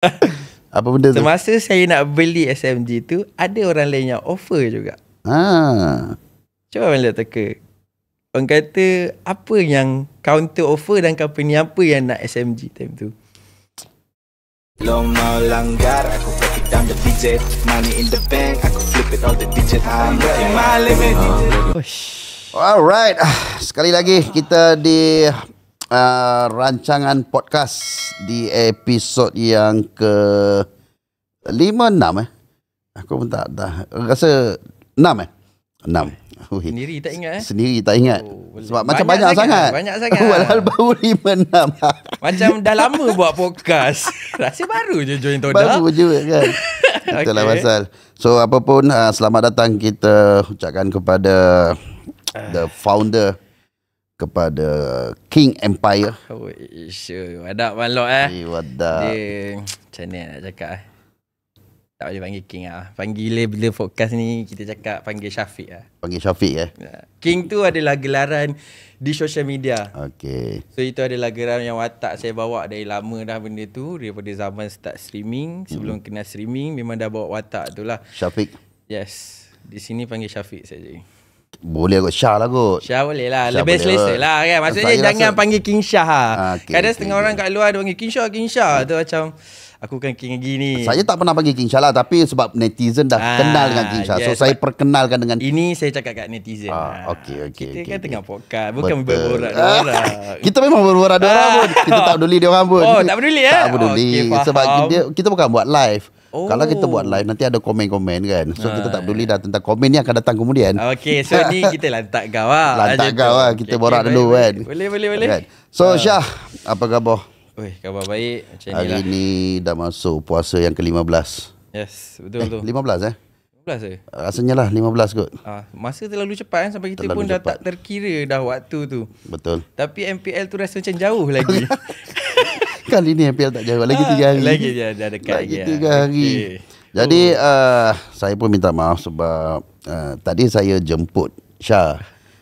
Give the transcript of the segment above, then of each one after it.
Apa benda tu? Semasa saya nak beli SMG tu, ada orang lain yang offer juga. Ha. Cuba melihat teka. Orang kata, apa yang counter offer dan company apa yang nak SMG time tu? Lo langgar, aku break it down the digit. Money in the bank, aku flip it all the digit. I'm ready, my limit. Oh, Alright, ah, sekali lagi kita di uh, rancangan podcast di episod yang ke 5 enam eh. Aku pun tak dah rasa enam eh. enam. Sendiri tak ingat eh. Sendiri tak ingat. Oh, Sebab banyak macam banyak sangat. sangat. Banyak sangat. Walhal baru 5 6. macam dah lama buat podcast. rasa baru je join Toda. Baru je kan. Itulah okay. pasal. So apapun uh, selamat datang kita ucapkan kepada the founder kepada King Empire. Oh, sure. Wadah malok eh. Hey, eh, wadah. Dia, macam ni nak cakap eh. Tak boleh panggil King lah. Panggil bila podcast ni, kita cakap panggil Syafiq lah. Panggil Syafiq eh. Ya. King tu adalah gelaran di social media. Okay. So, itu adalah gelaran yang watak saya bawa dari lama dah benda tu. Daripada zaman start streaming. Sebelum hmm. kena streaming, memang dah bawa watak tu lah. Syafiq. Yes. Di sini panggil Syafiq saja boleh kot Syah lah kot Syah boleh lah Syah Lebih boleh selesa lah, lah kan Maksudnya Saya jangan rasa... panggil King Syah ha. Lah. Ah, okay, Kadang okay, setengah okay. orang kat luar Dia panggil King Syah King Syah hmm. Tu macam aku kan King Agi ni. Saya tak pernah panggil King Shalah tapi sebab netizen dah ah, kenal dengan King Shalah. Yeah, so saya perkenalkan dengan Ini saya cakap kat netizen. Ah, okey okey okey. Kita okay, kan okay. tengah podcast, bukan ah, berborak orang. kita memang berborak ah. orang pun. Kita ah. tak peduli dia orang pun. Oh, tak peduli ya. Tak peduli okay, sebab dia, kita bukan buat live. Oh. Kalau kita buat oh. live Nanti ada komen-komen kan So ah. kita tak ah. peduli dah Tentang komen ni akan datang kemudian Okay so ni kita lantak kau lah Lantak kau lah Kita okay, borak okay, dulu boleh, kan Boleh boleh boleh kan? So uh. Syah Apa khabar Oi, khabar baik macam Hari inilah. ni dah masuk puasa yang ke-15. Yes, betul eh, betul. eh, tu. 15 eh? 15 ke? Rasanya lah 15 kot. Ah, masa terlalu cepat kan sampai kita terlalu pun cepat. dah tak terkira dah waktu tu. Betul. Tapi MPL tu rasa macam jauh lagi. Kali ni MPL tak jauh lagi 3 ah, hari. Lagi dia dah dekat lagi. Lagi ya. 3 hari. Okay. Jadi oh. uh, saya pun minta maaf sebab uh, tadi saya jemput Syah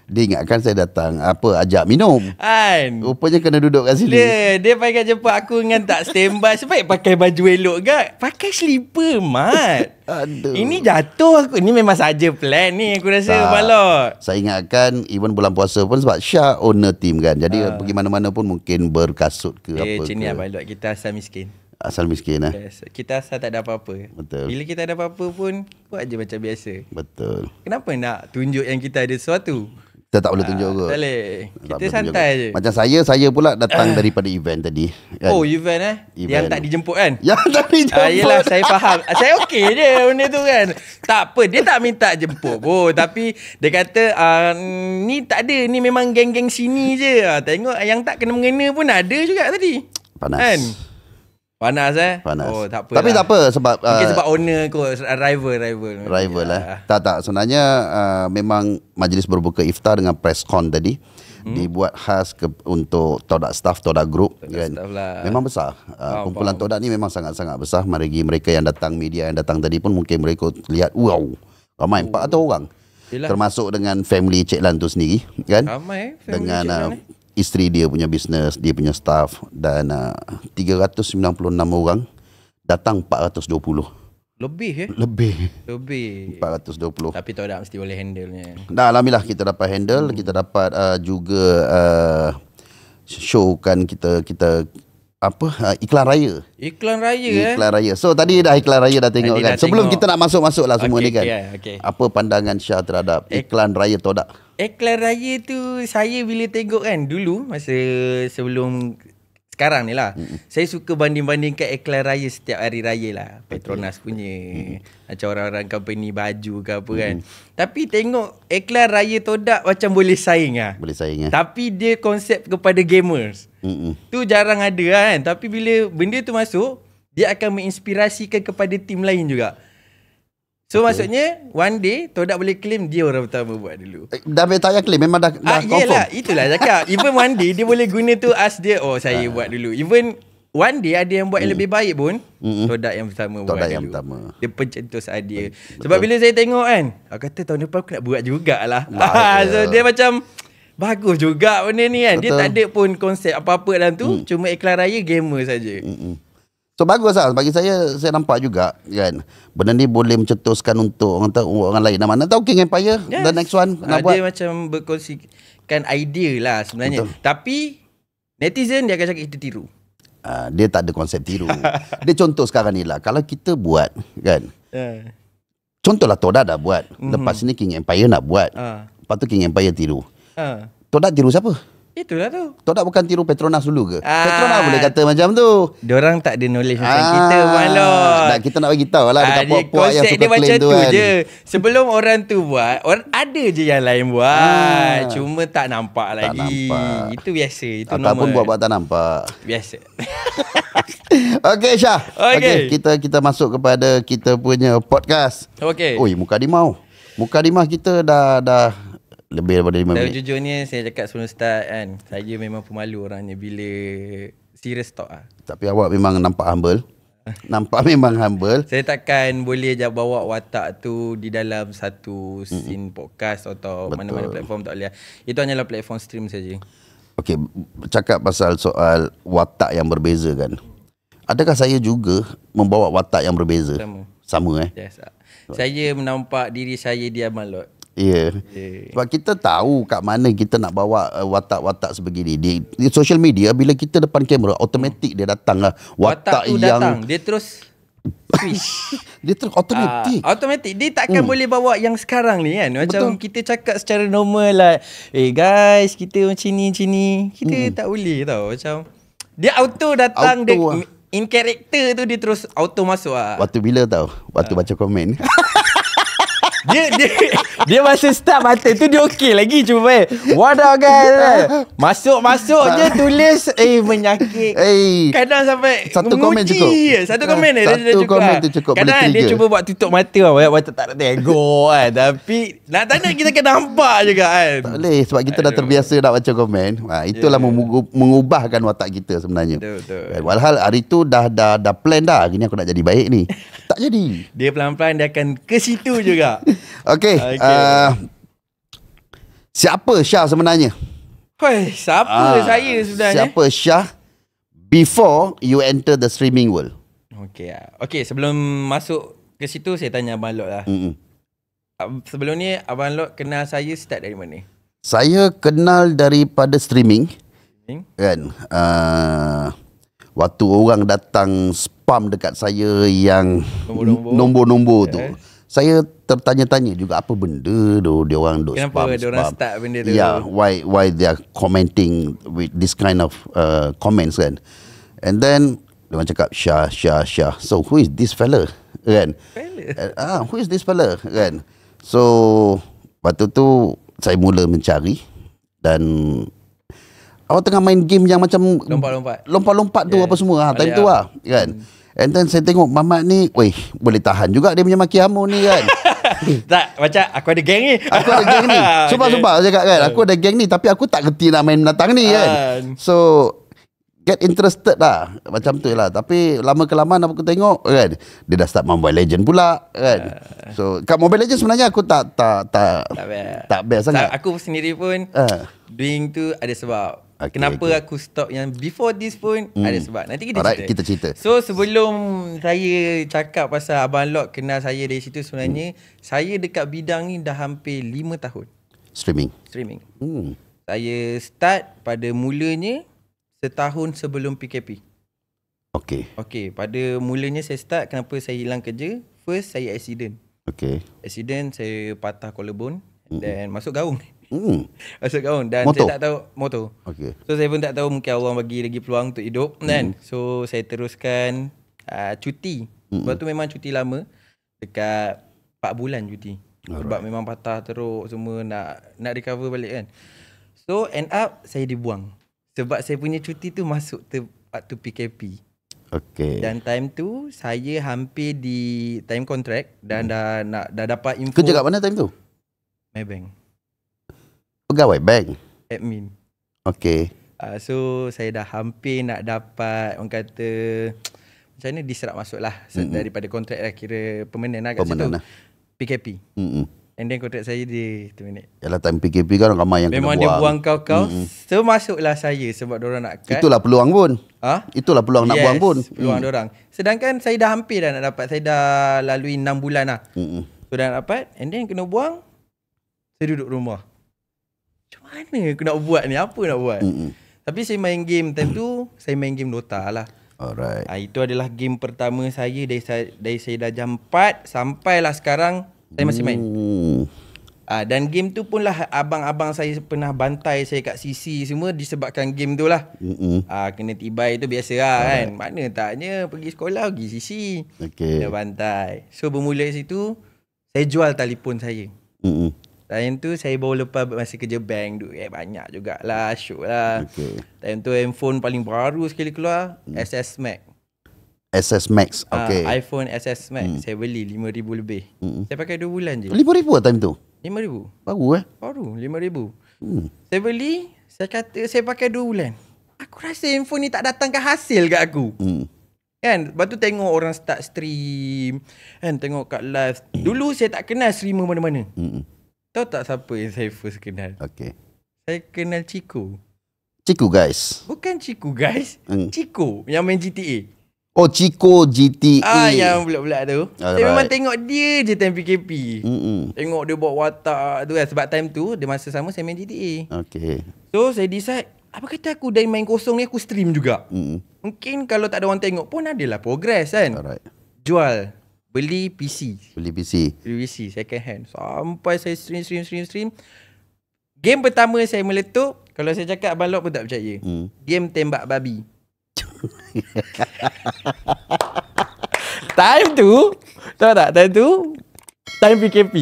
dia ingatkan saya datang apa ajak minum. Kan. Rupanya kena duduk kat sini. Dia dia pakai kat jemput aku dengan tak standby sebab pakai baju elok gak. Pakai slipper mat. Aduh. Ini jatuh aku. Ini memang saja plan ni aku rasa tak. balok. Saya ingatkan even bulan puasa pun sebab Syah owner team kan. Jadi uh. pergi mana-mana pun mungkin berkasut ke eh, apa ke. Eh, balok kita asal miskin. Asal miskin lah. Eh? Yes. Kita asal tak ada apa-apa. Betul. Bila kita ada apa-apa pun, buat je macam biasa. Betul. Kenapa nak tunjuk yang kita ada sesuatu? Kita tak boleh ah, tunjuk ke? Tak boleh. Kita tak santai je. Macam saya, saya pula datang uh. daripada event tadi. Kan? Oh, event eh? Event. Yang tak dijemput kan? Yang tak dijemput. Ah, yelah, saya faham. Ah, saya okey je benda tu kan. Tak apa, dia tak minta jemput pun. Tapi dia kata, uh, ni tak ada. Ni memang geng-geng sini je. Tengok yang tak kena mengena pun ada juga tadi. Panas. Kan? Panas eh? Panas. Oh, tak apa. Tapi lah. tak apa sebab Mungkin uh, sebab owner kau rival rival. Rival lah. Ya. Eh. Tak tak sebenarnya uh, memang majlis berbuka iftar dengan press con tadi hmm. dibuat khas ke, untuk todak staff, todak group todak kan. Staff lah. Memang besar. Uh, oh, kumpulan oh. todak ni memang sangat-sangat besar. Mari mereka yang datang media yang datang tadi pun mungkin mereka lihat wow. Ramai oh. empat oh. atau orang. Yelah. Termasuk dengan family Cik Lan tu sendiri kan? Ramai. Eh, dengan isteri dia punya bisnes, dia punya staff dan uh, 396 orang datang 420. Lebih ke? Eh? Lebih. Lebih. 420. Tapi tak ada mesti boleh handle ni. Dah alamilah kita dapat handle, kita dapat uh, juga uh, showkan kita kita apa uh, iklan raya. Iklan raya iklan eh. Iklan raya. So tadi dah iklan raya dah tengok tadi kan. Dah Sebelum tengok. kita nak masuk-masuklah semua okay, ni kan. Yeah, okay. Apa pandangan Syah terhadap eh, iklan raya todak? Eklan Raya tu saya bila tengok kan dulu masa sebelum sekarang ni lah. Mm-hmm. Saya suka banding-bandingkan Eklan Raya setiap hari raya lah. Petronas okay. punya. Mm-hmm. Macam orang-orang company baju ke apa mm-hmm. kan. Tapi tengok Eklan Raya Todak macam boleh saing lah. Boleh saing lah. Tapi dia konsep kepada gamers. Mm-hmm. Tu jarang ada lah kan. Tapi bila benda tu masuk, dia akan menginspirasikan kepada tim lain juga. So okay. maksudnya One day Todak boleh claim Dia orang pertama buat dulu eh, Dah boleh tayar claim Memang dah, dah ah, confirm Yelah itulah cakap Even one day Dia boleh guna tu Ask dia Oh saya uh. buat dulu Even One day ada yang buat yang hmm. lebih baik pun mm. Todak yang pertama todak buat Todak yang dulu. pertama Dia pencetus idea Betul. Sebab bila saya tengok kan Aku kata tahun depan aku nak buat jugalah nah, So dia macam Bagus juga benda ni kan Betul. Dia tak ada pun konsep apa-apa dalam tu mm. Cuma iklan raya gamer sahaja mm-hmm. Hmm. So bagus lah bagi saya saya nampak juga kan benda ni boleh mencetuskan untuk orang, orang lain nama tahu King Empire yes. the next one ah, nak dia buat. macam berkongsikan idea lah sebenarnya Betul. tapi netizen dia akan cakap kita tiru uh, dia tak ada konsep tiru dia contoh sekarang ni lah kalau kita buat kan uh. Ah. lah. Toda dah buat mhm. lepas mm-hmm. ni King Empire nak buat uh. lepas tu King Empire tiru uh. Toda tiru siapa? Itulah tu. Tak nak bukan tiru Petronas dulu ke? Aa, ah. Petronas boleh kata macam tu. Orang tak ada knowledge macam ah. kita malu. Tak kita nak bagi tahu lah dekat apa apa yang suka dia macam tu kan. Je. Sebelum orang tu buat, orang ada je yang lain buat. Aa, ah. Cuma tak nampak tak lagi. Nampak. Itu biasa, itu Ataupun normal. buat-buat tak nampak. Biasa. Okey Syah. Okey okay, kita kita masuk kepada kita punya podcast. Okey. Oi, muka dimau. Muka dimah kita dah dah lebih daripada 5 minit. Tapi jujur saya cakap sebelum start kan, saya memang pemalu orangnya bila serious talk ah. Tapi awak memang nampak humble. nampak memang humble. Saya takkan boleh je bawa watak tu di dalam satu scene mm podcast atau mana-mana platform tak boleh. Ah. Itu hanyalah platform stream saja. Okay, cakap pasal soal watak yang berbeza kan. Adakah saya juga membawa watak yang berbeza? Sama. Sama eh? Yes. Ah. Saya menampak diri saya di Amalot yeah. okay. sebab kita tahu kat mana kita nak bawa eh, watak-watak sebegini di, di social media bila kita depan kamera automatik dia datang lah watak, watak tu yang datang. dia terus dia terus automatik uh, ah, automatik dia takkan hmm. boleh bawa yang sekarang ni kan macam Betul. kita cakap secara normal lah like, eh guys kita macam ni macam ni kita hmm. tak boleh tau macam dia auto datang auto dia lah. in character tu dia terus auto masuk lah waktu bila tau waktu uh. baca komen dia dia dia masih start mata tu dia okey lagi cuba bayar. What up guys? Masuk masuk je tulis eh menyakit. Eh. Kadang sampai satu menguji. komen cukup. Satu komen ha, satu dia, dia komen cukup. Ah. Tu cukup kadang dia cuba buat tutup mata lah, banyak mata tak ada tego kan. Ah. Tapi nak tanya kita kena nampak juga kan. Tak boleh sebab kita dah terbiasa nak baca komen. Ha, itulah yeah. Ya. mengubahkan watak kita sebenarnya. Betul, betul. Eh, walhal hari tu dah dah dah plan dah. Hari ni aku nak jadi baik ni. tak jadi. Dia pelan-pelan dia akan ke situ juga. Okay, okay. Uh, siapa Syah sebenarnya? Hei, siapa uh, saya sebenarnya? Siapa Syah before you enter the streaming world? Okay, ah. okay sebelum masuk ke situ saya tanya Abang Lok lah. Mm-mm. Sebelum ni Abang Lok kenal saya start dari mana? Saya kenal daripada streaming. Streaming? Kan? Uh, waktu orang datang spam dekat saya yang nombor-nombor, n- yes. tu. Eh saya tertanya-tanya juga apa benda tu dia orang duk Kenapa spam, dia orang start benda tu? Yeah, why why they are commenting with this kind of uh, comments kan? And then dia orang cakap Shah Shah Shah. So who is this fella? Kan? Fella. Eh, ah, who is this fella? Kan? So waktu tu saya mula mencari dan awak tengah main game yang macam lompat-lompat. Lompat-lompat tu yeah. apa semua ha, time ya. tu lah kan? Hmm. And then saya tengok Mamat ni Weh boleh tahan juga Dia punya maki hamu ni kan Tak macam Aku ada geng ni Aku ada geng ni Sumpah-sumpah okay. cakap kan Aku ada geng ni Tapi aku tak kerti nak main menatang ni kan? kan So Get interested lah Macam tu lah Tapi lama kelamaan Aku tengok kan Dia dah start Mobile Legend pula kan ah. So Kat Mobile Legend sebenarnya Aku tak Tak Tak Tak best, tak best sangat Aku sendiri pun uh. Doing tu ada sebab okay, kenapa okay. aku stop yang before this pun hmm. ada sebab. Nanti kita Alright, cerita. kita cerita. So sebelum saya cakap pasal Abang Lok kenal saya dari situ sebenarnya, hmm. saya dekat bidang ni dah hampir 5 tahun. Streaming? Streaming. Hmm. Saya start pada mulanya setahun sebelum PKP. Okay. Okay, pada mulanya saya start kenapa saya hilang kerja. First, saya accident. Okay. Accident, saya patah collarbone. Hmm. Dan mm-hmm. masuk gaung. Hmm. Masuk kawan dan motor. saya tak tahu motor. Okey. So saya pun tak tahu mungkin Allah bagi lagi peluang untuk hidup hmm. kan. So saya teruskan uh, cuti. Hmm. Sebab tu memang cuti lama dekat 4 bulan cuti. Alright. Sebab memang patah teruk semua nak nak recover balik kan. So end up saya dibuang. Sebab saya punya cuti tu masuk ter, waktu PKP. Okay. Dan time tu saya hampir di time contract dan hmm. dah nak dah dapat info. Kerja kat mana time tu? Maybank. Pegawai bank? Admin Okay uh, ah, So saya dah hampir nak dapat Orang kata Macam mana diserap masuk lah mm-hmm. Daripada kontrak lah Kira permanent lah kat permanent situ lah. PKP mm-hmm. And then kontrak saya di tu minit. Yalah time PKP kan orang ramai yang Memang kena buang. Memang dia buang kau-kau. Mm-hmm. So masuklah saya sebab orang nak cut. Itulah peluang pun. Ha? Itulah peluang yes, nak buang pun. peluang mm. orang. Sedangkan saya dah hampir dah nak dapat. Saya dah lalui 6 bulan lah. Mm-hmm. So dah dapat. And then kena buang. Saya duduk rumah. Macam mana aku nak buat ni? Apa nak buat? Mm-mm. Tapi saya main game time tu, saya main game Dota lah. Alright. Ha, itu adalah game pertama saya dari saya, dari saya dah jam 4 sampailah sekarang saya masih main. Ah ha, dan game tu pun lah abang-abang saya pernah bantai saya kat CC semua disebabkan game tu lah. Ah ha, kena tiba tu biasa lah kan. Mana taknya pergi sekolah pergi CC. Okay. Kena bantai. So bermula situ saya jual telefon saya. Time tu saya baru lepas masa kerja bank duit eh, banyak jugaklah syok lah. Okay. Time tu handphone paling baru sekali keluar hmm. SS Max. SS Max. Ah, okay. Uh, iPhone SS Max hmm. saya beli 5000 lebih. Hmm. Saya pakai 2 bulan je. 5000 ah time tu. 5000. Baru eh? Baru 5000. Hmm. Saya beli, saya kata saya pakai 2 bulan. Aku rasa handphone ni tak datangkan hasil kat aku. Hmm. Kan? Lepas tu tengok orang start stream. Kan? Tengok kat live. Hmm. Dulu saya tak kenal streamer mana-mana. Hmm. Tahu tak siapa yang saya first kenal? Okay. Saya kenal Chico. Chico guys? Bukan Chico guys. Hmm. Chico yang main GTA. Oh, Chico GTA. Ah, yang bulat-bulat tu. Saya memang tengok dia je time PKP. Mm-mm. Tengok dia buat watak tu kan. Sebab time tu, dia masa sama saya main GTA. Okay. So, saya decide, apa kata aku dah main kosong ni aku stream juga. Mm. Mungkin kalau tak ada orang tengok pun adalah progress kan. Alright. Jual. Beli PC. Beli PC. Beli PC second hand. Sampai saya stream stream stream stream. Game pertama saya meletup, kalau saya cakap Abang Lok pun tak percaya. Hmm. Game tembak babi. time tu, tahu tak? Time tu time PKP.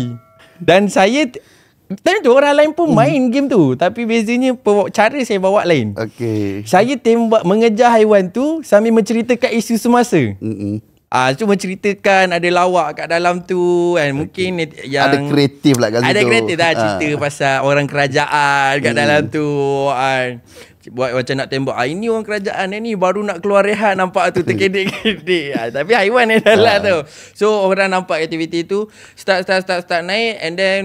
Dan saya Time tu orang lain pun main hmm. game tu Tapi bezanya pewa- Cara saya bawa lain Okay Saya tembak Mengejar haiwan tu Sambil menceritakan isu semasa Hmm Ah cuma ceritakan ada lawak kat dalam tu kan. Okay. Mungkin yang ada kreatif lah kat situ. Ada kreatif lah cerita ah. pasal orang kerajaan kat hmm. dalam tu kan. Buat macam nak tembak ah, Ini orang kerajaan ni Baru nak keluar rehat Nampak tu terkedik-kedik ah, Tapi haiwan ni dah lah tu So orang nampak aktiviti tu Start start start start naik And then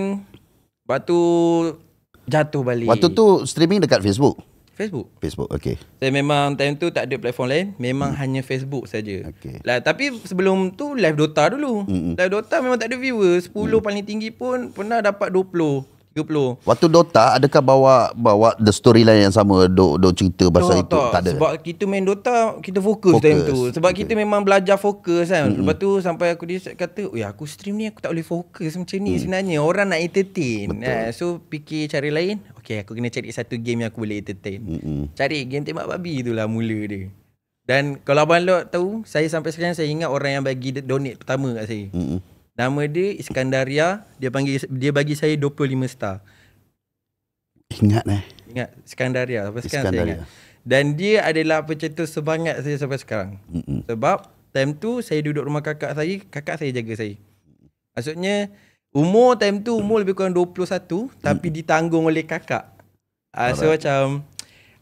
Lepas tu Jatuh balik Waktu tu streaming dekat Facebook Facebook. Facebook, okay. Saya memang time tu tak ada platform lain. Memang hmm. hanya Facebook saja. Okay. Lah, tapi sebelum tu live Dota dulu. Hmm. hmm. Live Dota memang tak ada viewer. 10 hmm. paling tinggi pun pernah dapat 20. 30. Waktu Dota adakah bawa bawa the storyline yang sama do dok cerita pasal itu tak ada. Sebab kita main Dota kita fokus, fokus. time tu. Sebab okay. kita memang belajar fokus kan. Mm-hmm. Lepas tu sampai aku dia kata, "Oi, aku stream ni aku tak boleh fokus macam ni mm. sebenarnya. Orang nak entertain." Ha, so fikir cari lain. Okay aku kena cari satu game yang aku boleh entertain. Mm-hmm. Cari game tembak babi itulah mula dia. Dan kalau abang Lot tahu, saya sampai sekarang saya ingat orang yang bagi donate pertama kat saya. Mm-hmm. Nama dia Iskandaria. Dia panggil dia bagi saya 25 star. Ingat eh. Ingat Iskandaria. Sampai sekarang Iskandaria. saya ingat. Dan dia adalah pencetus semangat saya sampai sekarang. Mm-mm. Sebab time tu saya duduk rumah kakak saya, kakak saya jaga saya. Maksudnya umur time tu umur lebih kurang 21 Mm-mm. tapi ditanggung oleh kakak. Uh, so macam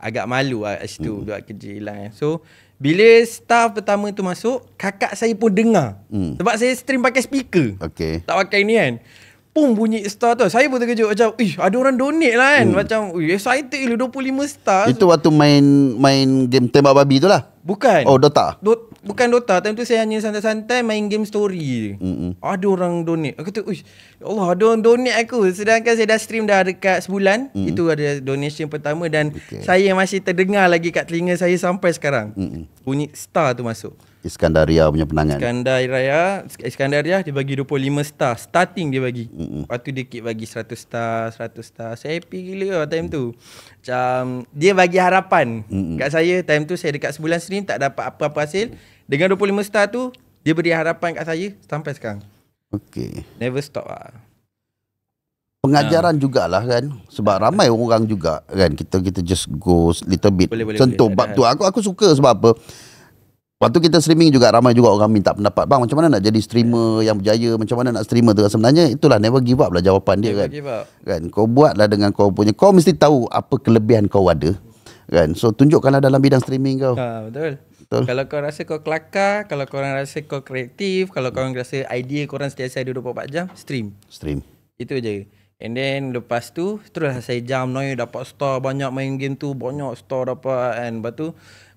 agak malu lah situ buat kerja hilang. Eh. So bila staff pertama tu masuk, kakak saya pun dengar. Hmm. Sebab saya stream pakai speaker. Okay. Tak pakai ni kan. Pum bunyi star tu. Saya pun terkejut macam, "Ih, ada orang donate lah kan." Hmm. Macam, "Ih, excited lu 25 star." Itu waktu main main game tembak babi tu lah. Bukan. Oh, Dota. Do- bukan Dota. Time tu saya hanya santai-santai main game story je. Mm-hmm. Ada orang donate. Aku kata, "Uish, ya Allah, ada orang donate aku." Sedangkan saya dah stream dah dekat sebulan. Mm-hmm. Itu ada donation pertama dan okay. saya masih terdengar lagi kat telinga saya sampai sekarang. Mm-hmm. Bunyi star tu masuk. Iskandaria punya penangan Iskandaria Iskandaria dia bagi 25 star Starting dia bagi Mm-mm. Lepas tu dia keep bagi 100 star 100 star Saya happy gila lah time mm. tu Macam Dia bagi harapan Mm-mm. Kat saya time tu Saya dekat sebulan sering Tak dapat apa-apa hasil Dengan 25 star tu Dia beri harapan kat saya Sampai sekarang Okay Never stop lah Pengajaran nah. jugalah kan Sebab nah. ramai orang juga kan Kita kita just go little bit boleh, boleh, Contoh boleh. bab tu Aku aku suka sebab apa Waktu kita streaming juga ramai juga orang minta pendapat bang macam mana nak jadi streamer yeah. yang berjaya macam mana nak streamer tu sebenarnya itulah never give up lah jawapan never dia kan. Give up. Kan kau buatlah dengan kau punya kau mesti tahu apa kelebihan kau ada. Kan so tunjukkanlah dalam bidang streaming kau. Ha betul. betul. Kalau kau rasa kau kelakar, kalau kau rasa kau kreatif, kalau kau rasa idea kau orang sentiasa ada 24 jam, stream. Stream. Itu aja. And then lepas tu terus saya jam noi dapat store banyak main game tu, banyak store dapat and lepas tu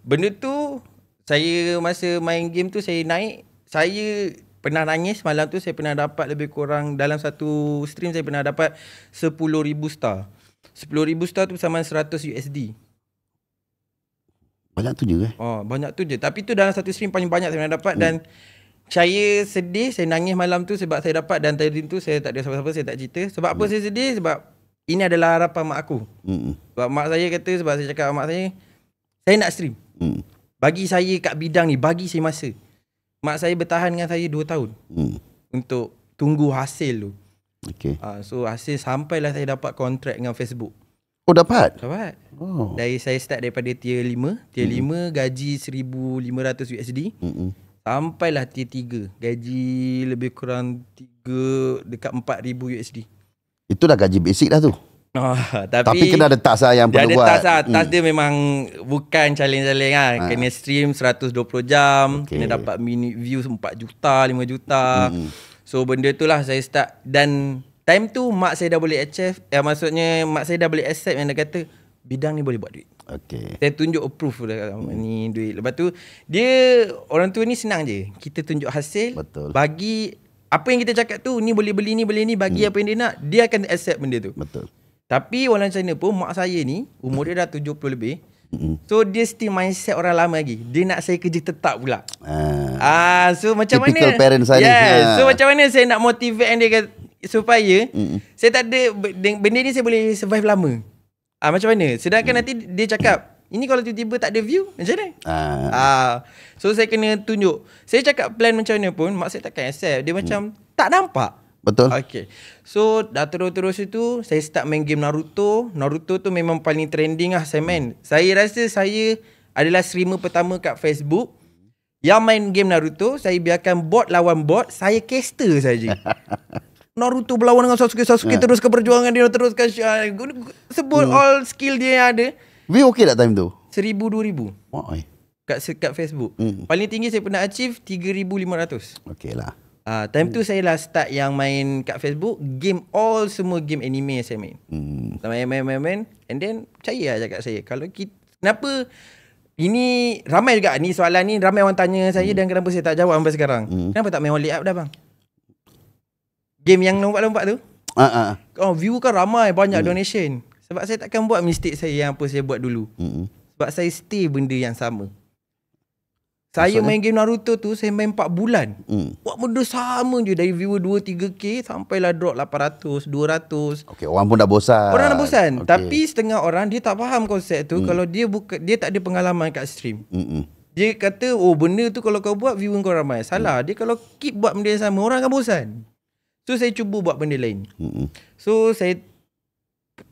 benda tu saya masa main game tu saya naik saya pernah nangis malam tu saya pernah dapat lebih kurang dalam satu stream saya pernah dapat 10000 star 10000 star tu bersamaan 100 USD banyak tu je eh? Oh, banyak tu je. Tapi tu dalam satu stream paling banyak saya pernah dapat hmm. dan saya sedih, saya nangis malam tu sebab saya dapat dan tadi tu saya tak ada siapa-siapa, saya tak cerita. Sebab hmm. apa saya sedih? Sebab ini adalah harapan mak aku. Hmm. Sebab mak saya kata, sebab saya cakap mak saya, saya nak stream. Hmm. Bagi saya kat bidang ni Bagi saya masa Mak saya bertahan dengan saya 2 tahun hmm. Untuk tunggu hasil tu okay. uh, ah, So hasil sampailah saya dapat kontrak dengan Facebook Oh dapat? Dapat oh. Dari saya start daripada tier 5 Tier hmm. 5 gaji 1500 USD hmm. Sampailah tier 3 Gaji lebih kurang 3 dekat 4000 USD Itu dah gaji basic dah tu? Oh, tapi, tapi kena ada task lah yang perlu buat. Dia ada task lah. Task mm. dia memang bukan challenge-challenge lah. Ha. Kena stream 120 jam. Okay. Kena dapat minute views 4 juta, 5 juta. Mm. So benda tu lah saya start. Dan time tu mak saya dah boleh accept. Ya eh, maksudnya mak saya dah boleh accept yang dia kata bidang ni boleh buat duit. Okay. Saya tunjuk proof. dah mm. ni duit. Lepas tu dia orang tua ni senang je. Kita tunjuk hasil. Betul. Bagi apa yang kita cakap tu ni boleh beli ni boleh ni bagi mm. apa yang dia nak. Dia akan accept benda tu. Betul. Tapi orang China pun mak saya ni umur dia dah 70 lebih. So dia still mindset orang lama lagi. Dia nak saya kerja tetap pula. Ah, ah so macam Typical mana? Typical parent saya. Yeah. Ha. So macam mana saya nak motivate dia supaya mm saya tak ada benda ni saya boleh survive lama. Ah macam mana? Sedangkan mm. nanti dia cakap ini kalau tiba-tiba tak ada view macam mana? Ah. ah. So saya kena tunjuk. Saya cakap plan macam mana pun mak saya takkan accept. Dia macam mm. tak nampak. Betul. Okay. So dah terus-terus itu saya start main game Naruto. Naruto tu memang paling trending lah saya main. Saya rasa saya adalah streamer pertama kat Facebook yang main game Naruto. Saya biarkan bot lawan bot. Saya caster saja. Naruto berlawan dengan Sasuke. Sasuke ha. terus ke perjuangan dia teruskan sebut hmm. all skill dia yang ada. We okay tak time tu? Seribu dua ribu. Kat kat Facebook. Hmm. Paling tinggi saya pernah achieve 3500. Okay lah Ah, time tu hmm. saya lah start yang main kat Facebook Game all semua game anime saya main hmm. Main, main, main, main And then percaya lah cakap saya Kalau kita Kenapa Ini ramai juga ni soalan ni Ramai orang tanya saya hmm. Dan kenapa saya tak jawab sampai sekarang hmm. Kenapa tak main only up dah bang Game yang lompat-lompat tu Ah, uh-uh. oh, View kan ramai banyak hmm. donation Sebab saya takkan buat mistake saya yang apa saya buat dulu hmm. Sebab saya stay benda yang sama saya main game Naruto tu Saya main 4 bulan hmm. Buat benda sama je Dari viewer 2-3k Sampailah drop 800 200 Okay orang pun dah bosan Orang dah bosan okay. Tapi setengah orang Dia tak faham konsep tu hmm. Kalau dia buka, dia tak ada pengalaman kat stream hmm. Dia kata Oh benda tu kalau kau buat Viewer kau ramai Salah hmm. Dia kalau keep buat benda yang sama Orang akan bosan So saya cuba buat benda lain hmm. So saya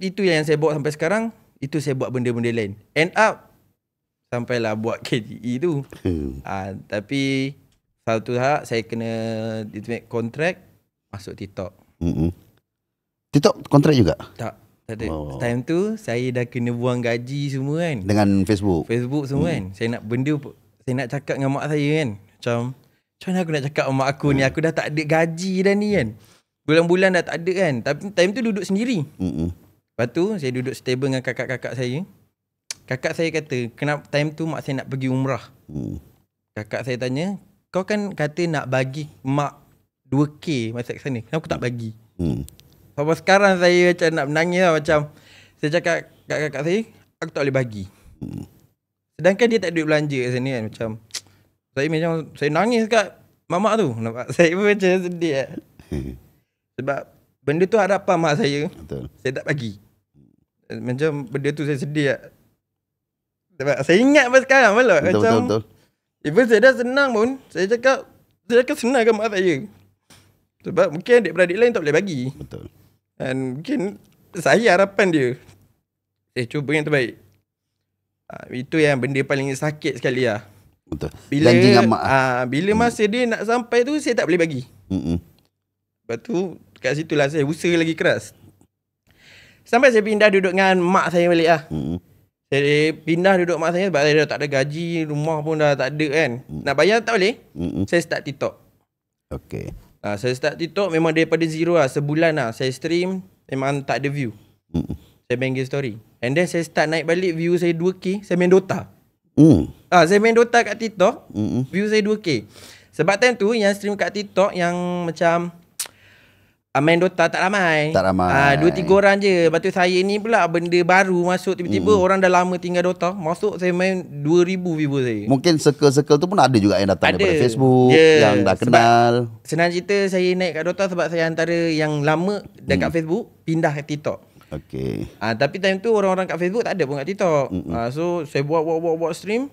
Itu yang saya buat sampai sekarang Itu saya buat benda-benda lain End up sampailah buat KTE tu. Hmm. Ha, tapi satu tak saya kena ditemik kontrak masuk TikTok. Hmm. TikTok kontrak juga? Tak. oh. time tu saya dah kena buang gaji semua kan dengan Facebook. Facebook semua hmm. kan. Saya nak benda saya nak cakap dengan mak saya kan. Macam macam aku nak cakap mak aku hmm. ni aku dah tak ada gaji dah ni kan. Bulan-bulan dah tak ada kan. Tapi time tu duduk sendiri. Hmm. Lepas tu saya duduk stable dengan kakak-kakak saya. Kakak saya kata, kenapa time tu mak saya nak pergi umrah. Hmm. Kakak saya tanya, kau kan kata nak bagi mak 2K masa ke sana. Kenapa aku tak bagi? Hmm. Sampai sekarang saya macam nak menangis lah macam. Saya cakap kat kakak saya, aku tak boleh bagi. Hmm. Sedangkan dia tak duit belanja kat sini kan. Macam, saya macam, saya nangis kat mama tu. Nampak? Saya pun macam sedih lah. Hmm. Sebab benda tu harapan mak saya. Betul. Saya tak bagi. Macam benda tu saya sedih lah. Sebab saya ingat pun sekarang pun lah. Betul, betul, eh, betul. Even saya dah senang pun, saya cakap, saya cakap senang ke mak saya. Sebab mungkin adik-beradik lain tak boleh bagi. Betul. Dan mungkin saya harapan dia, eh cuba yang terbaik. Ha, itu yang benda paling sakit sekali lah. Betul. Bila, Janji Ha, bila hmm. masa dia nak sampai tu, saya tak boleh bagi. Hmm. Lepas tu, kat situ lah saya usaha lagi keras. Sampai saya pindah duduk dengan mak saya balik lah. Hmm. Jadi pindah duduk mak saya sebab saya dah tak ada gaji, rumah pun dah tak ada kan. Mm. Nak bayar tak boleh. Mm-mm. Saya start TikTok. Okay. Ha, saya start TikTok memang daripada zero lah. Sebulan lah. Saya stream memang tak ada view. Mm. Saya main game story. And then saya start naik balik view saya 2K. Saya main Dota. Mm. Ha, saya main Dota kat TikTok. Mm-mm. View saya 2K. Sebab time tu yang stream kat TikTok yang macam Ah, main Dota tak ramai. Tak ramai. Ah ha, dua tiga orang je. Batu saya ni pula benda baru masuk tiba-tiba mm. orang dah lama tinggal Dota. Masuk saya main dua ribu viewer saya. Mungkin circle-circle tu pun ada juga yang datang ada. daripada Facebook yeah. yang dah kenal. Sebab, senang cerita saya naik kat Dota sebab saya antara yang lama dekat mm. Facebook pindah ke TikTok. Okay. Ah ha, tapi time tu orang-orang kat Facebook tak ada pun kat TikTok. Ah ha, so saya buat buat buat buat stream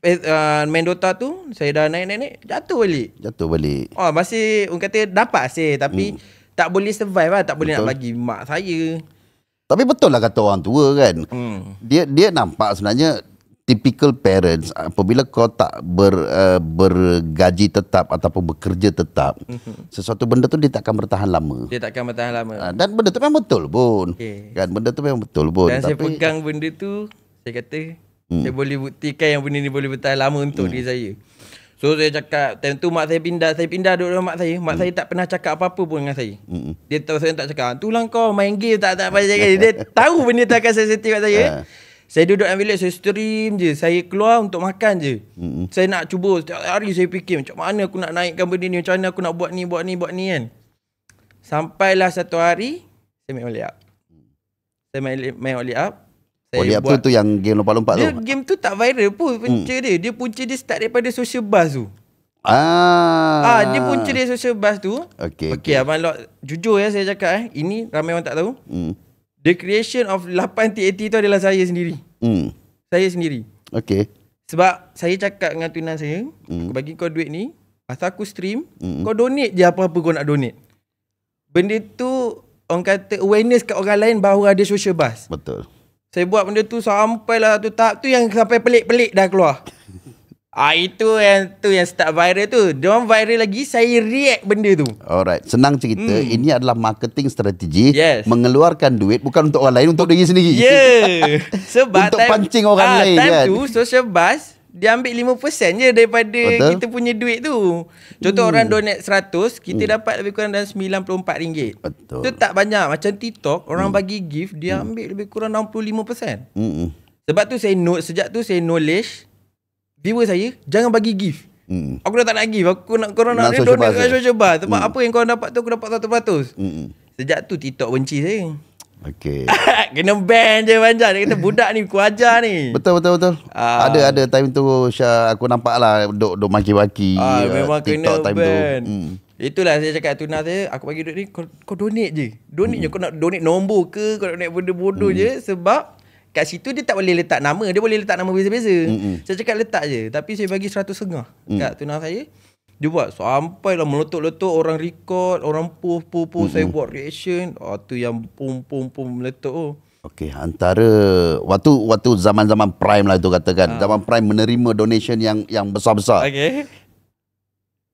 eh, uh, main Dota tu saya dah naik-naik jatuh balik. Jatuh balik. Oh masih orang kata dapat sih tapi hmm. tak boleh survive lah tak boleh betul. nak bagi mak saya. Tapi betul lah kata orang tua kan. Hmm. Dia dia nampak sebenarnya typical parents apabila kau tak ber, uh, bergaji tetap ataupun bekerja tetap hmm sesuatu benda tu dia tak akan bertahan lama dia tak akan bertahan lama uh, dan benda tu memang betul pun okay. kan benda tu memang betul pun dan tapi saya pegang benda tu saya kata Hmm. Saya boleh buktikan yang benda ni boleh bertahan lama untuk hmm. diri saya. So saya cakap time tu mak saya pindah, saya pindah duduk dengan mak saya. Mak hmm. saya tak pernah cakap apa-apa pun dengan saya. Hmm. Dia tahu saya tak cakap, "Tulang kau main game tak tak apa cakap." Dia tahu benda tak akan sensitif kat saya. Ah. saya duduk dalam bilik saya stream je. Saya keluar untuk makan je. Hmm. Saya nak cuba setiap hari saya fikir macam mana aku nak naikkan benda ni, macam mana aku nak buat ni, buat ni, buat ni kan. Sampailah satu hari saya main oleh up. Saya main main up. Oh, saya Oli Abdul tu yang game lompat-lompat dia, tu Game tu tak viral pun hmm. punca hmm. dia Dia punca dia start daripada social bus tu Ah. ah dia punca dia social bus tu Okey, okey okay. Abang Lok Jujur ya saya cakap eh Ini ramai orang tak tahu hmm. The creation of 8 t tu adalah saya sendiri hmm. Saya sendiri Okey. Sebab saya cakap dengan tunan saya hmm. Aku bagi kau duit ni Pasal aku stream hmm. Kau donate je apa-apa kau nak donate Benda tu Orang kata awareness kat orang lain Bahawa ada social bus Betul saya buat benda tu sampai lah tu tahap tu yang sampai pelik-pelik dah keluar. Ah itu yang tu yang start viral tu. Dia viral lagi saya react benda tu. Alright, senang cerita. Hmm. Ini adalah marketing strategi yes. mengeluarkan duit bukan untuk orang lain untuk diri sendiri. Ya. Yeah. Sebab untuk time, pancing orang ah, lain time kan. Time tu social buzz dia ambil 5% je daripada Betul. kita punya duit tu. Contoh hmm. orang donate 100, kita hmm. dapat lebih kurang dalam RM94. Betul. Itu tak banyak. Macam TikTok, orang hmm. bagi gift, dia hmm. ambil lebih kurang 65%. Hmm. Sebab tu saya note, sejak tu saya knowledge, viewer saya, jangan bagi gift. Hmm. Aku dah tak nak give. Aku nak korang nak, nak social donate kat social bar. Sebab hmm. apa yang korang dapat tu, aku dapat 100%. Hmm. Sejak tu TikTok benci saya. Okay Kena ban je Banjar Dia kata budak ni Kuajar ni Betul betul betul uh, Ada ada time tu Syah aku nampak lah Duk, duk maki-maki uh, Memang TikTok kena time ban tu. Hmm. Itulah saya cakap Tuna saya Aku bagi duit ni Kau, kau donate je Donate hmm. je Kau nak donate nombor ke Kau nak donate benda bodoh hmm. je Sebab Kat situ dia tak boleh letak nama Dia boleh letak nama biasa biasa. Hmm, hmm. Saya cakap letak je Tapi saya bagi seratus setengah hmm. Kat Tuna saya dia buat lah meletup-letup orang record, orang puh puh puh saya buat reaction. Oh tu yang pum pum pum meletup tu. Okey, antara waktu waktu zaman-zaman prime lah itu katakan. Ha. Zaman prime menerima donation yang yang besar-besar. Okey.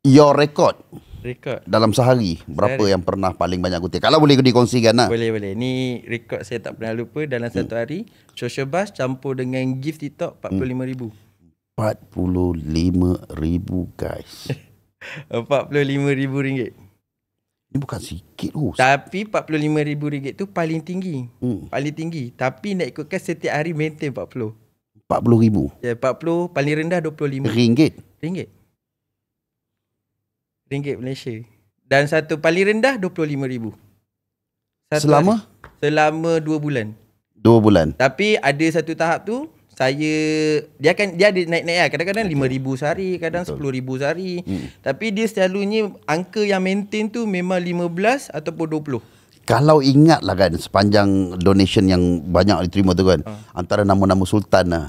Your record. Record. Dalam sehari, berapa sehari. yang pernah paling banyak kutip? Kalau boleh dikongsikan lah. Boleh, boleh. Ni record saya tak pernah lupa. Dalam satu hmm. hari, social bus campur dengan gift TikTok RM45,000. Hmm. 45000 guys. RM45,000 Ini bukan sikit tu Tapi RM45,000 tu paling tinggi hmm. Paling tinggi Tapi nak ikutkan setiap hari maintain RM40 RM40,000 Ya yeah, RM40 paling rendah RM25 Ringgit Ringgit Ringgit Malaysia Dan satu paling rendah RM25,000 Selama? Hari. Selama dua bulan Dua bulan Tapi ada satu tahap tu saya dia akan dia ada naik-naik lah. kadang-kadang okay. ribu sari kadang sepuluh ribu sari hmm. tapi dia selalunya angka yang maintain tu memang lima belas 15 ataupun puluh. kalau ingat lah kan sepanjang donation yang banyak diterima tu kan uh. antara nama-nama sultan lah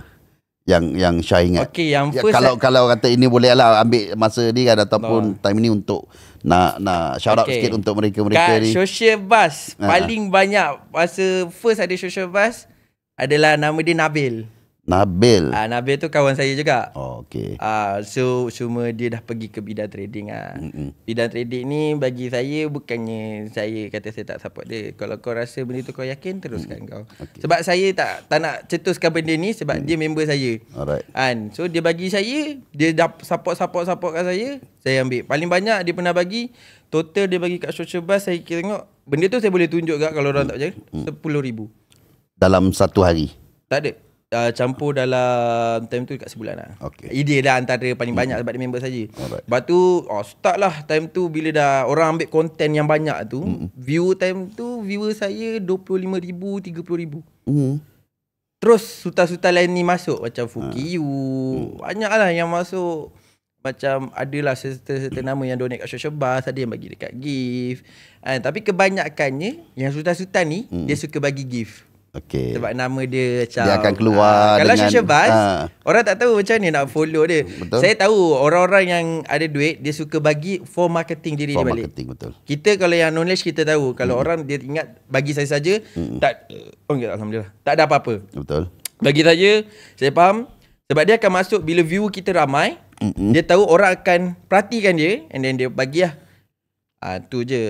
yang yang saya ingat. Okay, yang ya, first ya, kalau I... Eh. kalau kata ini boleh lah ambil masa ni kan ataupun no. time ni untuk nak nak shout out okay. sikit untuk mereka-mereka Kat ni. Social bus uh. paling banyak masa first ada social bus adalah nama dia Nabil. Nabil. Ah uh, Nabil tu kawan saya juga. Oh okey. Ah uh, so semua dia dah pergi ke bidang trading ah. Bidang trading ni bagi saya bukannya saya kata saya tak support dia. Kalau kau rasa benda tu kau yakin teruskan Mm-mm. kau. Okay. Sebab saya tak tak nak cetuskan benda ni sebab mm. dia member saya. Alright. Kan. So dia bagi saya, dia dah support support support kat saya, saya ambil. Paling banyak dia pernah bagi total dia bagi kat social bus saya kira tengok benda tu saya boleh tunjuk tak kalau orang mm. tak percaya? 10,000. Mm. Dalam satu hari. Tak ada uh, campur dalam time tu dekat sebulan lah. Okay. Idea dah antara paling hmm. banyak sebab dia member saja. Lepas tu oh, start lah time tu bila dah orang ambil konten yang banyak tu. Hmm. View time tu viewer saya 25 ribu, 30 ribu. Mm-hmm. Terus sutan-sutan lain ni masuk macam ah. Fukiyu Hmm. Banyak lah yang masuk. Macam adalah serta-serta nama yang donate kat social bus Ada yang bagi dekat gift ha, Tapi kebanyakannya Yang sultan-sultan ni hmm. Dia suka bagi gift Okay. Sebab nama dia macam Dia akan keluar uh, Kalau dengan, syabas. uh, ah. Orang tak tahu macam ni nak follow dia betul? Saya tahu orang-orang yang ada duit Dia suka bagi for marketing diri for dia balik marketing, betul. Kita kalau yang knowledge kita tahu Kalau hmm. orang dia ingat bagi saya saja hmm. tak, oh, eh, enggak, Alhamdulillah Tak ada apa-apa Betul Bagi saja Saya faham Sebab dia akan masuk bila view kita ramai Mm-mm. Dia tahu orang akan perhatikan dia And then dia bagi lah Itu ah, uh, je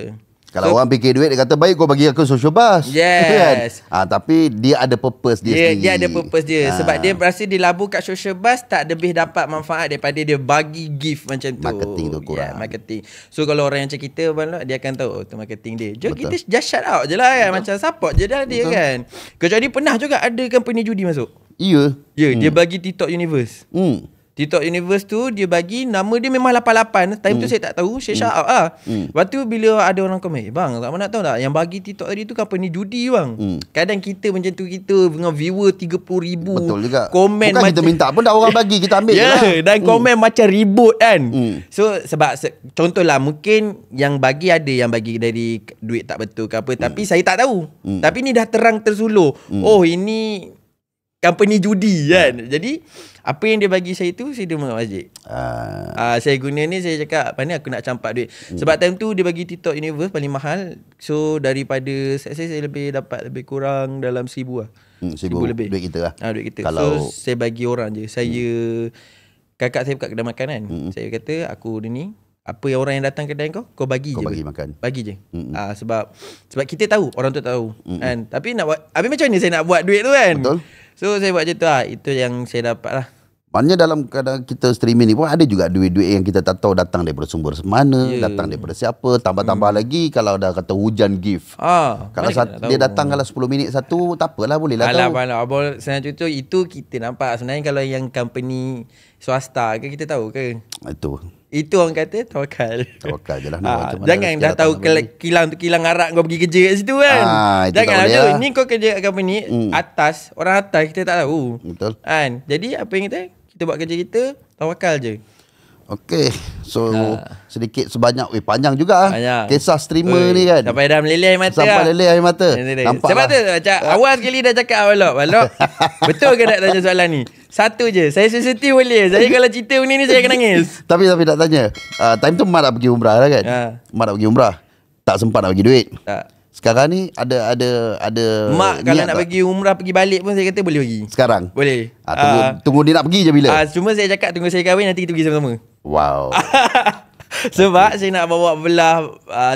kalau so, orang fikir duit Dia kata baik kau bagi aku social bus Yes kan? ha, Tapi dia ada purpose dia, dia sendiri Dia ada purpose dia ha. Sebab dia rasa dia labu kat social bus Tak lebih dapat manfaat Daripada dia bagi gift macam tu Marketing tu kurang yeah, Marketing So kalau orang yang macam kita Abang Dia akan tahu oh, tu marketing dia Jom kita just shout out je lah kan Betul. Macam support je lah dia Betul. kan Kecuali pernah juga ada company judi masuk Iya yeah. Ya yeah, hmm. dia bagi TikTok Universe Hmm TikTok Universe tu dia bagi nama dia memang lapar-lapan. time hmm. tu saya tak tahu Syah hmm. out ah. Hmm. Lepas tu bila ada orang komen, hey, eh, "Bang, tak mana tahu tak yang bagi TikTok tadi tu apa ni judi bang?" Hmm. Kadang kita macam tu kita dengan viewer 30 ribu Betul juga. komen Bukan macam kita minta pun dah orang bagi kita ambil yeah, ya, lah. Dan hmm. komen hmm. macam ribut kan. Hmm. So sebab se- contohlah mungkin yang bagi ada yang bagi dari duit tak betul ke apa tapi hmm. saya tak tahu. Hmm. Tapi ni dah terang tersuluh. Hmm. Oh, ini company judi ya. kan. Hmm. Jadi apa yang dia bagi saya tu saya demo wajib. Ah uh. uh, saya guna ni saya cakap mana aku nak campak duit. Hmm. Sebab time tu dia bagi TikTok Universe paling mahal. So daripada saya saya, saya lebih dapat lebih kurang dalam 1000 lah. Hmm 1000 lebih duit kita lah. Ah uh, duit kita. Kalau... So saya bagi orang je. Saya hmm. kakak saya buka kedai makanan, Hmm. Saya kata aku dia ni apa yang orang yang datang kedai kau kau bagi kau je. Kau bagi makan. Bagi je. Mm-hmm. Uh, sebab sebab kita tahu orang tu tahu mm-hmm. kan. Tapi nak buat habis macam ni saya nak buat duit tu kan. Betul. So saya buat macam tu lah Itu yang saya dapat lah Maknanya dalam kadang kita streaming ni pun ada juga duit-duit yang kita tak tahu datang daripada sumber mana, yeah. datang daripada siapa, tambah-tambah hmm. lagi kalau dah kata hujan gift. Ah, kalau sat- dia tahu. datang kalau 10 minit satu, tak apalah boleh lah tahu. Alah, abang, senang cucu itu kita nampak. Sebenarnya kalau yang company swasta ke kita tahu ke? Itu. Itu orang kata tawakal. Tawakal jelah ha, ah, Jangan dah tahu kilang tu kilang arak kau pergi kerja kat situ kan. Ha, jangan tahu. Ni kau kerja kat company hmm. atas, orang atas kita tak tahu. Betul. Kan? Jadi apa yang kita kita buat kerja kita tawakal je. Okay So ha. Sedikit sebanyak Eh panjang juga ah. Kisah streamer Ui. ni kan Sampai dah meleleh air mata Sampai meleleh ah. air mata Nampak Sebab lah. tu macam Awal sekali dah cakap Balok Balok Betul ke nak tanya soalan ni Satu je Saya sensitif boleh Saya kalau cerita benda ni Saya akan nangis Tapi tapi nak tanya uh, Time tu Mak nak pergi umrah lah kan ha. Mak nak pergi umrah Tak sempat nak pergi duit Tak sekarang ni ada ada ada mak kalau nak tak? pergi umrah pergi balik pun saya kata boleh pergi. Sekarang. Boleh. Ha, tunggu uh, tunggu dia nak pergi je bila. Ah uh, cuma saya cakap tunggu saya kahwin nanti kita pergi sama-sama. Wow. Sebab okay. saya nak bawa belah uh,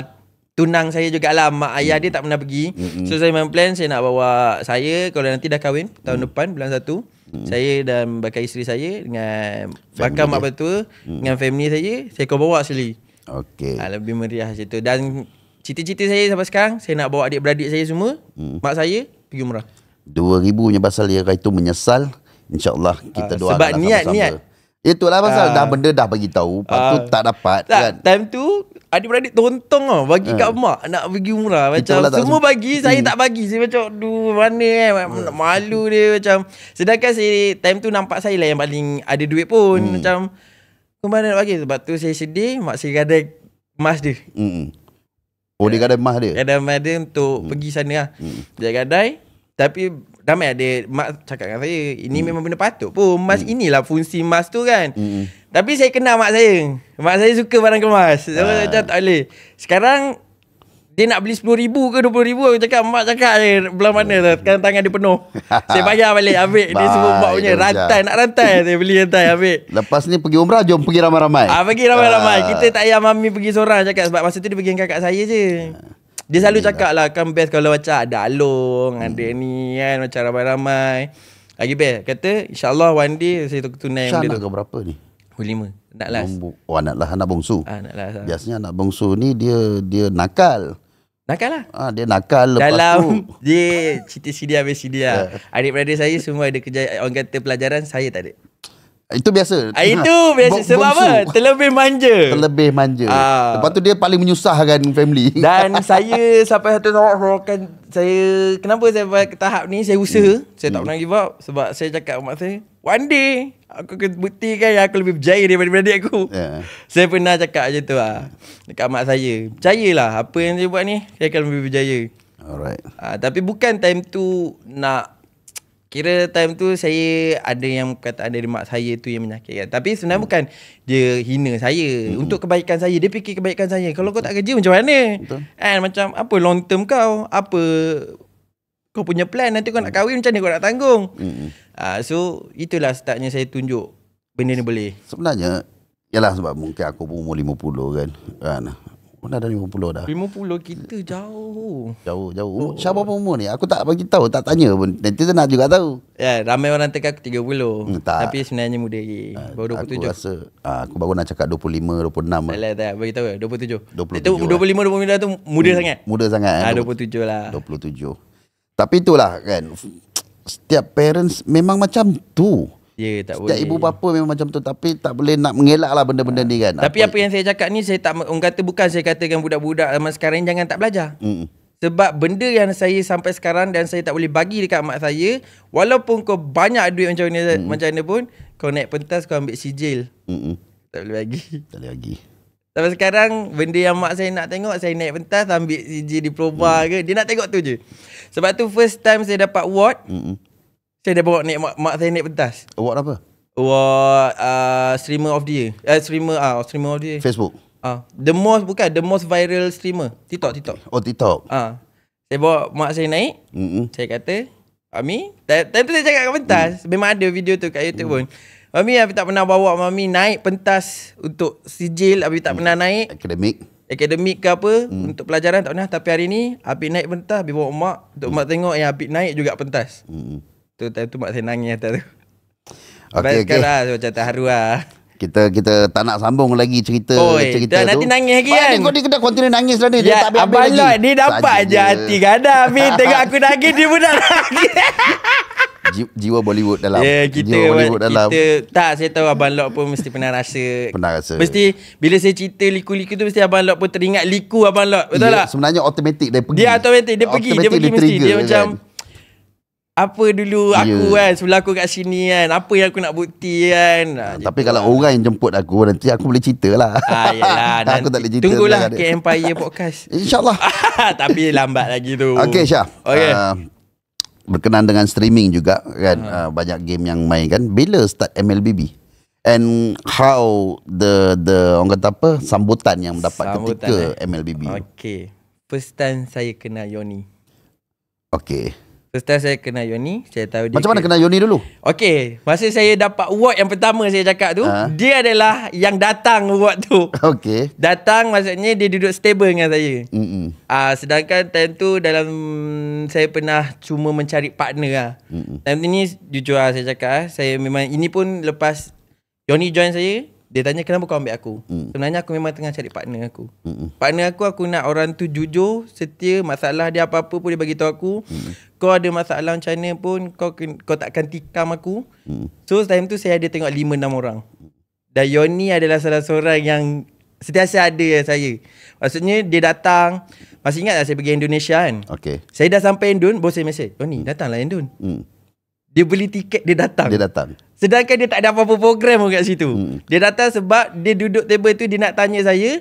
tunang saya jugalah. Mak ayah mm. dia tak pernah pergi. Mm-mm. So saya memang plan saya nak bawa saya kalau nanti dah kahwin mm. tahun depan bulan satu Hmm. Saya dan bakal isteri saya dengan bakal mak bapa hmm. dengan family saya, saya kau bawa sekali. Okay, Ha, ah, lebih meriah situ Dan cita-cita saya sampai sekarang, saya nak bawa adik-beradik saya semua, hmm. mak saya pergi umrah. 2000 punya pasal dia kata itu menyesal. InsyaAllah kita ha, ah, doa. Sebab niat-niat. Lah Itulah pasal uh, dah benda dah bagi tahu, lepas uh, tu ah. tak dapat tak, kan. Time tu adik-beradik tontong tau bagi uh, kat ah. mak nak pergi umrah macam semua sem- bagi, hmm. saya hmm. tak bagi. Saya macam aduh mana eh hmm. malu dia macam sedangkan saya time tu nampak saya lah yang paling ada duit pun hmm. macam ke mana nak bagi sebab tu saya sedih mak saya gadai emas dia. Hmm. Oh dia ada emas dia. Ada emas dia untuk hmm. pergi sana lah. Hmm. Dia gadai tapi Damai ada Mak cakap dengan saya Ini mm. memang benda patut pun Mas mm. inilah fungsi mas tu kan mm. Tapi saya kenal mak saya Mak saya suka barang kemas ha. Uh. Ah. Macam tak boleh Sekarang dia nak beli RM10,000 ke RM20,000 Aku cakap Mak cakap je Belum mana lah Sekarang tangan dia penuh Saya bayar balik Ambil Dia semua mak punya Rantai nak rantai Saya beli rantai Ambil Lepas ni pergi umrah Jom pergi ramai-ramai Ah Pergi ramai-ramai ah. Kita tak payah mami pergi seorang Cakap sebab masa tu Dia pergi dengan kakak saya je ha. Dia selalu hmm, cakap lah kan best kalau macam ada alung, hmm. ada ni kan macam ramai-ramai. Lagi best. Kata insyaAllah one day saya tunai Syah benda tu. Syah berapa ni? Oh, lima Nak last. Oh anak lah, anak bongsu. Ah, anak last, ah. Biasanya anak bongsu ni dia dia nakal. Nakal lah. Ah, dia nakal lepas Dalam tu. Dalam dia cerita CD habis CD lah. Yeah. Adik-beradik saya semua ada kerja orang kata pelajaran saya tak ada. Itu biasa. Ah, itu biasa. Bongsu. Sebab apa? Terlebih manja. Terlebih manja. Ah. Lepas tu dia paling menyusahkan family. Dan saya sampai satu tahap kan saya, kenapa saya sampai ke tahap ni, saya usaha. Hmm. Saya tak hmm. pernah give up. Sebab saya cakap kepada mak saya, one day aku akan buktikan yang aku lebih berjaya daripada beradik aku. Yeah. Saya pernah cakap macam tu lah. Dekat mak saya. Percayalah apa yang saya buat ni, saya akan lebih berjaya. Alright. Ah, tapi bukan time tu nak Kira time tu saya ada yang kata dari mak saya tu yang menyakitkan. Tapi sebenarnya hmm. bukan dia hina saya. Hmm. Untuk kebaikan saya. Dia fikir kebaikan saya. Kalau Betul. kau tak kerja macam mana? Betul. And, macam apa long term kau? Apa kau punya plan? Nanti kau nak hmm. kahwin macam mana kau nak tanggung? Hmm. Uh, so itulah startnya saya tunjuk benda ni boleh. Sebenarnya, yalah sebab mungkin aku pun umur 50 kan. kan? Mana dah 50 dah 50 kita jauh Jauh jauh umur, oh. Syah berapa umur ni Aku tak bagi tahu Tak tanya pun Nanti tu nak juga tahu Ya yeah, ramai orang tengok aku 30 hmm, Tapi sebenarnya muda lagi uh, Baru 27 Aku rasa uh, Aku baru nak cakap 25 26 Tak lah tak Bagi tahu 27 27 itu, 25 26 tu muda hmm, sangat Muda sangat kan? Uh, 27 lah 27 Tapi itulah kan Setiap parents Memang macam tu yeah, tak Setiap boleh. ibu bapa memang macam tu Tapi tak boleh nak mengelak lah benda-benda ha. ni kan Tapi apa, apa yang saya cakap ni Saya tak Orang kata bukan saya katakan budak-budak zaman sekarang Jangan tak belajar hmm. Sebab benda yang saya sampai sekarang Dan saya tak boleh bagi dekat mak saya Walaupun kau banyak duit macam mana, hmm. macam mana pun Kau naik pentas kau ambil sijil hmm. Tak boleh bagi Tak boleh bagi Sampai sekarang benda yang mak saya nak tengok Saya naik pentas ambil sijil diploma hmm. ke Dia nak tengok tu je Sebab tu first time saya dapat award hmm. Saya dah bawa naik mak, mak saya naik pentas. Award apa? Award uh, ah, streamer of the year. Uh, streamer ah uh, streamer of the year. Facebook. Ah, uh, the most bukan the most viral streamer. TikTok TikTok. Oh TikTok. Ah. Uh, saya bawa mak saya naik. Mm-hmm. Saya kata, "Ami, time tu saya cakap kat pentas. Mm. Memang ada video tu kat YouTube mm. pun. Mami abi tak pernah bawa mami naik pentas untuk sijil, abi tak mm. pernah naik akademik. Akademik ke apa mm. untuk pelajaran tak pernah, tapi hari ni abi naik pentas, abi bawa mak untuk mm. mak tengok yang eh, abi naik juga pentas. Hmm tu time tu mak saya nangis tu. Okey okey. Lah, macam terharu lah. Kita kita tak nak sambung lagi cerita Oi, cerita tu. nanti nangis lagi kan. Kau ni kena continue nangis dah dia ya, tak habis abang lagi. Ni dapat Saja. je hati kada. Kan? Mi tengok aku nangis dia pun dah jiwa Bollywood dalam yeah, kita, jiwa Bollywood dalam kita, tak saya tahu Abang Lok pun mesti pernah rasa pernah rasa mesti bila saya cerita liku-liku tu mesti Abang Lok pun teringat liku Abang Lok betul yeah, tak sebenarnya automatik dia pergi dia automatik dia, dia pergi dia, dia pergi mesti dia macam kan? apa dulu aku yeah. kan sebelum aku kat sini kan apa yang aku nak bukti kan ha, tapi kalau lah. yang jemput aku nanti aku boleh ceritalah ah yalah aku tak boleh cerita tunggulah ke empire podcast insyaallah tapi lambat lagi tu okey syah okey uh, ah, berkenaan dengan streaming juga kan uh. Uh, banyak game yang main kan bila start MLBB and how the the orang kata apa sambutan yang dapat sambutan ketika eh. MLBB okey first time saya kenal Yoni okey Setelah saya kenal Yoni Saya tahu dia Macam mana ke... kenal Yoni dulu? Okey, Masa saya dapat award yang pertama saya cakap tu ha? Dia adalah yang datang award tu Okay Datang maksudnya dia duduk stable dengan saya uh, Sedangkan time tu dalam Saya pernah cuma mencari partner lah Mm-mm. Time ni jujur lah saya cakap ah, Saya memang Ini pun lepas Yoni join saya dia tanya kenapa kau ambil aku mm. Sebenarnya aku memang tengah cari partner aku Mm-mm. Partner aku aku nak orang tu jujur Setia masalah dia apa-apa pun dia bagi tahu aku mm Kau ada masalah macam mana pun Kau, kau takkan tikam aku mm. So time tu saya ada tengok 5-6 orang Dan Yoni adalah salah seorang yang Setiasa ada yang saya Maksudnya dia datang Masih ingat tak saya pergi Indonesia kan okay. Saya dah sampai Indun, Bos saya mesej Yoni mm. datanglah Indon mm. Dia beli tiket dia datang. Dia datang. Sedangkan dia tak ada apa-apa program kat situ. Hmm. Dia datang sebab dia duduk table tu dia nak tanya saya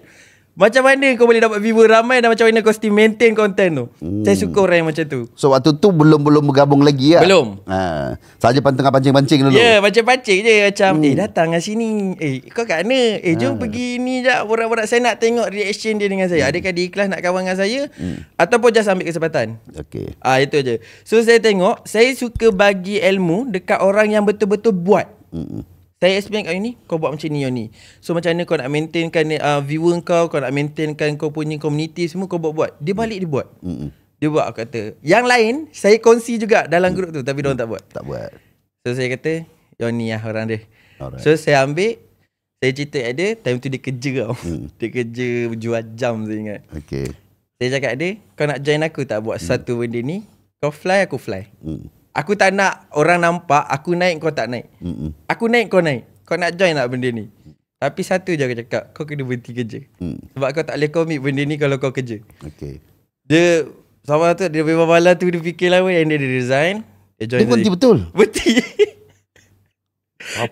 macam mana kau boleh dapat viewer ramai dan macam mana kau still maintain content tu? Hmm. Saya suka orang yang macam tu. So waktu tu belum-belum bergabung lagi lah? Belum. Ha. Saja pan tengah pancing-pancing dulu. Ya, yeah, pancing-pancing je. Macam, hmm. eh datang lah sini. Eh, kau kat mana? Eh, jom ha. pergi ni je. Borak-borak saya nak tengok reaction dia dengan saya. Hmm. Adakah dia ikhlas nak kawan dengan saya? Hmm. Ataupun just ambil kesempatan. Okay. Ah ha, itu je. So saya tengok, saya suka bagi ilmu dekat orang yang betul-betul buat. Hmm. Saya explain kat you ni Kau buat macam ni you ni So macam mana kau nak maintainkan uh, Viewer kau Kau nak maintainkan Kau punya community semua Kau buat-buat Dia balik dia buat mm-hmm. Dia buat aku kata Yang lain Saya kongsi juga Dalam grup tu Tapi mm-hmm. orang tak buat Tak buat So saya kata You ni lah orang dia Alright. So saya ambil Saya cerita kat dia Time tu dia kerja tau mm. Dia kerja Jual jam saya ingat Okay Saya cakap dia Kau nak join aku tak Buat mm. satu benda ni Kau fly aku fly Hmm Aku tak nak orang nampak Aku naik kau tak naik Mm-mm. Aku naik kau naik Kau nak join nak benda ni Tapi satu je aku cakap Kau kena berhenti kerja mm. Sebab kau tak boleh commit benda ni Kalau kau kerja Okay Dia Sama tu Dia memang malam tu Dia fikir lama Yang dia, dia resign Dia join Dia berhenti betul Berhenti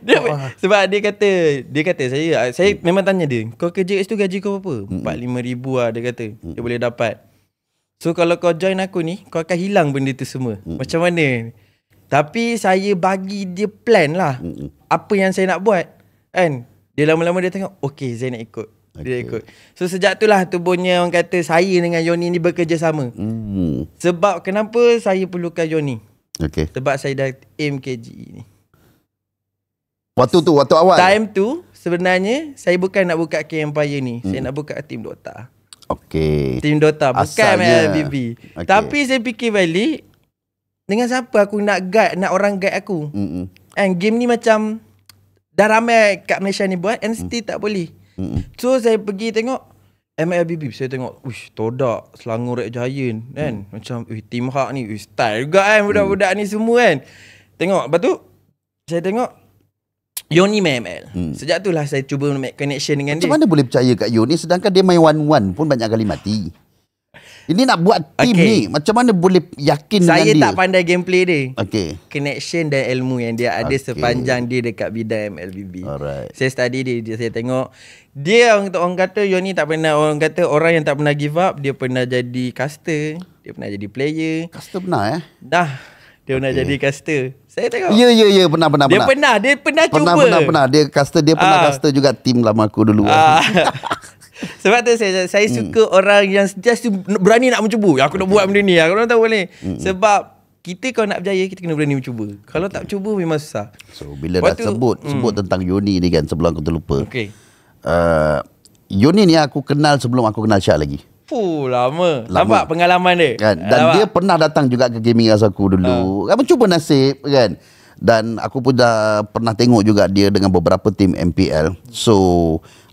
dia, sebab dia kata Dia kata saya Saya mm. memang tanya dia Kau kerja kat situ gaji kau berapa mm. 45 ribu lah dia kata mm. Dia boleh dapat So kalau kau join aku ni Kau akan hilang benda tu semua mm. Macam mana Tapi saya bagi dia plan lah mm. Apa yang saya nak buat Kan Dia lama-lama dia tengok Okay saya nak ikut okay. Dia ikut So sejak tu lah tubuhnya orang kata Saya dengan Yoni ni bekerjasama mm. Sebab kenapa saya perlukan Yoni Okay. Sebab saya dah aim KGE ni Waktu tu, waktu awal Time tu sebenarnya Saya bukan nak buka K-Empire ni mm. Saya nak buka Team Dota Okay Team Dota Bukan MLBB okay. Tapi saya fikir balik Dengan siapa aku nak guide Nak orang guide aku Mm-mm. And game ni macam Dah ramai kat Malaysia ni buat And still mm. tak boleh Mm-mm. So saya pergi tengok MLBB Saya tengok Uish todak Selangor Red Giant Kan mm. Macam Uish team hak ni Uish style juga kan Budak-budak mm. ni semua kan Tengok Lepas tu Saya tengok Yoni ML. Hmm. Sejak itulah saya cuba make connection dengan Macam dia. Macam mana boleh percaya kat Yoni sedangkan dia main one-one pun banyak kali mati. Ini nak buat team okay. ni. Macam mana boleh yakin saya dengan dia? Saya tak pandai gameplay dia. Okay. Connection dan ilmu yang dia ada okay. sepanjang dia dekat bidang MLBB. Alright. Saya study dia, dia, saya tengok. Dia orang kata Yoni tak pernah, orang kata orang yang tak pernah give up, dia pernah jadi caster, dia pernah jadi player. Caster pernah eh? Dah. Dia okay. nak jadi caster. Saya tengok. Ya, ya, ya. Pernah, pernah, dia pernah. Dia pernah. Dia pernah cuba. Pernah, pernah, pernah. Dia caster. Dia pernah ah. caster juga tim lama aku dulu. Ah. Sebab tu saya, saya hmm. suka orang yang just berani nak mencuba. Aku nak buat benda ni. Aku nak tahu boleh. Hmm. Sebab kita kalau nak berjaya kita kena berani mencuba. Kalau okay. tak cuba memang susah. So bila Lepas dah sebut hmm. sebut tentang Yoni ni kan sebelum aku terlupa. Okey. Uh, Yoni ni aku kenal sebelum aku kenal Syah lagi. Puh, lama. lama. Nampak pengalaman dia. Kan? Dan Nampak. dia pernah datang juga ke gaming house aku dulu. Ha. Kan mencuba nasib kan. Dan aku pun dah pernah tengok juga dia dengan beberapa tim MPL. So,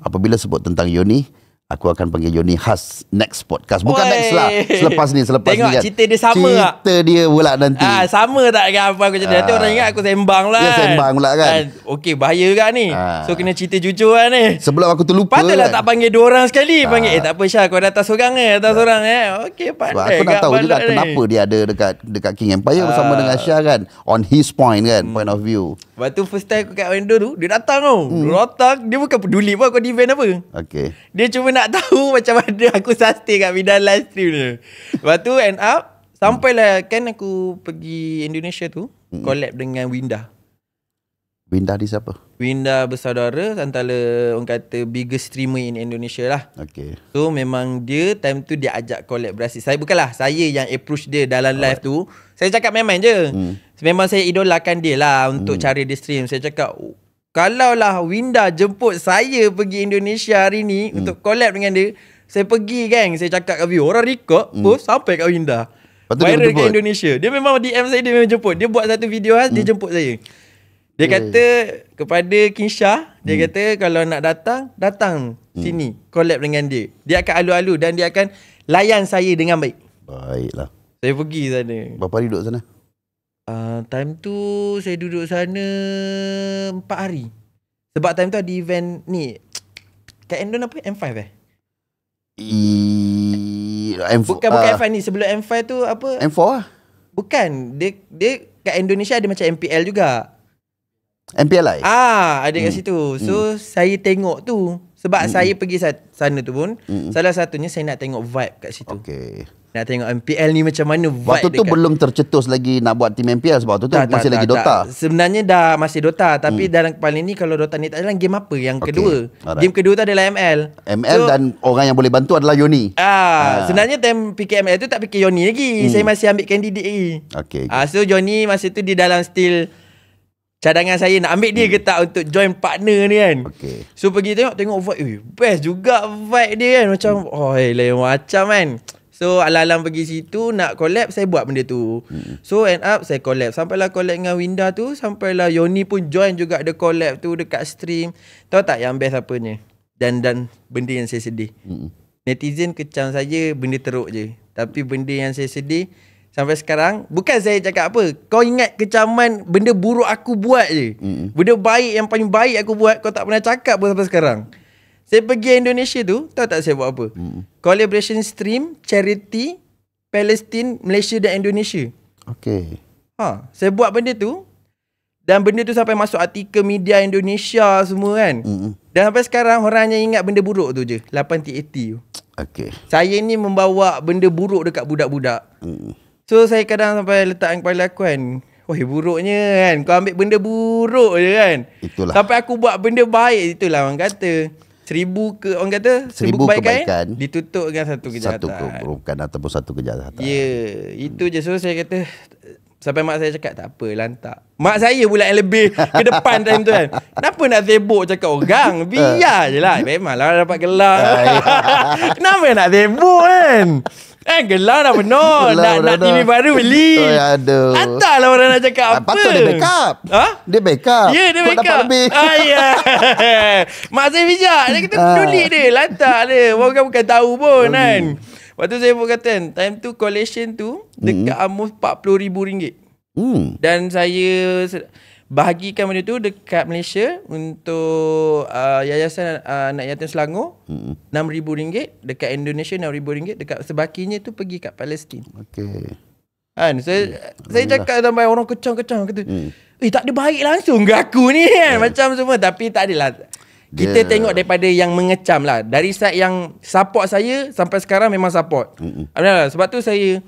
apabila sebut tentang Yoni, Aku akan panggil Joni Has next podcast Bukan Oi. next lah Selepas ni selepas Tengok ni kan. cerita dia sama cerita tak Cerita dia pula nanti ah, Sama tak dengan apa aku cerita Nanti ah. orang ingat aku sembang lah Ya sembang pula kan ah, Okay bahaya kan ni ah. So kena cerita jujur lah ni Sebelum aku terlupa Patutlah kan. tak panggil dua orang sekali ah. Panggil eh tak apa Syah Kau datang seorang ya. eh Datang ah. seorang eh Okay pandai Aku nak tahu juga ni. kenapa dia ada dekat dekat King Empire ah. Bersama dengan Syah kan On his point kan hmm. Point of view Lepas tu first time aku kat vendor tu Dia datang tau hmm. Dia datang Dia bukan peduli pun aku di event apa Okay Dia cuma nak tahu Macam mana aku sustain kat bidang live stream ni Lepas tu end up Sampailah hmm. kan aku pergi Indonesia tu hmm. Collab dengan Winda Winda di siapa? Winda bersaudara Antara orang kata Biggest streamer in Indonesia lah Okay So memang dia Time tu dia ajak collab berhasil Saya bukanlah Saya yang approach dia dalam Alright. live tu Saya cakap main-main je hmm. Memang saya idolakan dia lah untuk mm. cari dia stream. Saya cakap, kalau lah Winda jemput saya pergi Indonesia hari ni mm. untuk collab dengan dia, saya pergi kan, saya cakap kat view, orang record mm. post sampai kat Winda. Viral kat Indonesia. Dia memang DM saya, dia memang jemput. Dia buat satu video khas, dia hmm. jemput saya. Dia yeah. kata kepada Kinsha, dia mm. kata kalau nak datang, datang mm. sini collab dengan dia. Dia akan alu-alu dan dia akan layan saya dengan baik. Baiklah. Saya pergi sana. Berapa hari duduk sana? uh, time tu saya duduk sana empat hari. Sebab time tu ada event ni. Kat Endon apa? M5 eh? E... M4. Bukan, bukan uh, ah. M5 ni. Sebelum M5 tu apa? M4 lah. Bukan. Dia, dia kat Indonesia ada macam MPL juga. MPLI? Ah, ada kat hmm. situ. Hmm. So, mm. saya tengok tu. Sebab mm. saya pergi sana tu pun. Mm. Salah satunya saya nak tengok vibe kat situ. Okay. Nak tengok MPL ni macam mana Waktu tu belum tercetus lagi Nak buat tim MPL Sebab waktu tu tak, masih tak, lagi tak, Dota tak. Sebenarnya dah masih Dota Tapi hmm. dalam kepala ni Kalau Dota ni tak jalan Game apa yang okay. kedua Alright. Game kedua tu adalah ML ML so, dan orang yang boleh bantu Adalah Yoni Ah, ah. Sebenarnya time PKML tu Tak fikir Yoni lagi hmm. Saya masih ambil candidate lagi okay. ah, So Yoni masa tu Di dalam still Cadangan saya nak ambil dia hmm. ke tak Untuk join partner ni kan okay. So pergi tengok Tengok vibe eh, Best juga vibe dia kan Macam hmm. oh, eh, Lain macam kan So alang-alang pergi situ Nak collab Saya buat benda tu hmm. So end up Saya collab Sampailah collab dengan Winda tu Sampailah Yoni pun join juga ada collab tu Dekat stream Tahu tak yang best apanya Dan dan Benda yang saya sedih hmm. Netizen kecam saya Benda teruk je Tapi benda yang saya sedih Sampai sekarang Bukan saya cakap apa Kau ingat kecaman Benda buruk aku buat je hmm. Benda baik Yang paling baik aku buat Kau tak pernah cakap pun Sampai sekarang saya pergi Indonesia tu, tahu tak saya buat apa? Hmm. Collaboration stream charity Palestine, Malaysia dan Indonesia. Okay. Ha, saya buat benda tu dan benda tu sampai masuk artikel media Indonesia semua kan. Hmm. Dan sampai sekarang orang hanya ingat benda buruk tu je, 8 T80 tu. Okey. Saya ni membawa benda buruk dekat budak-budak. Hmm. So saya kadang sampai letak kepala aku kan. Wah buruknya kan Kau ambil benda buruk je kan Itulah Sampai aku buat benda baik Itulah orang kata seribu ke orang kata seribu, seribu kebaikan, kebaikan ditutup dengan satu kejahatan satu keburukan ataupun satu kejahatan ya yeah, itu hmm. je so saya kata Sampai mak saya cakap tak apa lantak. Mak saya pula yang lebih ke depan time tu kan. Kenapa nak sibuk cakap orang? Oh, biar je lah. Memanglah dapat gelar. Ah, ya. Kenapa nak sibuk kan? Eh gelar dah penuh Nak, nak TV baru beli Oi, oh, ya, aduh. Lah orang nak cakap ah, apa Patut dia backup ha? Dia backup Ya dia backup ah, ya. Mak saya bijak Dia kata ah. dia Lantar dia Orang bukan tahu pun kan Lepas tu saya pun kata kan Time tu collection tu Dekat mm. almost RM40,000 mm. Dan saya Bahagikan benda tu Dekat Malaysia Untuk uh, Yayasan uh, Anak Yatim Selangor RM6,000 mm. Dekat Indonesia RM6,000 Dekat sebakinya tu Pergi kat Palestin Okay Kan saya, mm. saya cakap tambah orang kecang-kecang Kata mm. Eh tak ada baik langsung ke aku ni kan yeah. Hmm. Macam semua Tapi tak adalah kita yeah. tengok daripada yang mengecam lah Dari saat yang support saya Sampai sekarang memang support mm-hmm. Sebab tu saya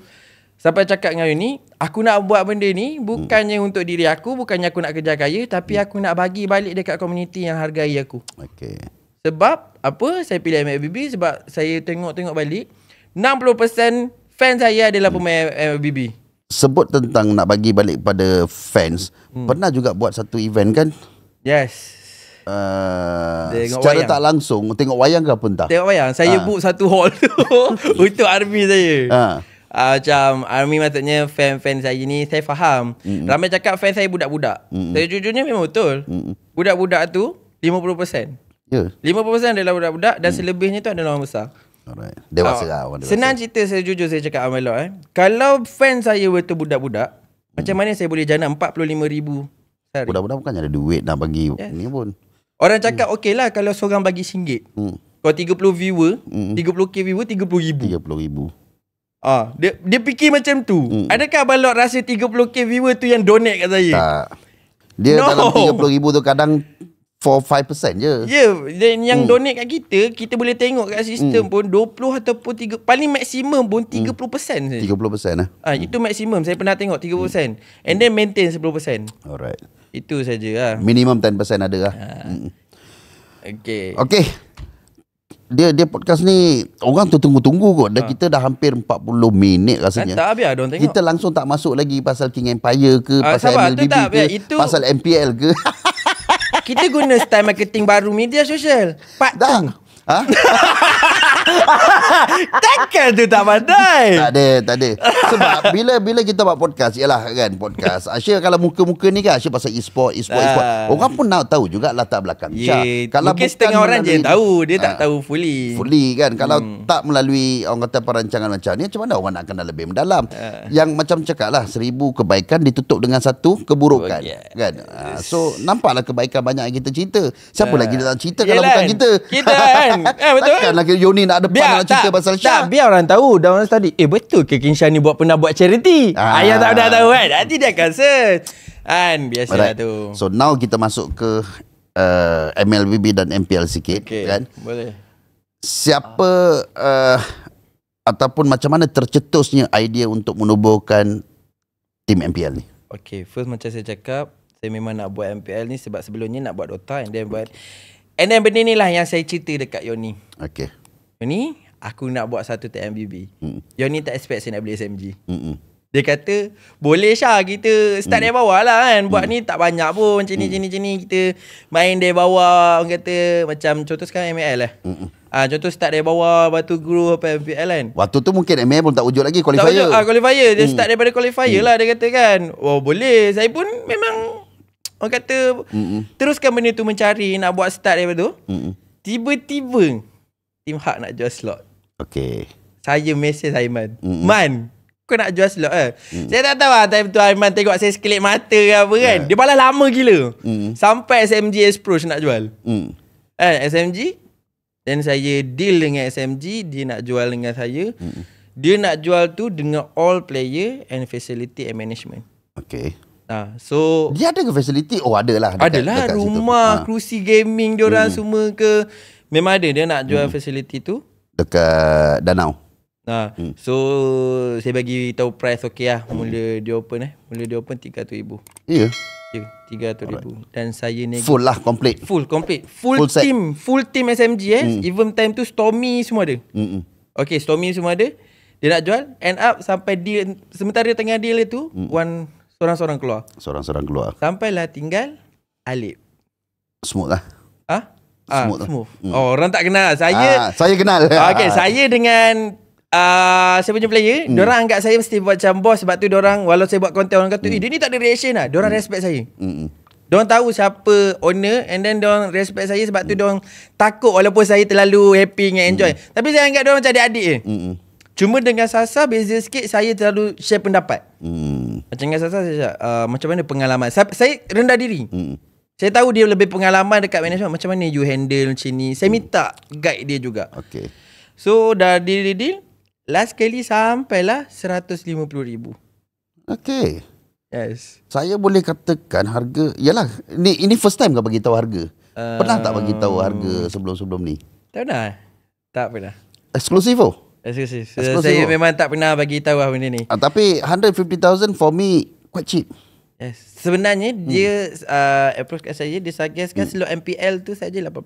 Sampai cakap dengan you ni Aku nak buat benda ni Bukannya mm. untuk diri aku Bukannya aku nak kerja kaya Tapi mm. aku nak bagi balik dekat community yang hargai aku okay. Sebab apa saya pilih MLBB Sebab saya tengok-tengok balik 60% fan saya adalah mm. pemain MLBB Sebut tentang nak bagi balik pada fans mm. Pernah juga buat satu event kan? Yes Uh, secara wayang. tak langsung Tengok wayang ke apa entah Tengok wayang Saya ha. book satu hall tu. Untuk army saya ha. uh, Macam army maksudnya Fan-fan saya ni Saya faham mm-hmm. Ramai cakap fan saya budak-budak mm-hmm. Saya jujurnya memang betul mm-hmm. Budak-budak tu 50% yeah. 50% adalah budak-budak Dan mm. selebihnya tu adalah orang besar Alright. uh, lah orang dewasa. Senang cerita saya jujur Saya cakap amal eh. Kalau fan saya betul budak-budak mm. Macam mana saya boleh jana 45 ribu Budak-budak bukan ada duit Nak bagi yes. ni pun Orang cakap hmm. okey lah kalau seorang bagi RM1. Hmm. Kalau 30 viewer, hmm. 30k viewer, 30 ribu. 30 ribu. Ah, dia, dia fikir macam tu. Hmm. Adakah Abang rasa 30k viewer tu yang donate kat saya? Tak. Dia no. dalam 30 ribu tu kadang 4-5% je. Ya, yeah, dan yang hmm. donate kat kita, kita boleh tengok kat sistem hmm. pun 20 ataupun 30, paling maksimum pun 30% hmm. saja. 30% lah. Ah, hmm. Itu maksimum, saya pernah tengok 30%. Hmm. And then maintain 10%. Alright. Itu sajalah. Minimum 10% ada lah. Ha. Hmm. Okey. Dia dia podcast ni orang tu tunggu-tunggu kot. Dah ha. kita dah hampir 40 minit rasanya. Tak, eh, tak habis lah, tengok. Kita langsung tak masuk lagi pasal King Empire ke, ha, pasal sabar, MLBB tak, ke, itu... pasal MPL ke. kita guna style marketing baru media sosial. Pak. 2. Ha? Takkan tu tak pandai Tak ada Tak ada Sebab bila bila kita buat podcast Yalah kan podcast Asyik kalau muka-muka ni kan Asyik pasal e-sport e e Orang pun nak tahu juga lah tak belakang yeah, kalau Mungkin setengah orang je yang tahu Dia tak ah. tahu fully Fully kan Kalau hmm. tak melalui Orang kata perancangan macam ni Macam mana orang nak kenal lebih mendalam uh. Yang macam cakap lah Seribu kebaikan Ditutup dengan satu keburukan oh, yeah. Kan uh, So nampaklah kebaikan banyak yang kita cerita Siapa uh. lagi nak cerita Kalau Yelan. bukan kan? kita Kita kan eh, Betul Takkanlah Yoni nak ada depan biar, orang cerita tak, pasal Syah. Tak, biar orang tahu. Dah orang tadi, eh betul ke Kinsha ni buat pernah buat charity? Ah. Ayah tak pernah tahu kan? Nanti dia akan search. Kan, biasa right. tu. So now kita masuk ke uh, MLBB dan MPL sikit. Okay. kan? boleh. Siapa uh, ataupun macam mana tercetusnya idea untuk menubuhkan tim MPL ni? Okay, first macam saya cakap, saya memang nak buat MPL ni sebab sebelumnya nak buat Dota and then okay. buat And then benda ni lah yang saya cerita dekat Yoni. Okay. Yoni, aku nak buat satu TMBB. Hmm. Yoni tak expect saya nak beli SMG. Hmm. Dia kata, boleh Syah kita start hmm. dari bawah lah kan. Buat hmm. ni tak banyak pun. Macam ni, hmm. macam hmm. ni, Kita main dari bawah. Orang kata macam contoh sekarang ML lah. Eh. Hmm. Ah ha, contoh start dari bawah batu guru apa MPL kan. Waktu tu mungkin MA pun tak wujud lagi qualifier. Tak wujud, ha, qualifier dia mm. start daripada qualifier mm. lah dia kata kan. Oh boleh. Saya pun memang orang kata mm teruskan benda tu mencari nak buat start daripada tu. mm Tiba-tiba Tim Hak nak jual slot Okay Saya mesej Aiman mm-hmm. Man Kau nak jual slot eh? mm. Saya tak tahu lah Time tu Aiman tengok saya sekelip mata ke apa kan yeah. Dia balas lama gila mm. Sampai SMG approach nak jual mm. eh, SMG Then saya deal dengan SMG Dia nak jual dengan saya mm. Dia nak jual tu dengan all player And facility and management Okay Ah, ha, so dia ada ke facility? Oh, ada lah. Ada lah rumah, ha. kerusi gaming dia orang hmm. semua ke. Memang ada dia nak jual hmm. facility tu dekat danau. Ha. Hmm. So saya bagi tahu price okey lah mula hmm. dia open eh. Mula dia open 300,000. Ya. Yeah. Ya, RM300,000 Dan saya ni Full lah, complete Full, complete Full, full team set. Full team SMG eh mm. Even time tu Stormy semua ada Mm-mm. Okay, Stormy semua ada Dia nak jual End up sampai deal Sementara tengah deal tu mm. One Seorang-seorang keluar Seorang-seorang keluar Sampailah tinggal Alip Semua lah Ah, smooth. smooth. Hmm. Oh, orang tak kenal. Saya ah, saya kenal. Ah, okey, saya dengan Uh, saya punya player hmm. Diorang anggap saya Mesti buat macam boss Sebab tu diorang Walau saya buat konten Orang kata hmm. Eh, dia ni tak ada reaction lah Diorang hmm. respect saya hmm. Diorang tahu siapa owner And then diorang respect saya Sebab hmm. tu diorang Takut walaupun saya terlalu Happy dengan hmm. enjoy hmm. Tapi saya anggap diorang Macam adik-adik je hmm, hmm. Cuma dengan Sasa Beza sikit Saya terlalu share pendapat hmm. Macam dengan Sasa saya uh, Macam mana pengalaman Saya, saya rendah diri hmm. Saya tahu dia lebih pengalaman dekat management macam mana you handle macam ni. Saya hmm. minta guide dia juga. Okay. So dah deal deal, deal. last kali sampailah 150,000. Okay. Yes. Saya boleh katakan harga yalah ni ini first time kau bagi tahu harga. Um, pernah tak bagi tahu um, harga sebelum-sebelum ni? Tak pernah. Tak pernah. Exclusive. Oh? Exclusive. Exclusive. Saya oh. memang tak pernah bagi tahu lah benda ni. Ah, tapi 150,000 for me quite cheap. Yes. Sebenarnya hmm. dia uh, approach kat saya dia suggest kan hmm. slot MPL tu saja 80,000.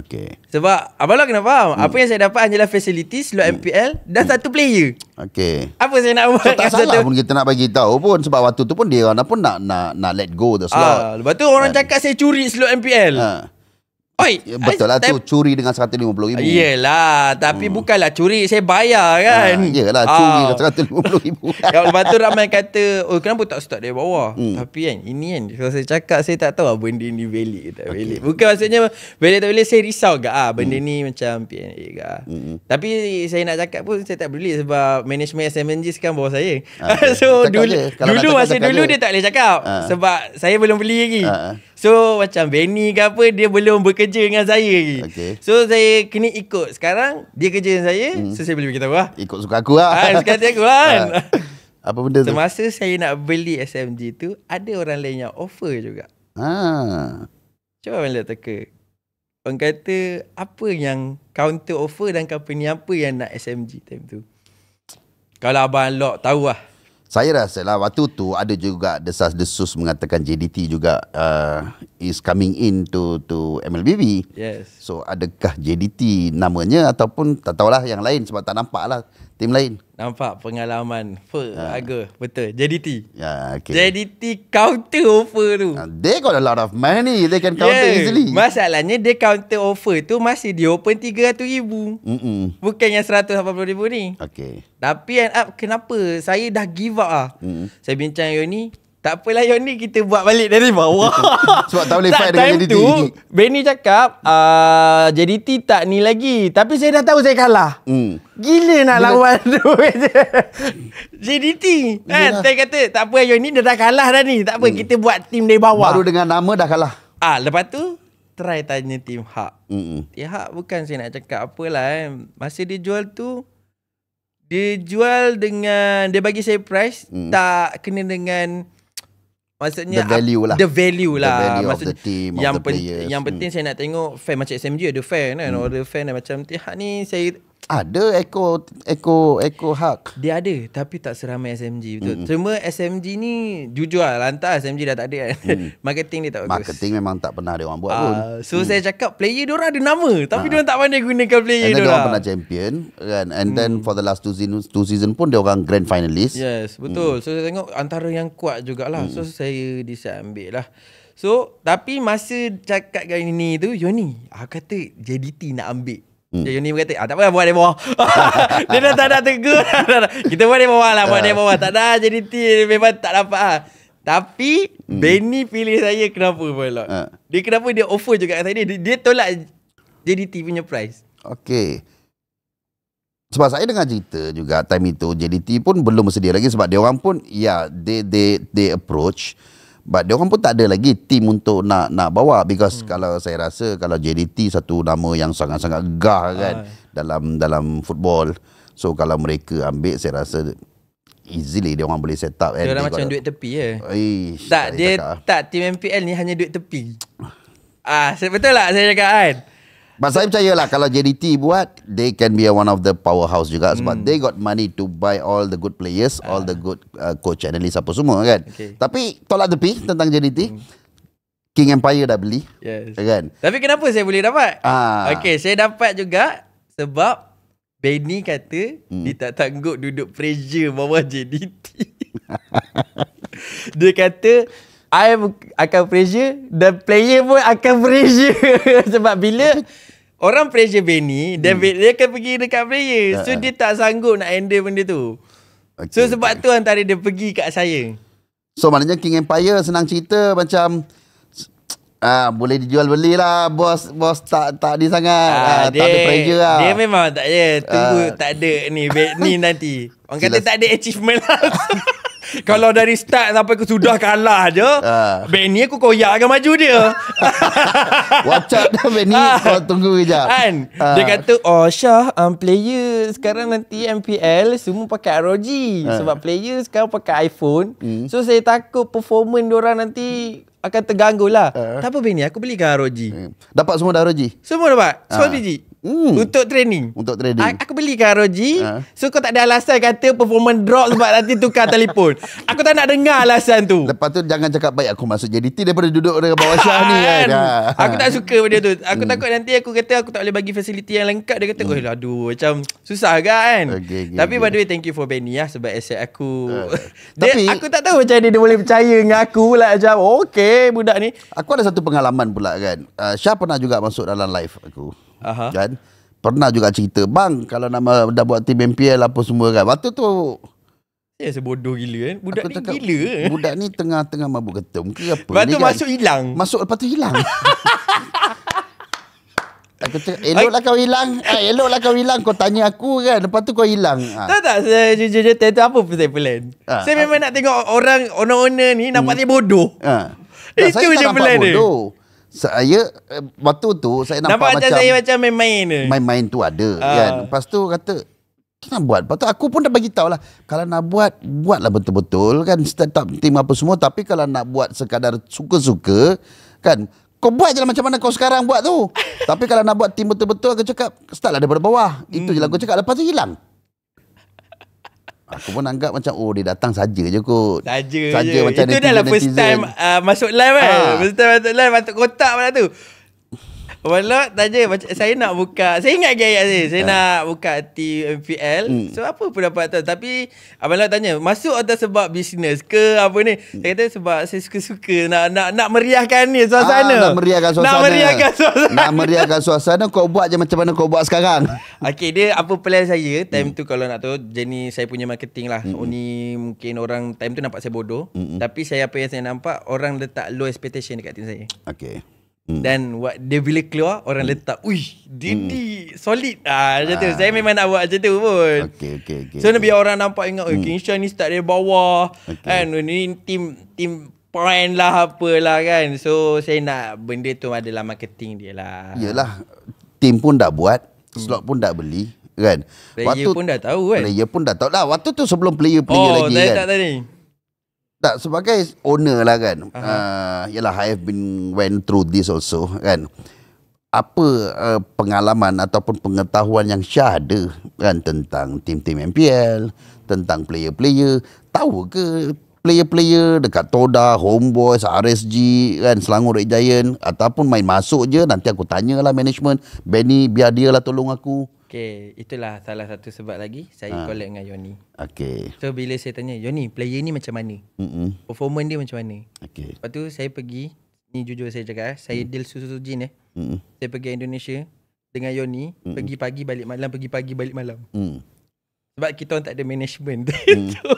Okey. Sebab abang lah kena faham. Hmm. Apa yang saya dapat hanyalah facility slot hmm. MPL dan hmm. satu player. Okey. Apa saya nak buat? So, tak salah satu. pun kita nak bagi tahu pun sebab waktu tu pun dia orang pun nak nak nak let go the slot. Ah, lepas tu orang uh. cakap saya curi slot MPL. Ha. Oi, ya, betul lah tu eh, curi dengan 150,000. Iyalah, tapi hmm. bukanlah curi, saya bayar kan. Ha, ah, iyalah, curi oh. dengan 150,000. Kalau ya, lepas tu ramai kata, "Oh, kenapa tak start dari bawah?" Hmm. Tapi kan ini kan kalau saya cakap saya tak tahu lah benda ni valid ke tak valid. Bukan maksudnya valid tak valid saya risau gak ah benda hmm. ni macam PNA ke. Hmm. Tapi saya nak cakap pun saya tak peduli sebab management SMNG sekarang bawah saya. Ha, so dulu dulu masa dulu dia tak boleh cakap ha. sebab saya belum beli lagi. Ha. So macam Benny ke apa dia belum bekerja kerja dengan saya lagi. Okay. So saya kena ikut. Sekarang dia kerja dengan saya. Hmm. So saya boleh beritahu lah. Ikut suka aku lah. Ha, suka hati aku kan. Ha. Apa benda tu? Semasa saya nak beli SMG tu, ada orang lain yang offer juga. Ha. Cuba melihat teka. Orang kata, apa yang counter offer dan company apa yang nak SMG time tu? Kalau Abang Lok tahu lah saya rasa lah waktu tu ada juga desas desus mengatakan JDT juga uh, is coming in to to MLBB. Yes. So adakah JDT namanya ataupun tak tahulah yang lain sebab tak nampak lah tim lain. Nampak pengalaman ya. harga uh. betul. JDT. Ya, yeah, okay. JDT counter offer tu. Ah, they got a lot of money. They can counter yeah. easily. Masalahnya they counter offer tu masih dia open 300 ribu. Mm-mm. Bukan yang 180 ribu ni. Okay. Tapi end up kenapa? Saya dah give up lah. Mm. Saya bincang dengan ni. Tak apalah yang ni kita buat balik dari bawah. Sebab tak boleh tak fight dengan JDT. Benny cakap, uh, JDT tak ni lagi. Tapi saya dah tahu saya kalah. Hmm. Gila nak Gila. lawan tu. JDT. Gila. Kan? Lah. Saya kata, tak apa yang ni dah, dah kalah dah ni. Tak apa, hmm. kita buat tim dari bawah. Baru dengan nama dah kalah. Ah, lepas tu, try tanya tim Hak. Hmm. Tim Hak bukan saya nak cakap apalah. Eh. Masa dia jual tu, dia jual dengan, dia bagi saya price, hmm. tak kena dengan, Maksudnya The value lah The value lah The value Maksud, of the team Yang, of the pen, yang penting hmm. saya nak tengok Fan macam SMG ada fan kan hmm. Ada fan dan macam Tihak ni saya ada echo echo echo hak. Dia ada tapi tak seramai SMG betul. Mm. Cuma SMG ni jujur lah lantas SMG dah tak ada kan. Mm. Marketing dia tak bagus. Marketing memang tak pernah dia orang buat uh, pun. So mm. saya cakap player dia ada nama tapi uh. Ah. dia tak pandai gunakan player dia orang. pernah champion kan and mm. then mm. for the last two season two season pun dia orang grand finalist. Yes, betul. Mm. So saya tengok antara yang kuat jugalah. Mm. So saya decide ambil lah. So tapi masa cakap kali ni tu Yoni aku kata JDT nak ambil Hmm. Ya, Yunim kata, ah, tak payah buat demo. dia dah tak nak tegur. Kita buat demo bawah lah, buat demo ah. bawah. Tak ada JDT, memang tak dapat lah. Tapi, hmm. Benny pilih saya kenapa pun lah. Ha. Dia kenapa dia offer juga kat saya ni. Dia, dia tolak JDT punya price. Okay. Sebab saya dengar cerita juga time itu JDT pun belum bersedia lagi sebab dia orang pun ya yeah, they they they approach But dia orang pun tak ada lagi team untuk nak nak bawa because hmm. kalau saya rasa kalau JDT satu nama yang sangat-sangat gah ah. kan uh. dalam dalam football. So kalau mereka ambil saya rasa easily dia orang boleh set up dia and macam duit tepi je. Eh. Tak dia cakap. tak team MPL ni hanya duit tepi. Ah, betul lah saya cakap kan. But saya percaya lah kalau JDT buat, they can be one of the powerhouse juga sebab hmm. they got money to buy all the good players, uh. all the good uh, coach, analyst apa semua kan. Okay. Tapi tolak tepi tentang JDT. Hmm. King Empire dah beli. Yes. Kan? Tapi kenapa saya boleh dapat? Ah. Okay, saya dapat juga sebab Benny kata hmm. dia tak tanggup duduk pressure bawah JDT. dia kata I akan pressure dan player pun akan pressure sebab bila Orang pressure Benny dia, hmm. dia akan pergi dekat player ya, So uh-huh. dia tak sanggup Nak handle benda tu okay, So sebab tu Antara dia pergi kat saya So maknanya King Empire Senang cerita Macam Ah boleh dijual beli lah. bos bos tak tak di sangat ah, ah, dia, tak ada pressure lah. Dia memang tak ya tunggu ah. tak ada ni ni nanti. Orang kata tak ada achievement lah. Kalau dari start sampai aku sudah kalah je uh. Ah. Benny aku koyakkan maju dia Watch out dah Benny uh. Ah. Kau tunggu kejap kan? uh. Dia kata Oh Syah um, Player sekarang nanti MPL Semua pakai ROG uh. Sebab player sekarang pakai iPhone hmm. So saya takut performance orang nanti Akan terganggu lah uh. Tak apa Benny aku belikan ROG hmm. Dapat semua dah ROG? Semua dapat Semua uh. biji hmm. Untuk training Untuk training A- Aku belikan ROG ha? So kau tak ada alasan kata Performance drop Sebab nanti tukar telefon Aku tak nak dengar alasan tu Lepas tu jangan cakap baik Aku masuk JDT Daripada duduk dengan bawah Shah ni kan, kan? Ha. Aku tak suka benda tu Aku hmm. takut nanti aku kata Aku tak boleh bagi fasiliti yang lengkap Dia kata hmm. Aduh macam Susah kan okay, okay, Tapi okay. by the way Thank you for Benny ya, lah Sebab asset aku uh, dia, tapi, Aku tak tahu macam mana Dia boleh percaya dengan aku pula Macam oh, okay budak ni Aku ada satu pengalaman pula kan uh, ah, Syah pernah juga masuk dalam live aku Aha. kan pernah juga cerita bang kalau nama dah buat team MPL apa semua kan waktu tu Eh, sebodoh gila kan. Budak Aku ni cakap, gila. Eh. Budak ni tengah-tengah mabuk ketum ke apa. Lepas tu kan? masuk hilang. Masuk lepas tu hilang. Aku cakap, elok lah kau hilang. Eh, ah, elok lah kau hilang. Kau tanya aku kan. Lepas tu kau hilang. Ah. Tak ha. tak. Saya jujur je. Tentu apa pun saya plan. Ha, saya memang ha. nak tengok orang, owner-owner ni nampak hmm. dia bodoh. Ha. Itu je plan dia. Saya tak nampak bodoh saya waktu tu saya nampak, nampak macam, saya macam main-main ni. Main-main tu ada uh. kan. Lepas tu kata kita nak buat. Lepas tu aku pun dah bagi tahu lah. Kalau nak buat, buatlah betul-betul kan. Start up team apa semua. Tapi kalau nak buat sekadar suka-suka kan. Kau buat je lah macam mana kau sekarang buat tu. Tapi kalau nak buat team betul-betul aku cakap. Start lah daripada bawah. Itu hmm. je lah aku cakap. Lepas tu hilang. Aku pun anggap macam Oh dia datang saja je kot Saja je macam Itu dah lah first time uh, Masuk live kan ha. First time masuk live Masuk kotak mana tu Walau tanya Saya nak buka Saya ingat gaya ayat saya Saya ah. ha. nak buka TMPL hmm. So apa pendapat tu Tapi Abang Lot tanya Masuk atau sebab bisnes ke Apa ni hmm. Saya kata sebab Saya suka-suka Nak nak nak meriahkan ni Suasana ha, Nak meriahkan suasana Nak meriahkan suasana Nak meriahkan suasana Kau buat je macam mana Kau buat sekarang Okay dia Apa plan saya Time hmm. tu kalau nak tahu Jenis saya punya marketing lah hmm. Uni mungkin orang Time tu nampak saya bodoh hmm. Tapi saya apa yang saya nampak Orang letak low expectation Dekat tim saya Okay Hmm. Dan what, dia bila keluar Orang mm. letak Uish Dia mm. solid ah, Macam tu Saya ah. memang nak buat macam tu pun Okay okay, okay So okay. biar orang nampak Ingat mm. King Shah ni start dari bawah Kan okay. Ni team Team Point lah apalah kan So saya nak Benda tu adalah marketing dia lah Yelah Team pun dah buat mm. Slot pun dah beli Kan Player waktu, pun dah tahu kan Player pun dah tahu lah Waktu tu sebelum player-player oh, lagi kan Oh tak tadi tak sebagai owner lah kan. Uh-huh. Uh, yalah I have been went through this also kan. Apa uh, pengalaman ataupun pengetahuan yang Syah ada kan tentang tim-tim MPL, tentang player-player, tahu ke player-player dekat Toda, Homeboys, RSG kan Selangor Red Giant ataupun main masuk je nanti aku tanyalah management, Benny biar dia lah tolong aku. Okay, itulah salah satu sebab lagi saya ha. collab dengan Yoni. Okay. So, bila saya tanya, Yoni, player ni macam mana? Mm-mm. Performance dia macam mana? Okay. Lepas tu, saya pergi, ni jujur saya cakap, eh, saya mm. deal susu-susu jin eh. Mm-mm. Saya pergi Indonesia dengan Yoni, Mm-mm. pergi pagi balik malam, pergi pagi balik malam. Mm. Sebab kita orang tak ada management. Mm. so,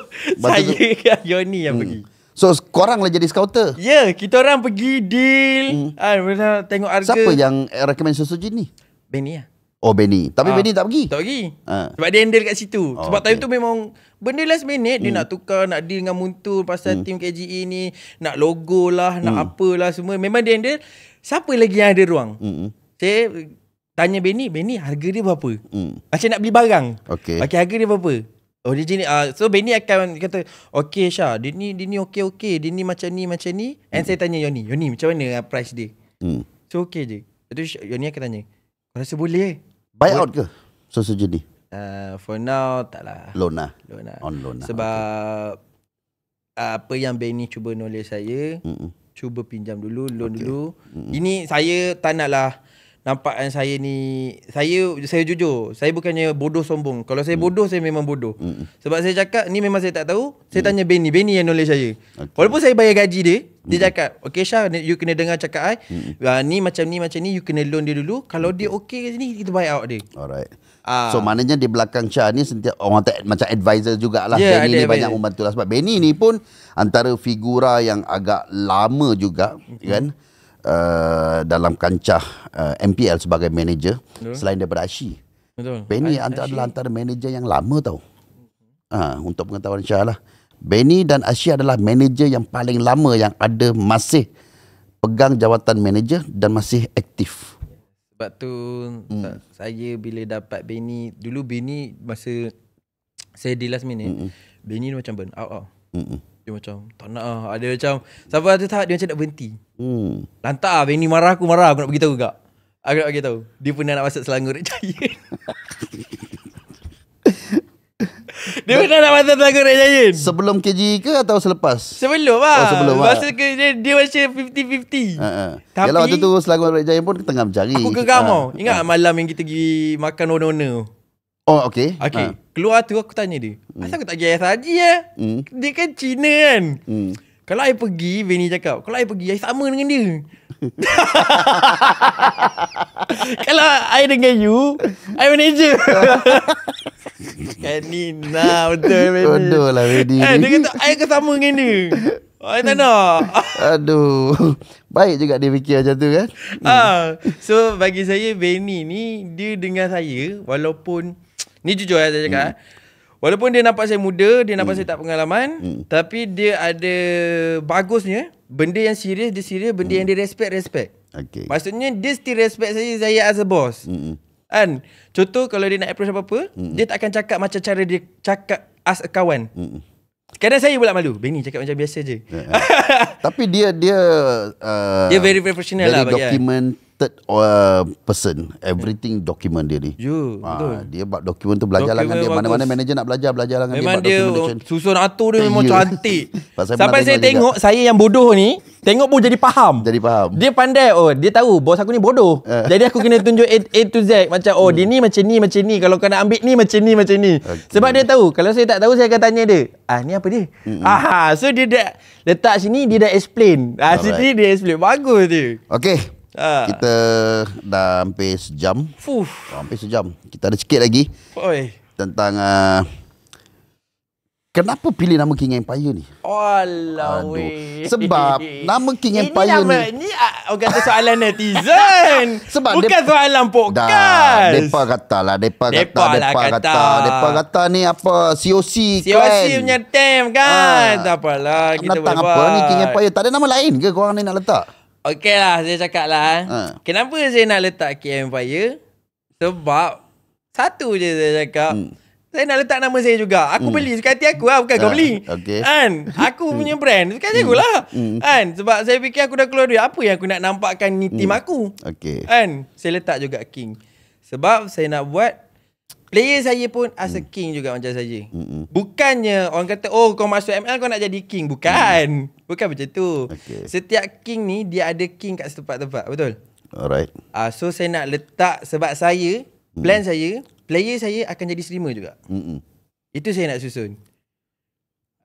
saya dengan Yoni yang mm. pergi. So, korang lah jadi scouter? Ya, yeah, kita orang pergi deal, mm. ha, tengok harga. Siapa yang recommend susu jin ni? Benny lah. Oh Benny Tapi ha. Benny tak pergi Tak pergi ha. Sebab dia handle kat situ oh, Sebab okay. time tu memang Benda last minute mm. Dia hmm. nak tukar Nak deal dengan Muntur Pasal mm. team KGE ni Nak logo lah Nak hmm. apa lah semua Memang dia handle Siapa lagi yang ada ruang mm. Saya Tanya Benny Benny harga dia berapa mm. Macam nak beli barang Okay, okay Harga dia berapa Oh dia jenis uh, So Benny akan kata Okay Syah Dia ni, dia ni okay okay Dia ni macam ni macam ni And mm. saya tanya Yoni Yoni macam mana price dia mm. So okay je Lepas tu Yoni akan tanya Rasa boleh eh Buy out ke So, jenis uh, For now tak lah Loan lah Loan lah On loan lah Sebab okay. uh, Apa yang Benny cuba nolak saya Mm-mm. Cuba pinjam dulu Loan okay. dulu Mm-mm. Ini saya tak nak lah nampakkan saya ni saya saya jujur saya bukannya bodoh sombong kalau saya mm. bodoh saya memang bodoh mm. sebab saya cakap ni memang saya tak tahu saya mm. tanya Benny Benny yang knowledge saya okay. walaupun saya bayar gaji dia mm. dia hmm. cakap okay Shah you kena dengar cakap I mm. uh, ni macam ni macam ni you kena loan dia dulu kalau okay. dia okay kat sini kita buy out dia alright uh. so maknanya di belakang Shah ni sentiasa orang tak macam advisor jugalah yeah, Benny ni banyak membantu lah sebab Benny ni pun antara figura yang agak lama juga mm-hmm. kan uh, dalam kancah uh, MPL sebagai manager Betul. selain daripada Ashi. Betul. Benny Ay- antara, adalah antara manager yang lama tau. Ha, untuk pengetahuan Syah lah. Benny dan Ashi adalah manager yang paling lama yang ada masih pegang jawatan manager dan masih aktif. Sebab tu hmm. saya bila dapat Benny, dulu Benny masa saya di last minute, hmm Benny macam burn out. Oh, oh. hmm dia macam tak nak lah. Ada macam siapa ada tak dia macam nak berhenti. Hmm. Lantak ah Benny marah aku marah aku nak bagi tahu gak. Aku nak bagi Dia pernah nak masuk Selangor Red Giant. dia pernah nak masuk Selangor Red Giant. Sebelum KG ke atau selepas? Sebelum lah. Oh, sebelum lah. Masa ke dia, dia masa 50-50. Uh-huh. Tapi Yalah, waktu tu Selangor Red Giant pun tengah mencari. Aku gegam ha. uh-huh. Ingat uh-huh. malam yang kita pergi makan ona-ona tu. Oh okay Okay ha. Keluar tu aku tanya dia hmm. Asal aku tak pergi saji ya? Eh? hmm. Dia kan Cina kan hmm. Kalau I pergi Vinny cakap Kalau I pergi saya sama dengan dia Kalau I dengan you I manager Kan Nina Betul Vinny Betul lah Vinny eh, Dia kata I akan sama dengan dia Oh, tak nak. Aduh. Baik juga dia fikir macam tu kan. Ah, so bagi saya Benny ni dia dengan saya walaupun Ni jujur lah saya cakap hmm. Eh. Walaupun dia nampak saya muda Dia nampak hmm. saya tak pengalaman hmm. Tapi dia ada Bagusnya Benda yang serius Dia serius Benda hmm. yang dia respect Respect okay. Maksudnya Dia still respect saya Saya as a boss hmm. Kan Contoh kalau dia nak approach apa-apa hmm. Dia tak akan cakap Macam cara dia cakap As a kawan hmm. Kadang saya pula malu. Benny cakap macam biasa je. Yeah, ya. tapi dia dia uh, dia very professional very lah. Very eh. document trusted uh, person everything yeah. document dia ni. Ya, yeah, Dia buat dokumen tu belajar lah dengan dia mana-mana manager nak belajar belajar lah dengan dia. Memang dia, susun atur dia yeah. memang ya. cantik. Sampai saya tengok, saya, tengok saya yang bodoh ni Tengok pun jadi faham. Jadi faham. Dia pandai. Oh, dia tahu bos aku ni bodoh. Eh. Jadi aku kena tunjuk A, A to Z macam oh, hmm. dia ni macam ni macam ni. Kalau kau nak ambil ni macam ni macam ni. Okay. Sebab dia tahu. Kalau saya tak tahu saya akan tanya dia. Ah, ni apa dia? Mm-hmm. Aha, so dia dah letak sini dia dah explain. Ah, sini dia explain. Bagus dia. Okay. Ha. Kita dah hampir sejam. Fuh. Hampir sejam. Kita ada sikit lagi. Oi. Tentang uh, Kenapa pilih nama King Empire ni? Alah oh, weh. Sebab nama King ini Empire ni. Ini nama, ah, ni orang kata soalan netizen. sebab Bukan depa, soalan podcast. Dah, mereka kata lah. depa kata, depa lah kata. depa kata. ni apa, COC, COC kan. COC punya team kan. Ha. Tak apalah, kita Nantang boleh apa buat. apa ni King Empire? Tak ada nama lain ke korang ni nak letak? Okay lah, saya cakap lah. Eh. Ha. Kenapa saya nak letak KM Empire? Sebab, satu je saya cakap. Hmm. Saya nak letak nama saya juga. Aku mm. beli sekali aku lah. Bukan ha, kau ah, beli. Okay. Kan? Aku punya brand. Sekali aku hmm. lah. Hmm. Kan? Sebab saya fikir aku dah keluar duit. Apa yang aku nak nampakkan ni mm. tim hmm. aku? Okay. Kan? Saya letak juga King. Sebab saya nak buat Player saya pun as a hmm. king juga macam saya. Mm-mm. Bukannya orang kata oh kau masuk ML kau nak jadi king. Bukan. Mm. Bukan macam tu. Okay. Setiap king ni dia ada king kat tempat-tempat. Betul? Alright. Uh, so saya nak letak sebab saya, mm. plan saya, player saya akan jadi streamer juga. Mm-mm. Itu saya nak susun.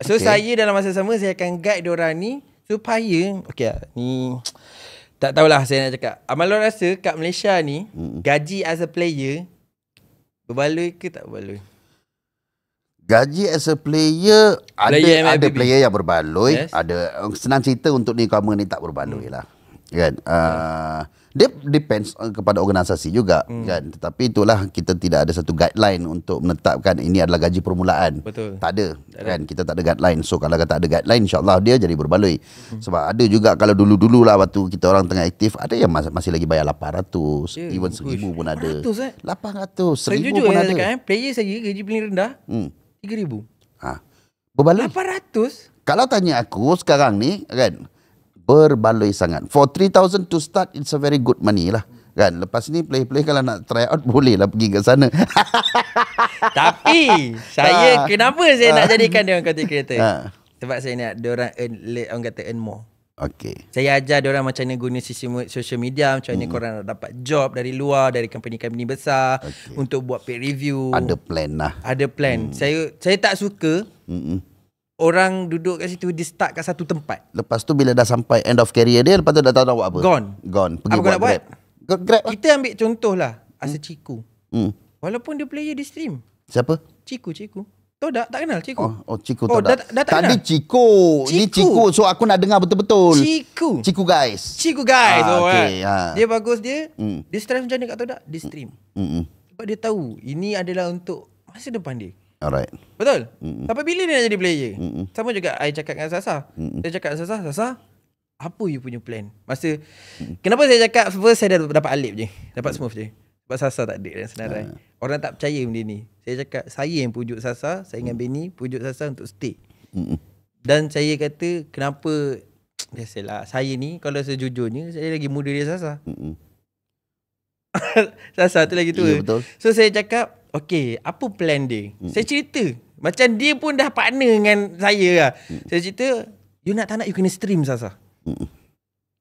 So okay. saya dalam masa sama saya akan guide orang ni supaya, okay lah, ni tak tahulah saya nak cakap. Amal rasa kat Malaysia ni, mm. gaji as a player Berbaloi ke tak berbaloi? Gaji as a player, player ada ada player yang berbaloi, yes. ada senang cerita untuk ni kamu ni tak berbaloi hmm. lah. Kan? Uh, dia depends eh, kepada organisasi juga hmm. kan tetapi itulah kita tidak ada satu guideline untuk menetapkan ini adalah gaji permulaan Betul. tak ada tak kan ada. kita tak ada guideline so kalau kata ada guideline insyaallah dia jadi berbaloi hmm. sebab ada juga kalau dulu-dulu lah waktu kita orang tengah aktif ada yang mas- masih lagi bayar 800 yeah, even 1000 pun ada 800 eh 800 1000 pun eh, ada cakap, eh, player saja gaji paling rendah hmm. 3000 ha berbaloi 800 kalau tanya aku sekarang ni kan berbaloi sangat. For 3,000 to start, it's a very good money lah. Kan? Lepas ni, play-play kalau nak try out, bolehlah pergi ke sana. Tapi, saya ha. kenapa saya ha. nak ah. jadikan dia orang kata kereta? Ha. Sebab saya nak dia orang earn, orang kata earn more. Okay. Saya ajar dia orang macam mana guna sistem social media, macam mana hmm. korang nak dapat job dari luar, dari company-company besar, okay. untuk buat peer review. Ada plan lah. Ada plan. Hmm. Saya saya tak suka, hmm. hmm. Orang duduk kat situ Dia start kat satu tempat Lepas tu bila dah sampai End of career dia Lepas tu dah tahu nak buat apa Gone Gone Pergi apa buat grab, grab lah. Kita ambil contoh lah Asa hmm. Ciku hmm. Walaupun dia player di stream Siapa? Ciku Ciku Tahu tak? Tak kenal Ciku Oh, oh Ciku oh, tahu oh, tak da, Tadi Ciku Ini Ciku. So aku nak dengar betul-betul Ciku Ciku guys Ciku guys ah, oh, okay, ah. Eh. Ha. Dia bagus dia hmm. Dia stress macam ni kat tahu tak Di stream hmm, hmm. Sebab dia tahu Ini adalah untuk Masa depan dia Alright. Betul? Mm-mm. Sampai bila dia nak jadi player? Mm-mm. Sama juga saya cakap dengan Sasa. Mm-mm. Saya cakap dengan Sasa, Sasa, apa you punya plan? Masa, Mm-mm. kenapa saya cakap first saya dah dapat alip je. Dapat smooth je. Sebab Sasa tak ada dalam senarai. Ha. Orang tak percaya benda ni. Saya cakap, saya yang pujuk Sasa, saya dengan mm. Benny pujuk Sasa untuk stay. Mm-mm. Dan saya kata, kenapa, biasalah, saya ni kalau sejujurnya, saya lagi muda dari Sasa. Mm-mm. Sasa tu lagi tu. Yeah, ya, So saya cakap, Okay apa plan dia hmm. Saya cerita Macam dia pun dah partner dengan saya lah. hmm. Saya cerita You nak tak nak you kena stream Sasa hmm.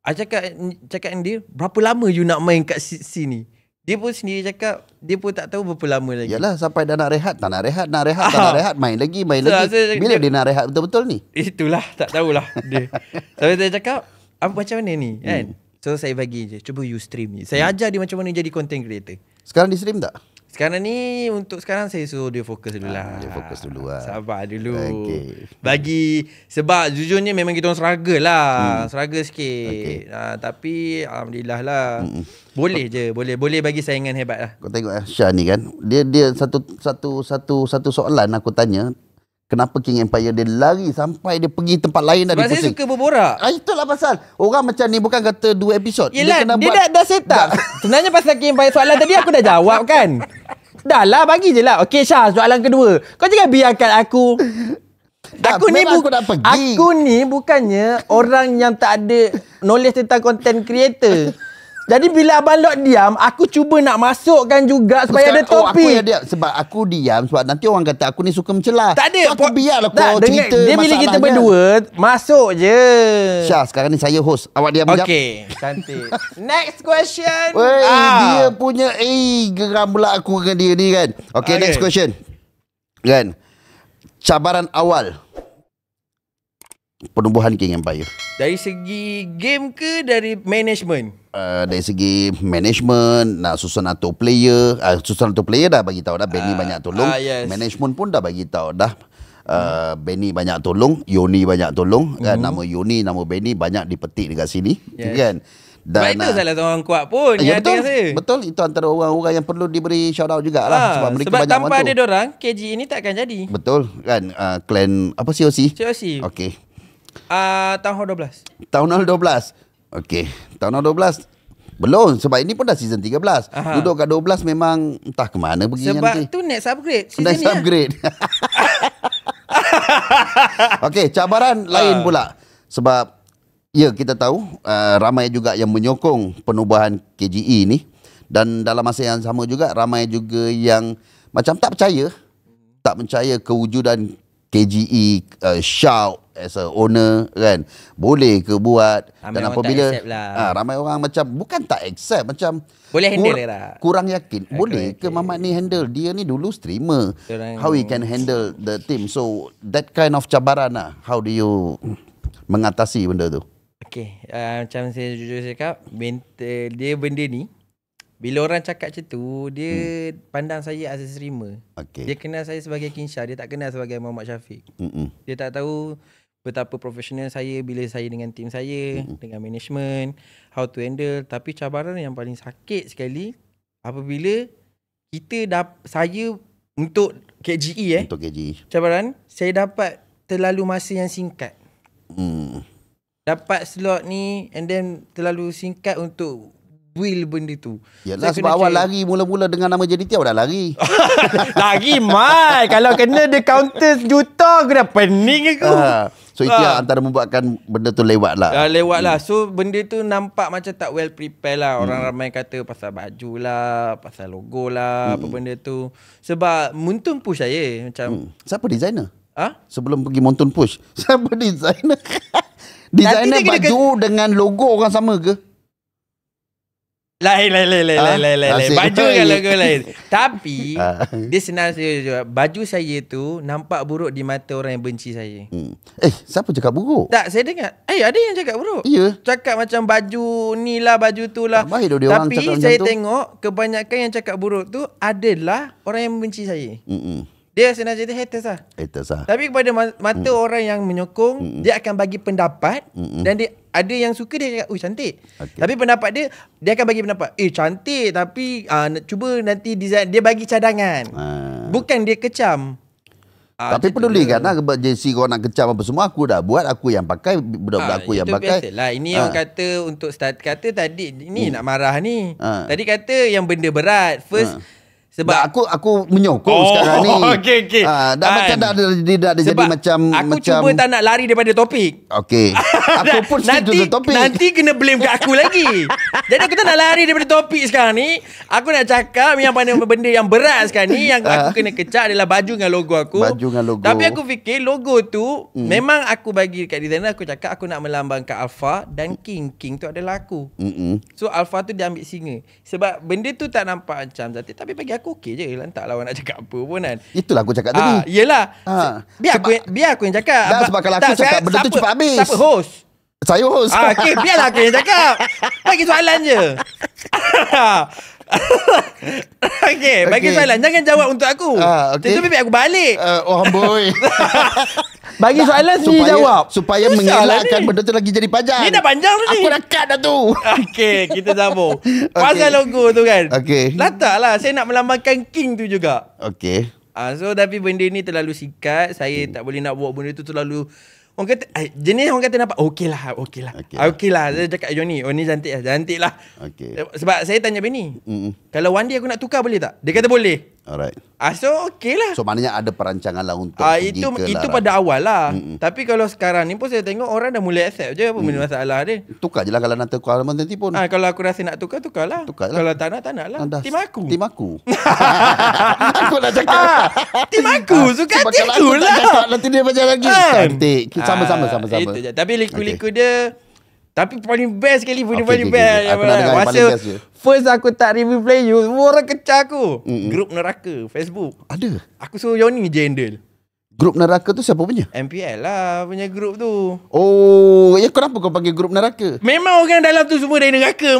I cakap Cakap dengan dia Berapa lama you nak main kat sini dia pun sendiri cakap Dia pun tak tahu berapa lama lagi Yalah sampai dah nak rehat Tak nak rehat Nak rehat Tak ah. nak rehat Main lagi main so, lagi saya, Bila dia, dia nak rehat betul-betul ni Itulah Tak tahulah dia Sampai so, saya cakap Apa macam mana ni kan hmm. So saya bagi je Cuba you stream ni Saya hmm. ajar dia macam mana Jadi content creator Sekarang di stream tak? Sekarang ni untuk sekarang saya suruh dia fokus dulu ah, lah. Dia fokus dulu lah. Sabar dulu. Okay. Bagi sebab jujurnya memang kita orang struggle lah. Hmm. Struggle sikit. Okay. Uh, ah, tapi alhamdulillah lah. Hmm. Boleh je, boleh boleh bagi saingan hebat lah. Kau tengok eh, Syah ni kan. Dia dia satu satu satu satu soalan aku tanya Kenapa King Empire dia lari sampai dia pergi tempat lain dah dipusing. Sebab dia suka berborak. Ah, itulah pasal. Orang macam ni bukan kata dua episod. Yelah, dia, kena dia buat... dah, dah set up. Sebenarnya pasal King Empire soalan tadi aku dah jawab kan. dah lah, bagi je lah. Okay Syah, soalan kedua. Kau jangan biarkan aku. Dah, aku ni bu- aku, nak pergi. aku ni bukannya orang yang tak ada knowledge tentang content creator. Jadi bila Abang Lot diam, aku cuba nak masukkan juga supaya Sekarang, ada topi. Oh, aku yang dia, sebab aku diam, sebab nanti orang kata aku ni suka mencelah. Tak ada. aku po- biarlah kau cerita dengan, dia masalahnya. pilih kita berdua, masuk je. Syah, sekarang ni saya host. Awak diam okay. sekejap. Okay, cantik. Next question. Wey, ah. dia punya, eh, geram pula aku dengan dia ni kan. Okay, okay, next question. Kan, cabaran awal penubuhan King Empire. Dari segi game ke dari management? uh, dari segi management nak susun atur player uh, susun atur player dah bagi tahu dah Benny uh, banyak tolong uh, yes. management pun dah bagi tahu dah Uh, Benny banyak tolong Yoni banyak tolong uh-huh. kan? Mhm. Nama Yoni Nama Benny Banyak dipetik dekat sini yes. Kan Dan, Baik uh, itu salah satu orang kuat pun ya, betul, betul Itu antara orang-orang yang perlu Diberi shout out juga lah Sebab, mereka sebab banyak tanpa bantu. ada orang KG ini takkan jadi Betul kan uh, Clan Apa COC COC Okay uh, Tahun 12 Tahun 12 Okey, tahun 12 belum sebab ini pun dah season 13. Aha. Duduk kat 12 memang entah ke mana pergi sebab nanti. Sebab tu next upgrade season next ni. Next upgrade. Okey, cabaran uh. lain pula. Sebab ya kita tahu uh, ramai juga yang menyokong penubuhan KGE ni dan dalam masa yang sama juga ramai juga yang macam tak percaya tak percaya kewujudan KGE uh, shout as a owner kan boleh ke buat ramai dan apabila lah. ha, ramai orang macam bukan tak accept macam boleh handle kur- lah. kurang yakin okay, ah, boleh okay. ke mamat ni handle dia ni dulu streamer Terang. how he can handle the team so that kind of cabaran lah how do you mengatasi benda tu okey uh, macam saya jujur cakap mental dia benda ni bila orang cakap macam tu, dia hmm. pandang saya as a streamer. Okay. Dia kenal saya sebagai Kinsha, dia tak kenal sebagai Muhammad Syafiq. Mm-mm. Dia tak tahu betapa profesional saya bila saya dengan tim saya, Mm-mm. dengan management, how to handle. Tapi cabaran yang paling sakit sekali, apabila kita dah, saya untuk KGE eh. Untuk KGE. Cabaran, saya dapat terlalu masa yang singkat. Hmm. Dapat slot ni and then terlalu singkat untuk will benda tu. Yalah sebab awak lari mula-mula dengan nama JDT awak dah lari. lari mai. Kalau kena dia counter sejuta aku dah pening aku. Uh, so itu uh. antara membuatkan benda tu lewat lah. Uh, lewat lah. So benda tu nampak macam tak well prepare lah. Orang hmm. ramai kata pasal baju lah, pasal logo lah, hmm. apa benda tu. Sebab muntun push saya macam. Hmm. Siapa designer? Ah? Huh? Sebelum pergi muntun push, siapa designer? designer baju kena... dengan logo orang sama ke? lain lain lain lain lain lain lain ah, baju kan logo lain tapi ah. dia senang juga. baju saya tu nampak buruk di mata orang yang benci saya hmm. eh siapa cakap buruk tak saya dengar eh ada yang cakap buruk iya cakap macam baju ni lah baju tu lah tapi orang cakap saya tengok kebanyakan yang cakap buruk tu adalah orang yang benci saya hmm, hmm. Dia senang cerita haters lah Haters lah Tapi kepada mata mm. orang yang menyokong Mm-mm. Dia akan bagi pendapat Mm-mm. Dan dia ada yang suka dia cakap Ui cantik okay. Tapi pendapat dia Dia akan bagi pendapat Eh cantik tapi uh, Cuba nanti design Dia bagi cadangan uh. Bukan dia kecam Ah, Tapi peduli kan lah Sebab JC kau nak kecam apa semua Aku dah buat Aku yang pakai Budak-budak ah, aku yang pakai Itu lah. Ini ah. Ha. yang kata Untuk start Kata tadi Ini hmm. nak marah ni ah. Tadi kata yang benda berat First ah. Sebab aku aku menyokong oh, sekarang ni. Okey okey. Ah, dah An. macam tak kan? ada dah, dah, dah Sebab jadi macam aku macam cuba tak nak lari daripada topik. Okey. aku pun nanti, setuju topik. Nanti kena blame kat aku lagi. jadi aku tak nak lari daripada topik sekarang ni. Aku nak cakap yang mana benda yang berat sekarang ni yang aku ah. kena kecak adalah baju dengan logo aku. Baju dengan logo. Tapi aku fikir logo tu hmm. memang aku bagi dekat designer aku cakap aku nak melambangkan alfa dan hmm. king. King tu adalah aku. Hmm. hmm. So alfa tu dia ambil singa. Sebab benda tu tak nampak macam cantik tapi bagi aku aku okey je tak lawan nak cakap apa pun kan Itulah aku cakap tadi ah, Yelah ha. biar, sebab, aku, biar aku yang cakap dah, Sebab kalau aku tak, cakap Benda siapa, tu cepat habis Siapa host saya host. Ah, okay, biarlah aku yang cakap. Bagi soalan je. okay, okay, bagi soalan jangan jawab untuk aku. Ah, okay. bibik aku balik. Uh, oh boy. bagi nah, soalan sendiri jawab. Supaya lah mengelakkan benda tu lagi jadi panjang. Ni dah panjang ni. Aku dah cut dah tu. okay, kita sambung. okay. Pasal logo tu kan. Okay. Lataklah saya nak melambangkan king tu juga. Okay. Ah, uh, so tapi benda ni terlalu sikat. Saya hmm. tak boleh nak buat benda tu terlalu... Orang kata eh, Jenis orang kata nampak Okey lah Okey lah Okey okay lah. lah Saya cakap Johnny Oh ni cantik lah Cantik lah okay. Sebab saya tanya Benny mm-hmm. Kalau one day aku nak tukar boleh tak Dia kata boleh Alright. Ah, so okay lah. So maknanya ada perancangan lah untuk ah, itu, pergi ke Itu pada right. awal lah. Mm-mm. Tapi kalau sekarang ni pun saya tengok orang dah mulai accept je apa mm. benda masalah dia. Tukar je lah kalau nak tukar nanti pun. Ah, kalau aku rasa nak tukar, tukar lah. lah. Kalau tak nak, tak nak lah. Ah, tim aku. Tim aku. aku nak cakap. Ah, tim aku. Ah, suka tim aku lah. Nanti dia macam lagi. Ah. Cantik. Sama-sama. Ah, sama sama. Tapi liku-liku okay. dia... Tapi paling best sekali Benda okay, paling okay, best Aku nak dengar masa paling best je First aku tak review play you Semua orang kecah aku mm. Grup neraka Facebook Ada Aku suruh Yoni je handle Grup neraka tu siapa punya? MPL lah punya grup tu Oh Ya kenapa kau panggil grup neraka? Memang orang dalam tu semua dari neraka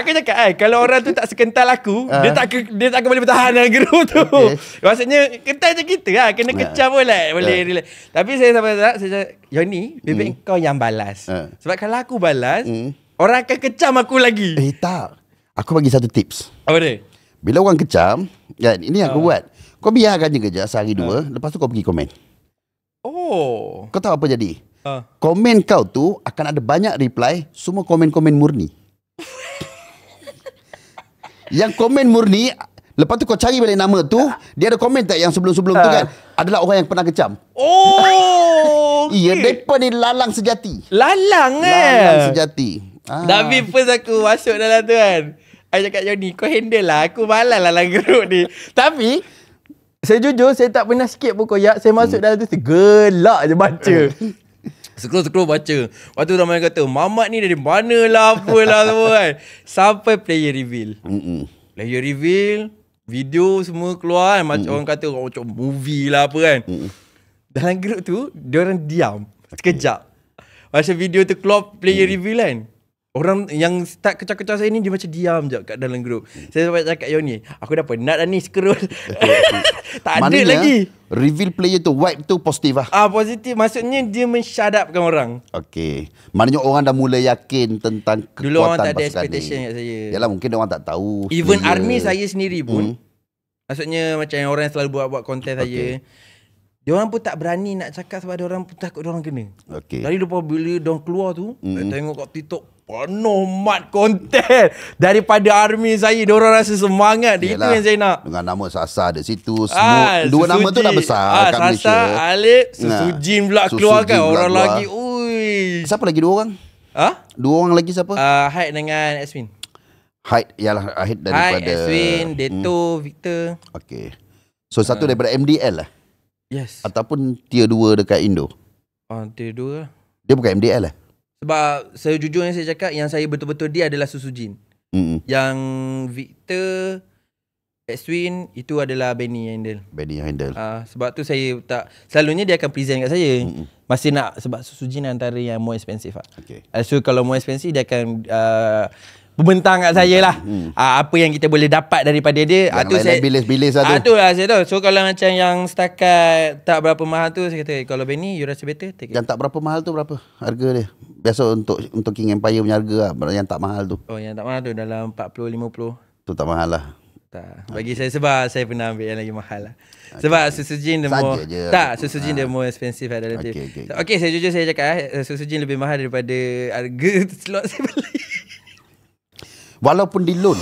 Aku cakap eh Kalau orang tu tak sekental aku uh. Dia tak dia tak boleh bertahan dalam grup tu okay. Maksudnya Kental je kita lah Kena ah. kecah uh. pun lah Boleh uh. Tapi saya sampai tak Saya cakap Yoni Bebek mm. kau yang balas uh. Sebab kalau aku balas mm. Orang akan kecam aku lagi. Eh tak. Aku bagi satu tips. Apa dia? Bila orang kecam, kan, ini yang uh. aku ah. buat. Kau biarkan je kerja sehari uh. dua, ah. lepas tu kau pergi komen. Oh. Kau tahu apa jadi? Uh. Komen kau tu akan ada banyak reply, semua komen-komen murni. yang komen murni, lepas tu kau cari balik nama tu, uh. dia ada komen tak yang sebelum-sebelum uh. tu kan? Adalah orang yang pernah kecam. Oh. Iya, okay. mereka ni lalang sejati. Lalang eh? Lalang sejati. Ah. Tapi first aku masuk dalam tu kan. Aku cakap Johnny, kau handle lah. Aku malas lah group ni. Tapi, saya jujur, saya tak pernah skip pun koyak. Saya masuk hmm. dalam tu, gelak je baca. Scroll-scroll baca. Waktu ramai yang kata, Mamat ni dari mana lah, apalah semua kan. Sampai player reveal. Mm-mm. Player reveal, video semua keluar kan. Macam Mm-mm. orang kata, orang oh, macam movie lah apa kan. Mm-mm. Dalam group tu, dia orang diam. Sekejap. Okay. Masa video tu keluar player mm. reveal kan. Orang yang start kecah-kecah saya ni Dia macam diam je kat dalam grup Saya sempat cakap Yoni, Aku dah penat dah ni scroll Tak ada Maninya, lagi Reveal player tu Wipe tu positif lah ah, Positif Maksudnya dia mensyadapkan orang Okay Maknanya orang dah mula yakin Tentang kekuatan pasukan ni Dulu orang tak ada expectation kat saya Yalah mungkin orang tak tahu Even player. army saya sendiri pun hmm. Maksudnya macam orang yang selalu buat-buat konten okay. saya dia orang pun tak berani nak cakap sebab dia orang pun takut dia orang kena. Okay. Dari depa bila dia keluar tu, mm. saya tengok kat TikTok penuh mat konten daripada army saya. Dia orang rasa semangat. Yelah. Itu yang saya nak. Dengan nama Sasa ada situ, ah, semua, ah, dua nama tu dah besar ah, kat Sasa, Malaysia. Sasa, Alip, Susujin nah. pula keluar kan. Orang keluar. lagi, ui. Siapa lagi dua orang? Ah? Ha? Dua orang lagi siapa? Uh, Haid dengan Aswin. Haid, ialah Haid daripada... Haid, Aswin, Deto, hmm. Victor. Okey. So satu uh. daripada MDL lah? Yes. Ataupun tier 2 dekat Indo. Ah uh, tier 2. Dia bukan MDL lah. Eh? Sebab saya jujur yang saya cakap yang saya betul-betul dia adalah Susu Jin. Mm-hmm. Yang Victor Xwin itu adalah Benny yang handle. Benny yang handle. Ah uh, sebab tu saya tak selalunya dia akan present kat saya. Mm-hmm. Masih nak sebab Susu Jin antara yang more expensive ah. Okay. Uh, so kalau more expensive dia akan uh, Bentang kat saya lah hmm. uh, Apa yang kita boleh dapat Daripada dia Yang uh, lain bilis-bilis lah tu Itu ah, lah saya tu So kalau macam yang Setakat Tak berapa mahal tu Saya kata eh, Kalau Benny You rasa better take Yang it. tak berapa mahal tu Berapa harga dia Biasa untuk Untuk King Empire punya harga lah Yang tak mahal tu Oh yang tak mahal tu Dalam 40-50 Tu tak mahal lah tak. Bagi okay. saya sebab saya pernah ambil yang lagi mahal lah. Okay. Ah, sebab susu jin dia more Tak, susu jin dia ha. more expensive lah Okay, okay, okay. okay, saya jujur saya cakap eh, Susu jin lebih mahal daripada harga slot saya beli. Walaupun di loan.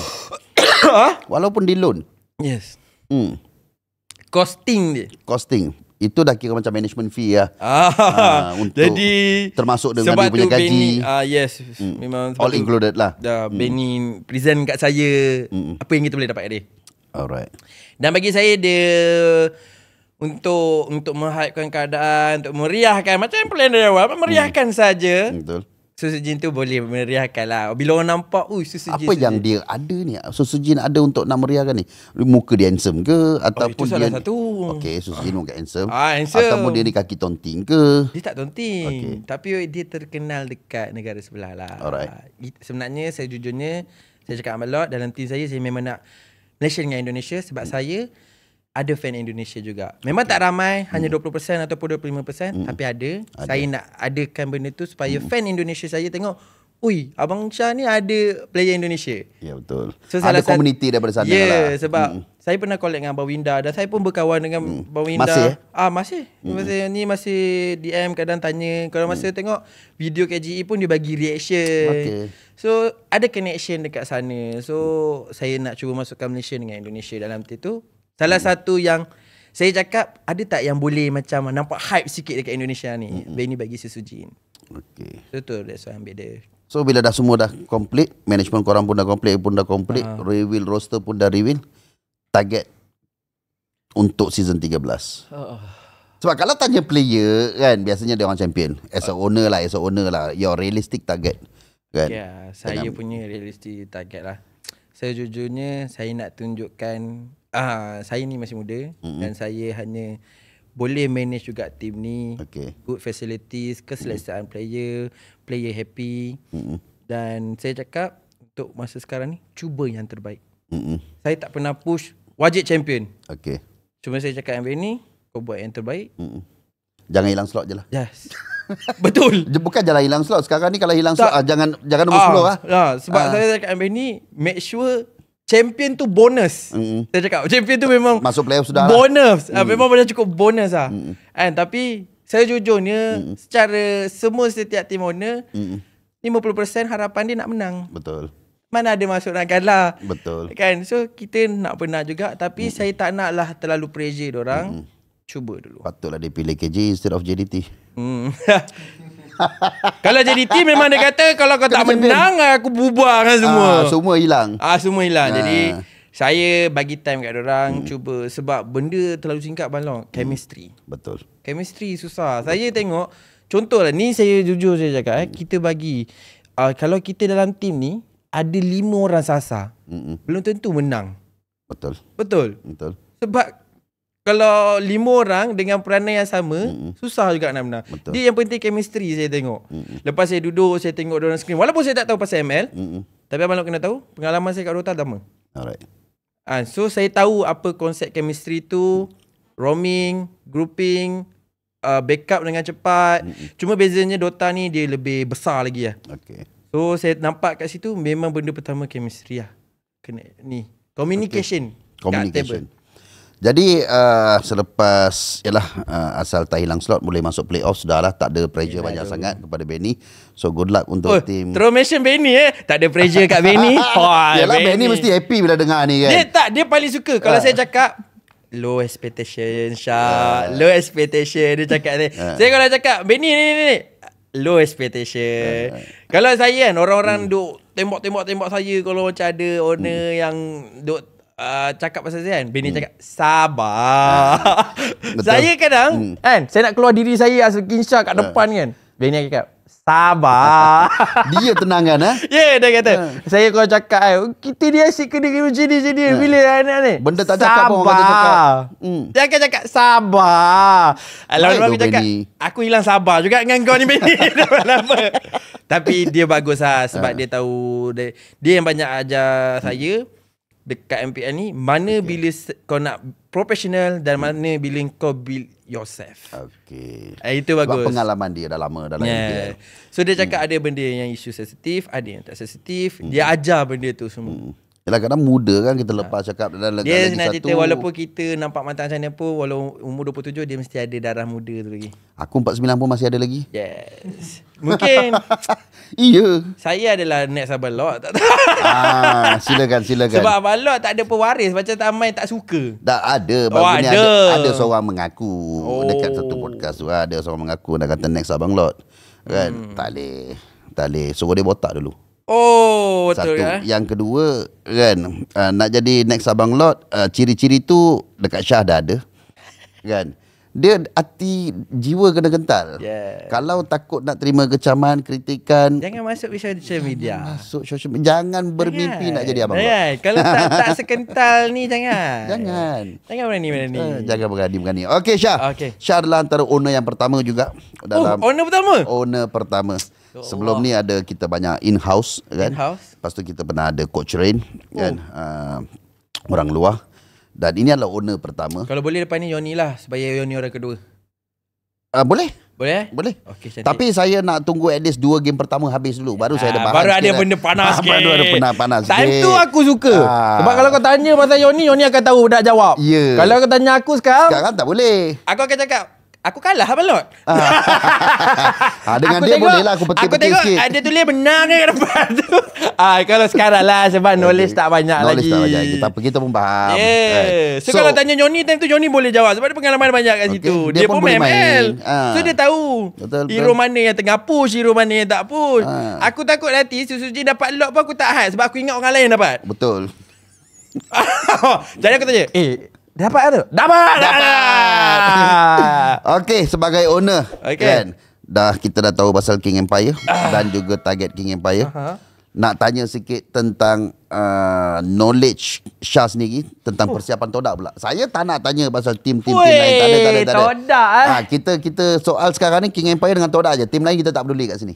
walaupun di loan. Yes. Hmm. Costing dia. Costing. Itu dah kira macam management fee lah. Ah, uh, untuk jadi, termasuk dengan sebab dia punya gaji. Ah, uh, yes, mm. memang. All included lah. Dah mm. Benny present kat saya mm. apa yang kita boleh dapat dari. Alright. Dan bagi saya dia untuk untuk menghaibkan keadaan, untuk meriahkan. Macam yang plan dari awal, meriahkan mm. saja. Betul. Susu jin tu boleh meriahkan lah. Bila orang nampak, ui susu jin. Apa susu yang jin. dia ada ni? Susu jin ada untuk nak meriahkan ni? Muka dia handsome ke? Ataupun oh, itu salah dia satu. Okay, susu jin muka ah. handsome. Ah, handsome. Ataupun dia ni kaki tonting ke? Dia tak tonting. Okay. Tapi dia terkenal dekat negara sebelah lah. Alright. Sebenarnya, saya jujurnya, saya cakap amat lot, dalam team saya, saya memang nak Malaysia dengan Indonesia sebab hmm. saya ada fan Indonesia juga. Memang okay. tak ramai, hmm. hanya 20% ataupun 25% hmm. tapi ada. ada. Saya nak adakan benda tu supaya hmm. fan Indonesia saya tengok, "Ui, Abang Shah ni ada player Indonesia." Ya, betul. So, ada salah community sa- daripada sana yeah, lah. Ya, sebab hmm. saya pernah collect dengan Bawinda. Winda dan saya pun berkawan dengan hmm. Abang Winda. Masih? Eh? Ah, masih. Hmm. Masih ni masih DM kadang tanya, kalau masa hmm. tengok video KGE pun dia bagi reaction. Okay. So ada connection dekat sana. So hmm. saya nak cuba masukkan Malaysia dengan Indonesia dalam titik tu. Salah hmm. satu yang saya cakap ada tak yang boleh macam nampak hype sikit dekat Indonesia ni. Hmm. Benny bagi Jin. Okey. So tu that's why ambil dia. So bila dah semua dah complete, management korang pun dah complete, pun dah complete, uh. reveal roster pun dah reveal. Target untuk season 13. belas. Ah. Sebab kalau tanya player kan, biasanya dia orang champion. As a owner lah, as a owner lah, your realistic target. Kan? Ya, yeah, saya punya realistic target lah. Sejujurnya, saya nak tunjukkan uh, saya ni masih muda mm-hmm. dan saya hanya boleh manage juga tim ni. Okay. Good facilities, keselesaan mm-hmm. player, player happy. Mm-hmm. Dan saya cakap untuk masa sekarang ni cuba yang terbaik. Mm-hmm. Saya tak pernah push wajib champion. Okay. Cuma saya cakap yang ni kau buat yang terbaik. Mm-hmm. Jangan hilang slot je lah. Yes. Betul. Bukan jalan hilang slot. Sekarang ni kalau hilang tak. slot, ah, jangan jangan nombor ah, 10 lah. Ah, sebab ah. saya cakap yang ni make sure champion tu bonus. Mm. Saya cakap champion tu memang masuk playoff sudah. Lah. Bonus. Mm. Memang benar cukup bonus ah. Mm. And, tapi saya jujurnya mm. secara semua setiap team owner mm. 50% harapan dia nak menang. Betul. Mana ada masuk nak kalah. Betul. Kan? So kita nak pernah juga tapi mm. saya tak naklah terlalu pressure dia orang. Mm. Cuba dulu. Patutlah dia pilih KJ instead of JDT. Hmm. kalau jadi tim, memang dia kata kalau kau tak Kena menang aku bubarkan ah, semua. Ah, semua hilang. Ah semua hilang. Ah. Jadi saya bagi time kat orang hmm. cuba sebab benda terlalu singkat balong chemistry. Hmm. Betul. Chemistry susah. Betul. Saya tengok contohlah ni saya jujur saya cakap eh, hmm. eh kita bagi uh, kalau kita dalam tim ni ada lima orang sasa. Hmm, hmm. Belum tentu menang. Betul. Betul. Betul. Sebab kalau lima orang dengan peranan yang sama mm-hmm. susah juga nak menang. Betul. Dia yang penting chemistry saya tengok. Mm-hmm. Lepas saya duduk saya tengok dalam screen walaupun saya tak tahu pasal ML mm-hmm. tapi abang nak kena tahu pengalaman saya kat Dota lama. Alright. Ah so saya tahu apa konsep chemistry tu mm-hmm. roaming, grouping Uh, backup dengan cepat mm-hmm. Cuma bezanya Dota ni Dia lebih besar lagi lah Okay So saya nampak kat situ Memang benda pertama Chemistry lah Kena ni Communication okay. Communication jadi uh, selepas ialah uh, asal tak hilang slot boleh masuk playoff sudahlah tak ada pressure yeah, banyak sangat kepada Benny. So good luck untuk oh, team. Terus mention Benny eh. Tak ada pressure kat Benny. Oh, Yalah Benny. Benny mesti happy bila dengar ni kan. Dia tak dia paling suka kalau uh. saya cakap low expectation Syah. Uh. Low expectation dia cakap ni. Uh. Saya kalau cakap Benny ni ni ni low expectation. Uh. Kalau saya kan orang-orang hmm. duk tembok-tembok tembok saya kalau macam ada owner hmm. yang duk Uh, cakap pasal saya kan Bini hmm. cakap Sabar hmm. Saya kadang hmm. kan Saya nak keluar diri saya Asal kinsha kat ha. depan kan Bini cakap Sabar Dia tenangkan eh? Ha? Ya yeah, dia kata hmm. Saya kalau cakap kan Kita dia asyik kena Kena macam ni macam ni hmm. ni Benda tak cakap sabar. pun Orang kata cakap hmm. Dia akan cakap Sabar Alam aku cakap Aku hilang sabar juga Dengan kau ni Bini Tapi dia bagus lah Sebab hmm. dia tahu dia, dia yang banyak ajar hmm. saya dekat MPN ni mana okay. bila kau nak professional dan hmm. mana bila kau build yourself. Okey. Eh, itu Sebab bagus. Pengalaman dia dah lama dalam yeah. MPN. So dia cakap hmm. ada benda yang isu sensitif, ada yang tak sensitif. Hmm. Dia ajar benda tu semua. Hmm. Yalah kadang muda kan kita ya. lepas cakap dalam lagi satu. Dia nak cerita walaupun kita nampak mata macam mana pun walaupun umur 27 dia mesti ada darah muda tu lagi. Aku 49 pun masih ada lagi. Yes. Mungkin. Iya. yeah. Saya adalah next Abang Lok. Tak tahu. Ah, silakan, silakan. Sebab Abang Lok tak ada pewaris. Macam tak main tak suka. Tak ada. oh, ada. ada. Ada seorang mengaku. Oh. Dekat satu podcast tu. Ada seorang mengaku. Dah kata next Abang Lok. Kan? Hmm. Tak boleh. Tak boleh. Suruh dia botak dulu. Oh betul Satu. Eh? Yang kedua kan uh, Nak jadi next Abang Lot uh, Ciri-ciri tu dekat Shah dah ada kan Dia hati jiwa kena kental yeah. Kalau takut nak terima kecaman, kritikan Jangan masuk ke social media Masuk social media Jangan bermimpi nak jadi Abang jangan. Lot Kalau tak, tak sekental ni jangan Jangan Jangan berani-berani uh, eh, Jangan berani-berani Okay Shah. okay. Shah adalah antara owner yang pertama juga oh, dalam Oh owner pertama Owner pertama Sebelum ni ada kita banyak in-house kan. In-house. Lepas tu kita pernah ada coach train oh. kan. Uh, orang luar. Dan ini adalah owner pertama. Kalau boleh depan ni Yoni lah. Supaya Yoni orang kedua. Uh, boleh. Boleh? Eh? Boleh. Okay, Tapi saya nak tunggu at least dua game pertama habis dulu. Baru uh, saya ada ah, bahan. Baru ada lah. benda panas sikit. Baru ada benda panas sikit. Time tu aku suka. Uh. Sebab kalau kau tanya pasal Yoni, Yoni akan tahu nak jawab. Yeah. Kalau kau tanya aku sekarang. Sekarang tak boleh. Aku akan cakap. Aku kalah apa lot? Ah. Ah, dengan aku dia tengok, boleh lah aku petik-petik sikit. Aku tengok sikit. ada tulis benar ni depan tu. Ah, kalau sekarang lah sebab okay. knowledge tak banyak knowledge lagi. Knowledge tak banyak lagi. Kita pun faham. Yeah. Right. So, so, kalau tanya Johnny, time tu Johnny boleh jawab. Sebab dia pengalaman banyak kat okay. situ. Dia, dia pun, pun ML. Ah. So dia tahu Betul. hero mana yang tengah push, hero mana yang tak push. Ah. Aku takut nanti susu Susuji dapat lot pun aku tak hat. Sebab aku ingat orang lain dapat. Betul. Jadi aku tanya, eh Dapat ada, Dapat! Dapat! okay, sebagai owner. Okay. Kan, dah kita dah tahu pasal King Empire. Ah. dan juga target King Empire. Uh-huh. Nak tanya sikit tentang uh, knowledge Shah sendiri. Tentang uh. persiapan todak pula. Saya tak nak tanya pasal tim-tim lain. Tak ada, tak ada, tak ada. Todak, eh. ha, kita, kita soal sekarang ni King Empire dengan todak je. Tim lain kita tak peduli kat sini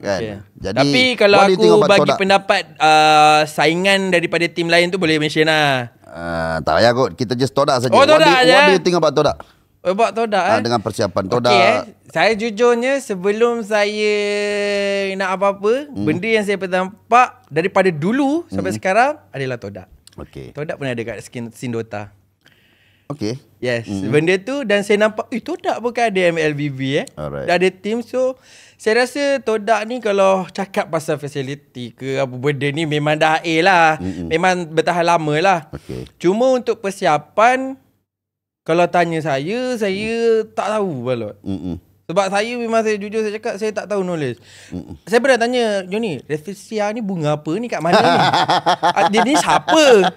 kan. Okay. Jadi Tapi kalau aku bagi todak? pendapat uh, saingan daripada tim lain tu boleh mention lah. Uh, tak payah kot kita just todak saja. Oh, what, what do you think about todak? Oh, buat todak ah, eh? dengan persiapan todak. Okay, eh. Saya jujurnya sebelum saya nak apa-apa, hmm. benda yang saya pernah nampak daripada dulu sampai hmm. sekarang adalah todak. Okey. Todak pun ada kat skin Sindota. Okey. Yes, hmm. benda tu dan saya nampak eh todak bukan ada MLBB eh. Alright. Dah ada team so saya rasa todak ni kalau cakap pasal facility ke apa benda ni memang dah A lah. Mm-mm. Memang bertahan lama lah. Okay. Cuma untuk persiapan, kalau tanya saya, saya mm. tak tahu balut. Mm-mm. Sebab saya memang saya jujur saya cakap saya tak tahu nulis. Mm. Saya pernah tanya Johnny, Refresia ni bunga apa ni kat mana ni? Ah, dia ni siapa?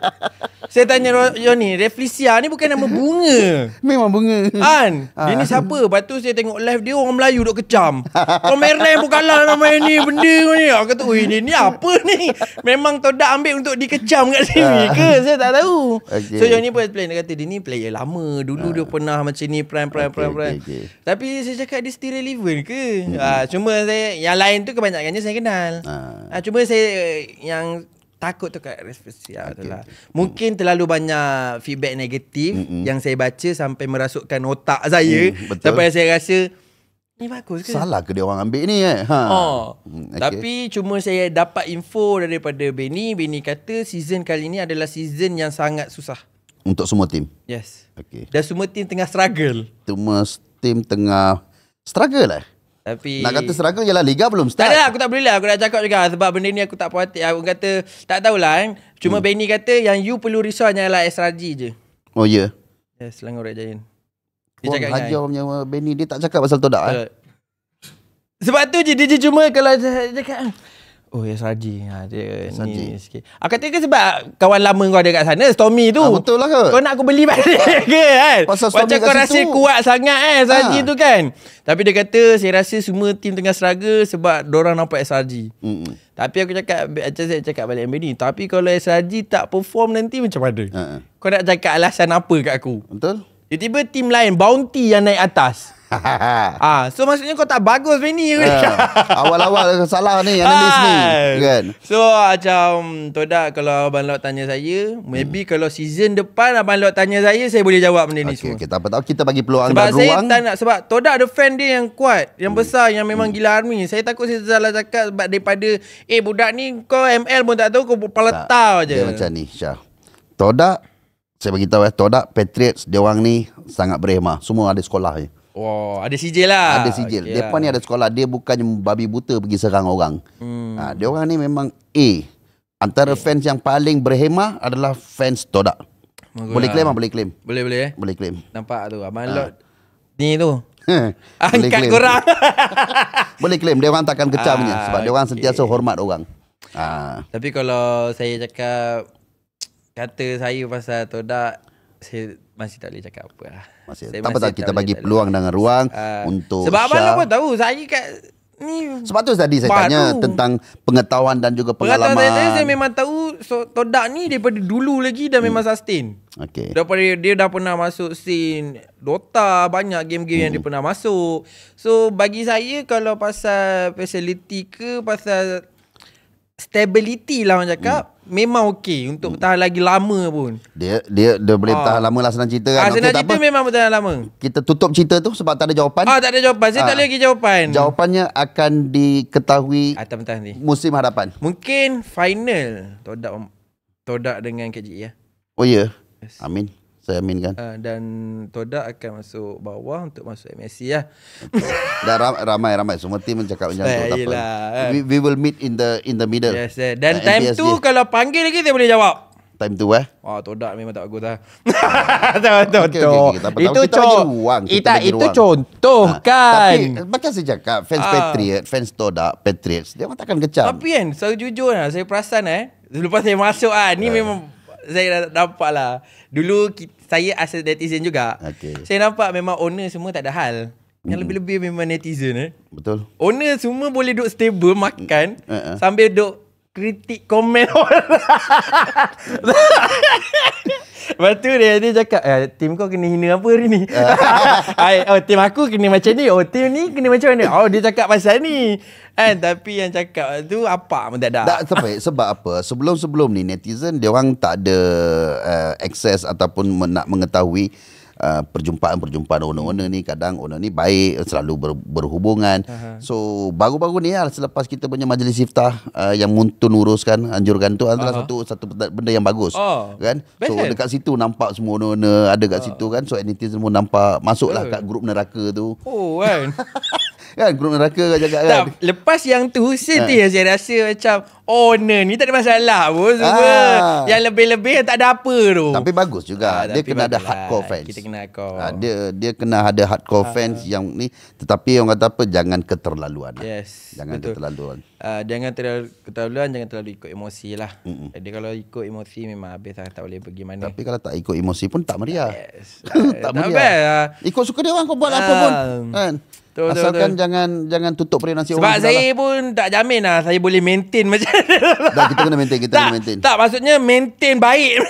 saya tanya Johnny, Refresia ni bukan nama bunga. memang bunga. Kan? Ah. dia ni siapa? Lepas tu saya tengok live dia orang Melayu duk kecam. Kau merah bukan lah nama ini benda ni. Aku tu ini ni apa ni? Memang todak ambil untuk dikecam kat sini ah. ke? Saya tak tahu." Okay. So Johnny pun explain dia kata dia ni player lama. Dulu ha. dia pernah macam ni prime prime okay, prime prime. Okay, okay. Tapi saya cakap ada still relevant ke hmm. ah, Cuma saya Yang lain tu kebanyakannya saya kenal ah. Ah, Cuma saya eh, Yang takut tu kat Respecia okay, tu okay. Lah. Mungkin terlalu banyak Feedback negatif mm Yang saya baca Sampai merasukkan otak saya mm, Sampai saya rasa Ni bagus ke? Salah ke dia orang ambil ni eh? Ha. Oh. Hmm, okay. Tapi cuma saya dapat info daripada Benny. Benny kata season kali ni adalah season yang sangat susah. Untuk semua tim? Yes. Okay. Dan semua tim tengah struggle. Semua tim tengah Struggle lah tapi Nak kata struggle ialah Liga belum start Tak ada aku tak boleh lah Aku nak cakap juga Sebab benda ni aku tak puas hati Aku kata Tak tahulah kan Cuma hmm. Benny kata Yang you perlu risau Hanyalah SRG je Oh ya yeah. yes, Selangor Red Giant Dia oh, cakap Haji punya Benny Dia tak cakap pasal todak uh. eh. Sebab tu je Dia je cuma Kalau cakap Oh ya, Saji ha, dia SRG. ni sikit. Aku ah, kata ke sebab kawan lama kau ada kat sana Stormy tu. Ha, betul lah ke? Kau nak aku beli balik ke kan? Pasal Stormy Macam kat kau rasa kuat sangat eh SRG ha. tu kan. Tapi dia kata saya rasa semua tim tengah seraga sebab orang nampak SRG. Hmm. Tapi aku cakap macam saya cakap balik MB ni. Tapi kalau SRG tak perform nanti macam mana? Ha, ha. Kau nak cakap alasan apa kat aku? Betul. Tiba-tiba tim lain bounty yang naik atas. ah, so maksudnya kau tak bagus ni eh, ke? Awal-awal salah ni analis ni kan. So macam todak kalau abang Lot tanya saya, maybe hmm. kalau season depan abang Lot tanya saya, saya boleh jawab benda ni okay, semua. Okey, tak apa-apa. Kita bagi peluang sebab dan ruang. saya tak nak sebab todak ada fan dia yang kuat, yang hmm. besar, yang memang hmm. gila army. Saya takut saya salah cakap sebab daripada eh budak ni kau ML pun tak tahu kau peletau aje. Dia macam ni, Syah. Todak saya bagi tahu eh, Todak Patriots dia orang ni sangat berhemah. Semua ada sekolah je. Eh. Wah, oh, ada sijil lah. Ada sijil. Okay, Depan lah. ni ada sekolah. Dia bukan babi buta pergi serang orang. Hmm. Ha, dia orang ni memang A. Antara okay. fans yang paling berhemah adalah fans Todak. Bagus boleh lah. claim lah, boleh claim. Boleh, boleh. Eh? Boleh claim. Nampak tu, Abang ha. Lord. Ni tu. Angkat boleh korang. boleh claim. Dia orang takkan kecam ha, Sebab okay. dia orang sentiasa hormat orang. Ha. Tapi kalau saya cakap, kata saya pasal Todak, saya masih tak boleh cakap apa lah masih. Saya tak apa tak kita bagi peluang dan ruang uh, untuk Sebab apa abang tahu saya kat ni Sebab tu tadi saya baru. tanya tentang pengetahuan dan juga pengalaman. Pengetahuan saya, saya, saya memang tahu so, todak ni daripada dulu lagi dah hmm. memang sustain. Okey. Daripada dia dah pernah masuk scene Dota, banyak game-game hmm. yang dia hmm. pernah masuk. So bagi saya kalau pasal facility ke pasal stability lah orang cakap hmm. memang okey untuk hmm. tahan lagi lama pun. Dia dia dia boleh ha. tahan lama lah senang cerita kan. Ha, senang okay, cerita memang boleh tahan lama. Kita tutup cerita tu sebab tak ada jawapan. Ah tak ada jawapan. Saya ha. tak ah. boleh bagi jawapan. Jawapannya akan diketahui ha, entah, entah, musim hadapan. Mungkin final todak todak dengan KJ ya. Oh ya. Yeah. Yes. Amin saya aminkan. Uh, ah, dan Toda akan masuk bawah untuk masuk MSC lah. dah ramai ramai semua tim mencakap macam tu. Tak kan? We, we, will meet in the in the middle. Yes, yes. Dan uh, time MPSG. tu kalau panggil lagi saya boleh jawab. Time tu eh. Wah, oh, Todak memang tak bagus tahu Tahu tu. Itu contoh. Itu itu contoh kan. Ah, tapi macam sejak cakap fans uh, Patriot, fans Toda, Patriots dia memang takkan kecam. Tapi kan, saya jujur lah, saya perasan eh. Lepas saya masuk ah, ni uh. memang saya dah nampak lah Dulu saya asal netizen juga okay. Saya nampak memang owner semua tak ada hal Yang hmm. lebih-lebih memang netizen eh Betul Owner semua boleh duduk stable makan uh-uh. Sambil duduk kritik komen orang. Lepas tu dia, dia cakap, eh, tim kau kena hina apa hari ni? oh, tim aku kena macam ni. Oh, tim ni kena macam mana? Oh, dia cakap pasal ni. Eh, tapi yang cakap tu apa mendadak? Tak sebab, sebab apa? Sebelum-sebelum ni netizen, dia orang tak ada uh, access ataupun nak mengetahui uh, perjumpaan-perjumpaan owner-owner ni kadang owner ni baik selalu ber, berhubungan. Uh-huh. So baru-baru ni lah, selepas kita punya majlis iftah uh, yang muntun uruskan anjurkan tu adalah uh-huh. satu satu benda yang bagus oh, kan. So dekat situ nampak semua owner ada dekat uh. Ah. situ kan. So anything semua nampak masuklah uh. kat grup neraka tu. Oh kan. Kan grup neraka kau cakap kan tak, Lepas yang tu Sini ha. saya rasa macam Owner oh, ni tak ada masalah pun Semua ha. Yang lebih-lebih Tak ada apa tu Tapi bagus juga ha, Dia kena ada lah. hardcore lah. fans Kita kena ha, dia, dia kena ada hardcore ha. fans Yang ni Tetapi orang kata apa Jangan keterlaluan lah. Yes Jangan betul. keterlaluan uh, Jangan terlalu keterlaluan Jangan terlalu ikut emosi lah Mm-mm. Jadi kalau ikut emosi Memang habis lah Tak boleh pergi mana Tapi kalau tak ikut emosi pun Tak meriah Yes Tak meriah Tak meriah Ikut suka dia orang Kau buat uh, apa pun Kan Betul, Asalkan betul, betul. jangan jangan tutup perih nasi Sebab saya lah. pun tak jamin lah Saya boleh maintain macam tu Dah kita kena maintain Kita tak, kena maintain Tak maksudnya maintain baik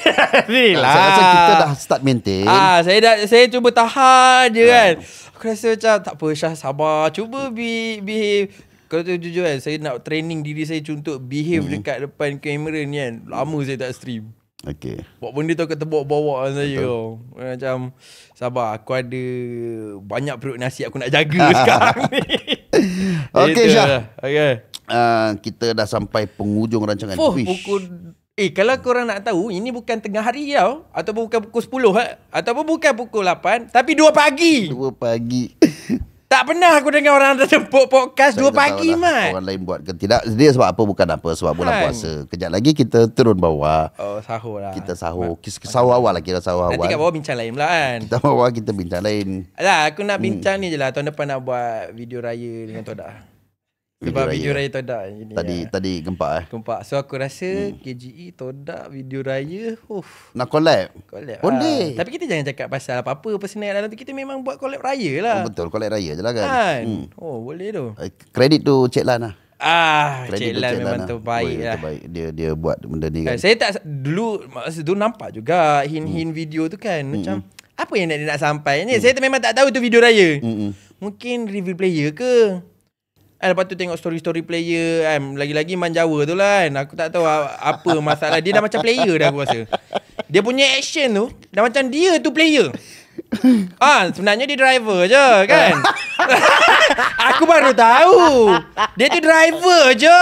ni nah, lah. Saya rasa kita dah start maintain ah, saya, dah, saya cuba tahan je ha. kan Aku rasa macam tak apa Syah sabar Cuba be, behave kalau tu jujur kan Saya nak training diri saya Untuk behave hmm. dekat depan kamera ni kan Lama saya tak stream Okay Buat benda tu akan terbawa-bawa saya Macam Sabar aku ada banyak perut nasi aku nak jaga sekarang ni. Okey Syah. Lah. Okey. Uh, kita dah sampai penghujung rancangan. Fuh, Uish. pukul Eh kalau korang nak tahu Ini bukan tengah hari tau Ataupun bukan pukul 10 ha? Eh. Ataupun bukan pukul 8 Tapi 2 pagi 2 pagi tak pernah aku dengar orang ada tempuk podcast dua pagi lah. mat. Orang lain buat ke tidak. Dia sebab apa bukan apa sebab bulan Han. puasa. Kejap lagi kita turun bawah. Oh sahur lah. Kita sahur. Mat. Sahur awal lah kira sahur Nanti awal. Nanti kat bawah bincang lain pula kan. Kita bawah kita bincang lain. Alah aku nak hmm. bincang hmm. ni je lah. Tahun depan nak buat video raya dengan Todak. Sebab video raya, raya todak ini. Tadi ya. tadi gempak eh. Gempak. So aku rasa hmm. KGE todak video raya. Uf. Nak collab. Collab. Boleh. Ah. Tapi kita jangan cakap pasal apa-apa personal dalam tu kita memang buat collab raya lah. Oh, betul collab raya je lah kan. Han. Hmm. Oh boleh tu. Kredit eh, tu Cik Lan lah. Ah, Kredit Cik Lan Cik memang lah. terbaik lah. Terbaik. Dia dia buat benda ni kan. Eh, saya tak dulu masa dulu nampak juga hin hin hmm. video tu kan hmm. macam hmm. apa yang dia nak sampai ni? Hmm. Saya memang tak tahu tu video raya. Hmm. hmm. Mungkin review player ke? Kan lepas tu tengok story-story player kan Lagi-lagi man Jawa tu lah kan Aku tak tahu apa masalah Dia dah macam player dah aku rasa Dia punya action tu Dah macam dia tu player Ah, ha, sebenarnya dia driver je kan. aku baru tahu. Dia tu driver je.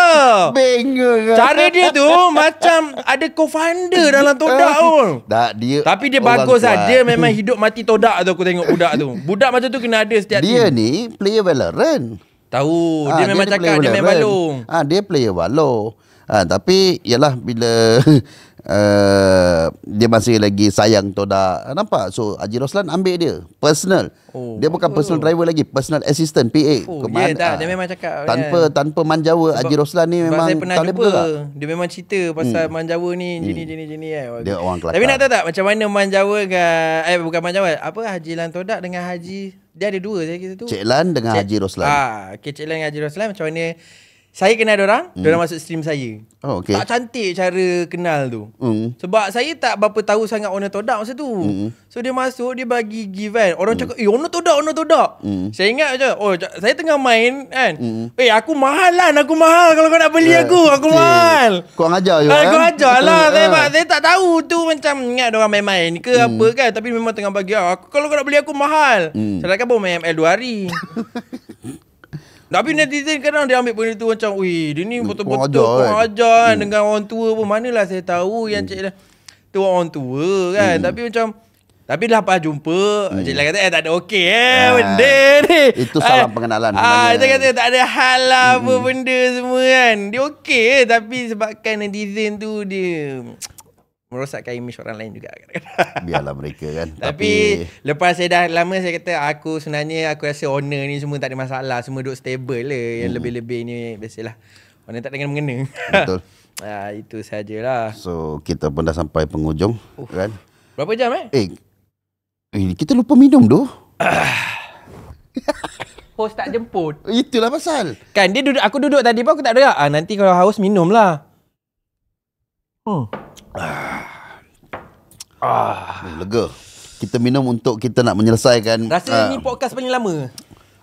Bengar. Lah. Cara dia tu macam ada co-founder dalam todak tu. Tak, dia Tapi dia bagus lah. Dia memang hidup mati todak tu aku tengok budak tu. Budak macam tu kena ada setiap Dia team. ni player Valorant. Tahu ha, dia, dia memang dia cakap dia main kan? balong. Ah ha, dia player balong. Ah ha, tapi ialah bila uh, dia masih lagi sayang Toda. Eh, nampak? So Haji Roslan ambil dia. Personal. Oh, dia bukan personal oh. driver lagi, personal assistant PA. Oh, Kemana, yeah, dia ah, memang cakap ya. tanpa yeah. tanpa manjawa sebab, Haji Roslan ni memang sebab saya pernah jumpa. Lah. Dia memang cerita pasal hmm. manjawa ni jenis-jenis jenis, hmm. jenis, eh. Dia orang Kelantan. Tapi nak tahu tak macam mana manjawa dengan eh bukan manjawa, apa Haji Lan Todak dengan Haji dia ada dua saya kata tu. Cik Lan dengan Cik, Haji Roslan. Ah, okay, Cik Lan dengan Haji Roslan macam mana saya kenal dia orang, mm. dia hmm. orang masuk stream saya. Oh, okay. Tak cantik cara kenal tu. Mm. Sebab saya tak berapa tahu sangat owner todak masa tu. Mm. So dia masuk, dia bagi give kan. Orang mm. cakap, "Eh, owner todak, owner todak." Mm. Saya ingat je, "Oh, saya tengah main kan." Mm. "Eh, aku mahal lah, aku mahal kalau kau nak beli eh, aku, aku okay. mahal." Kau ajar je. Aku ah, eh. kan? Lah. saya, tak, ah. saya tak tahu tu macam ingat dia orang main-main ke mm. apa kan, tapi memang tengah bagi ah, aku, "Kalau kau nak beli aku mahal." Mm. Sedangkan pun main ML 2 hari. Tapi hmm. netizen kadang dia ambil benda tu macam Weh dia ni hmm, betul-betul pun kan? ajar kan hmm. Dengan orang tua pun Manalah saya tahu yang hmm. cik lah Tu orang tua kan hmm. Tapi macam tapi dah lepas jumpa, hmm. cik lah kata, eh tak ada okey eh, ah, benda ni. Itu salah ah, pengenalan. Ah, dia kata tak ada hal lah hmm. apa benda semua kan. Dia okey eh, tapi sebabkan netizen tu dia merosakkan imej orang lain juga kadang Biarlah mereka kan. Tapi, Tapi lepas saya dah lama saya kata aku sebenarnya aku rasa owner ni semua tak ada masalah. Semua duduk stable lah. Yang hmm. lebih-lebih ni biasalah. Owner tak dengan mengena. Betul. ha, itu sajalah. So kita pun dah sampai penghujung uh, kan. Berapa jam eh? eh? Eh, kita lupa minum doh Host tak jemput. Itulah pasal. Kan dia duduk, aku duduk tadi pun aku tak dengar. Ah, nanti kalau haus minum lah. Hmm. Ah. Uh, lega. Kita minum untuk kita nak menyelesaikan Rasa uh, ni podcast paling lama.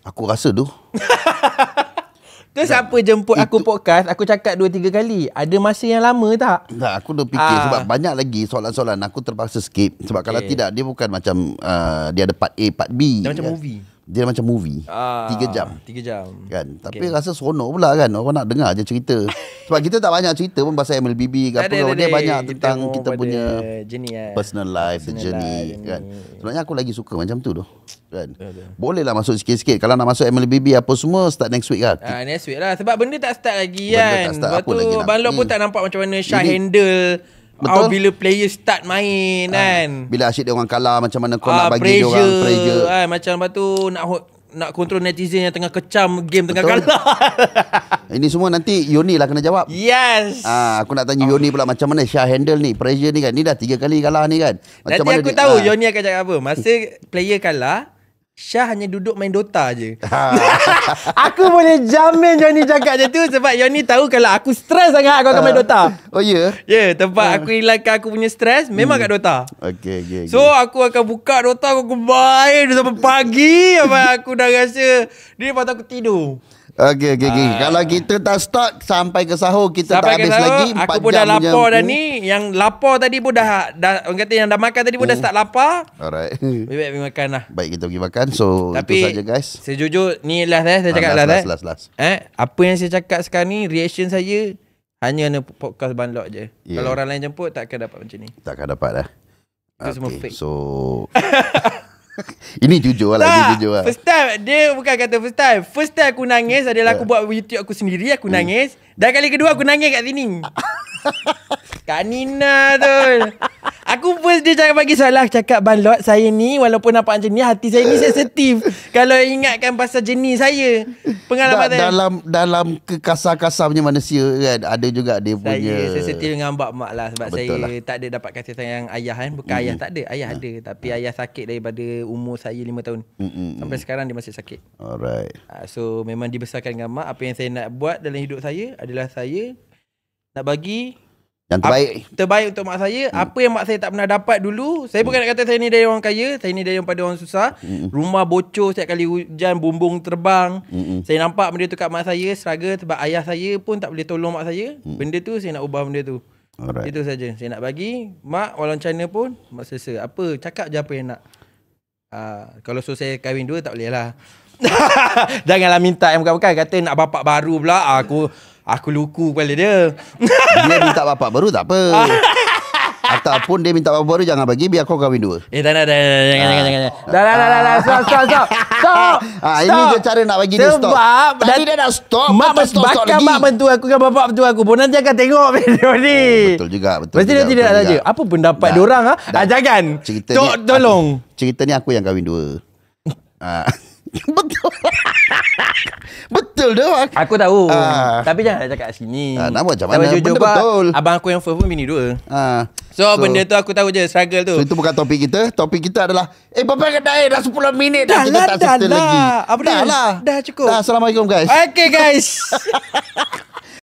Aku rasa tu. Kau siapa jemput itu, aku podcast, aku cakap 2 3 kali. Ada masa yang lama tak? Tak, aku dah fikir uh. sebab banyak lagi soalan-soalan aku terpaksa skip sebab okay. kalau tidak dia bukan macam uh, dia ada part A, part B. Dia macam ya. movie dia macam movie ah, Tiga ah, 3 jam Tiga jam kan tapi okay. rasa seronok pula kan orang nak dengar je cerita sebab kita tak banyak cerita pun pasal MLBB ke apa dia banyak tentang kita, punya jenis, eh. personal life personal the journey life kan ini. sebenarnya aku lagi suka macam tu tu kan boleh lah masuk sikit-sikit kalau nak masuk MLBB apa semua start next week lah ha, next week lah sebab benda tak start lagi benda kan tak start, apa tu lagi bang pun hmm. tak nampak macam mana Shah handle Betul. Oh, bila player start main ha. kan. Bila asyik dia orang kalah macam mana kau ha, nak bagi pressure, dia orang pressure. Ha, macam lepas tu nak nak kontrol netizen yang tengah kecam game tengah kalah. Ini semua nanti Yoni lah kena jawab. Yes. Ha, aku nak tanya oh. Yoni pula macam mana Syah handle ni. Pressure ni kan. Ni dah tiga kali kalah ni kan. Macam nanti mana aku dia, tahu ha. Yoni akan cakap apa. Masa player kalah. Syah hanya duduk main Dota aje. Ha. aku boleh jamin Yoni cakap macam tu sebab Yoni tahu kalau aku stres sangat aku akan main ha. Dota. Oh ya? Yeah? Ya, yeah, tempat uh. aku hilangkan aku punya stres memang hmm. kat Dota. Okay, okay, okay. So aku akan buka Dota aku main sampai pagi sampai aku dah rasa dia patut aku tidur. Okey okey okey. Ah. Kalau kita tak start sampai ke sahur kita tak habis sahur, lagi 4 aku pun jam. Aku dah lapar dah hmm. ni. Yang lapar tadi pun dah dah orang kata yang dah makan tadi pun hmm. dah start lapar. Alright. Baik baik pergi makan lah. Baik kita pergi makan. So Tapi, itu saja guys. Tapi sejujur ni lah eh saya ah, cakap ah, last, last, last, eh. last, last, Eh apa yang saya cakap sekarang ni reaction saya hanya ada podcast banlock je. Yeah. Kalau orang lain jemput tak akan dapat macam ni. Tak akan dapat lah. okay. semua fake. So Ini jujur lah, tak, jujur lah. First time, dia bukan kata first time. First time aku nangis adalah yeah. aku ya. buat YouTube aku sendiri, aku mm. nangis. Dan kali kedua aku nangis kat sini. Kanina tu. Aku first dia jangan bagi salah cakap Ban saya ni walaupun nampak macam ni hati saya ni sensitif kalau ingatkan pasal jenis saya. Pengalaman da, saya. Dalam dalam kekasar kasarnya manusia kan ada juga dia saya punya. Saya sensitif dengan bab mak lah sebab Betul saya lah. tak ada dapat kasih sayang ayah kan. Bukan mm. ayah tak ada. Ayah ha. ada. Tapi ha. ayah sakit daripada umur saya 5 tahun. Mm-mm. Sampai sekarang dia masih sakit. Alright. Ha, so memang dibesarkan dengan mak. Apa yang saya nak buat dalam hidup saya adalah saya nak bagi yang terbaik Terbaik untuk mak saya hmm. Apa yang mak saya tak pernah dapat dulu Saya bukan hmm. nak kata saya ni dari orang kaya Saya ni dari orang pada orang susah hmm. Rumah bocor setiap kali hujan Bumbung terbang hmm. Saya nampak benda tu kat mak saya Seraga sebab ayah saya pun tak boleh tolong mak saya hmm. Benda tu saya nak ubah benda tu Alright. Itu saja saya nak bagi Mak walaupun China pun Mak selesa Apa cakap je apa yang nak uh, Kalau so saya kahwin dua tak boleh lah Janganlah minta yang bukan-bukan Kata nak bapak baru pula Aku Aku luku kepala dia Dia minta bapa baru tak apa Ataupun dia minta bapa baru Jangan bagi Biar kau kahwin dua Eh tak nak Jangan jangan jangan Dah dah dah dah Stop stop stop Stop, ah, stop. Ha, Ini dia cara nak bagi Sebab dia stop Sebab Tadi dia nak stop Mak stop, stop, bakal stop mak bantu aku Dengan bapak mentua aku pun Nanti akan tengok video ni oh, Betul juga betul Mesti nanti dia nak tanya Apa pendapat dah, orang? Ah? Dah, ha? jangan Tolong aku, Cerita ni aku yang kahwin dua ha. Betul Betul tu Aku tahu uh. Tapi jangan nak cakap sini uh, Nak buat macam mana Benda betul Abang aku yang first pun bini dua uh. so, so benda tu aku tahu je Struggle tu So itu bukan topik kita Topik kita adalah Eh bapa kedai dah 10 minit Dah, lah kita tak dah lah lagi. Apa dah, dah lah Dah cukup Dah assalamualaikum guys Okay guys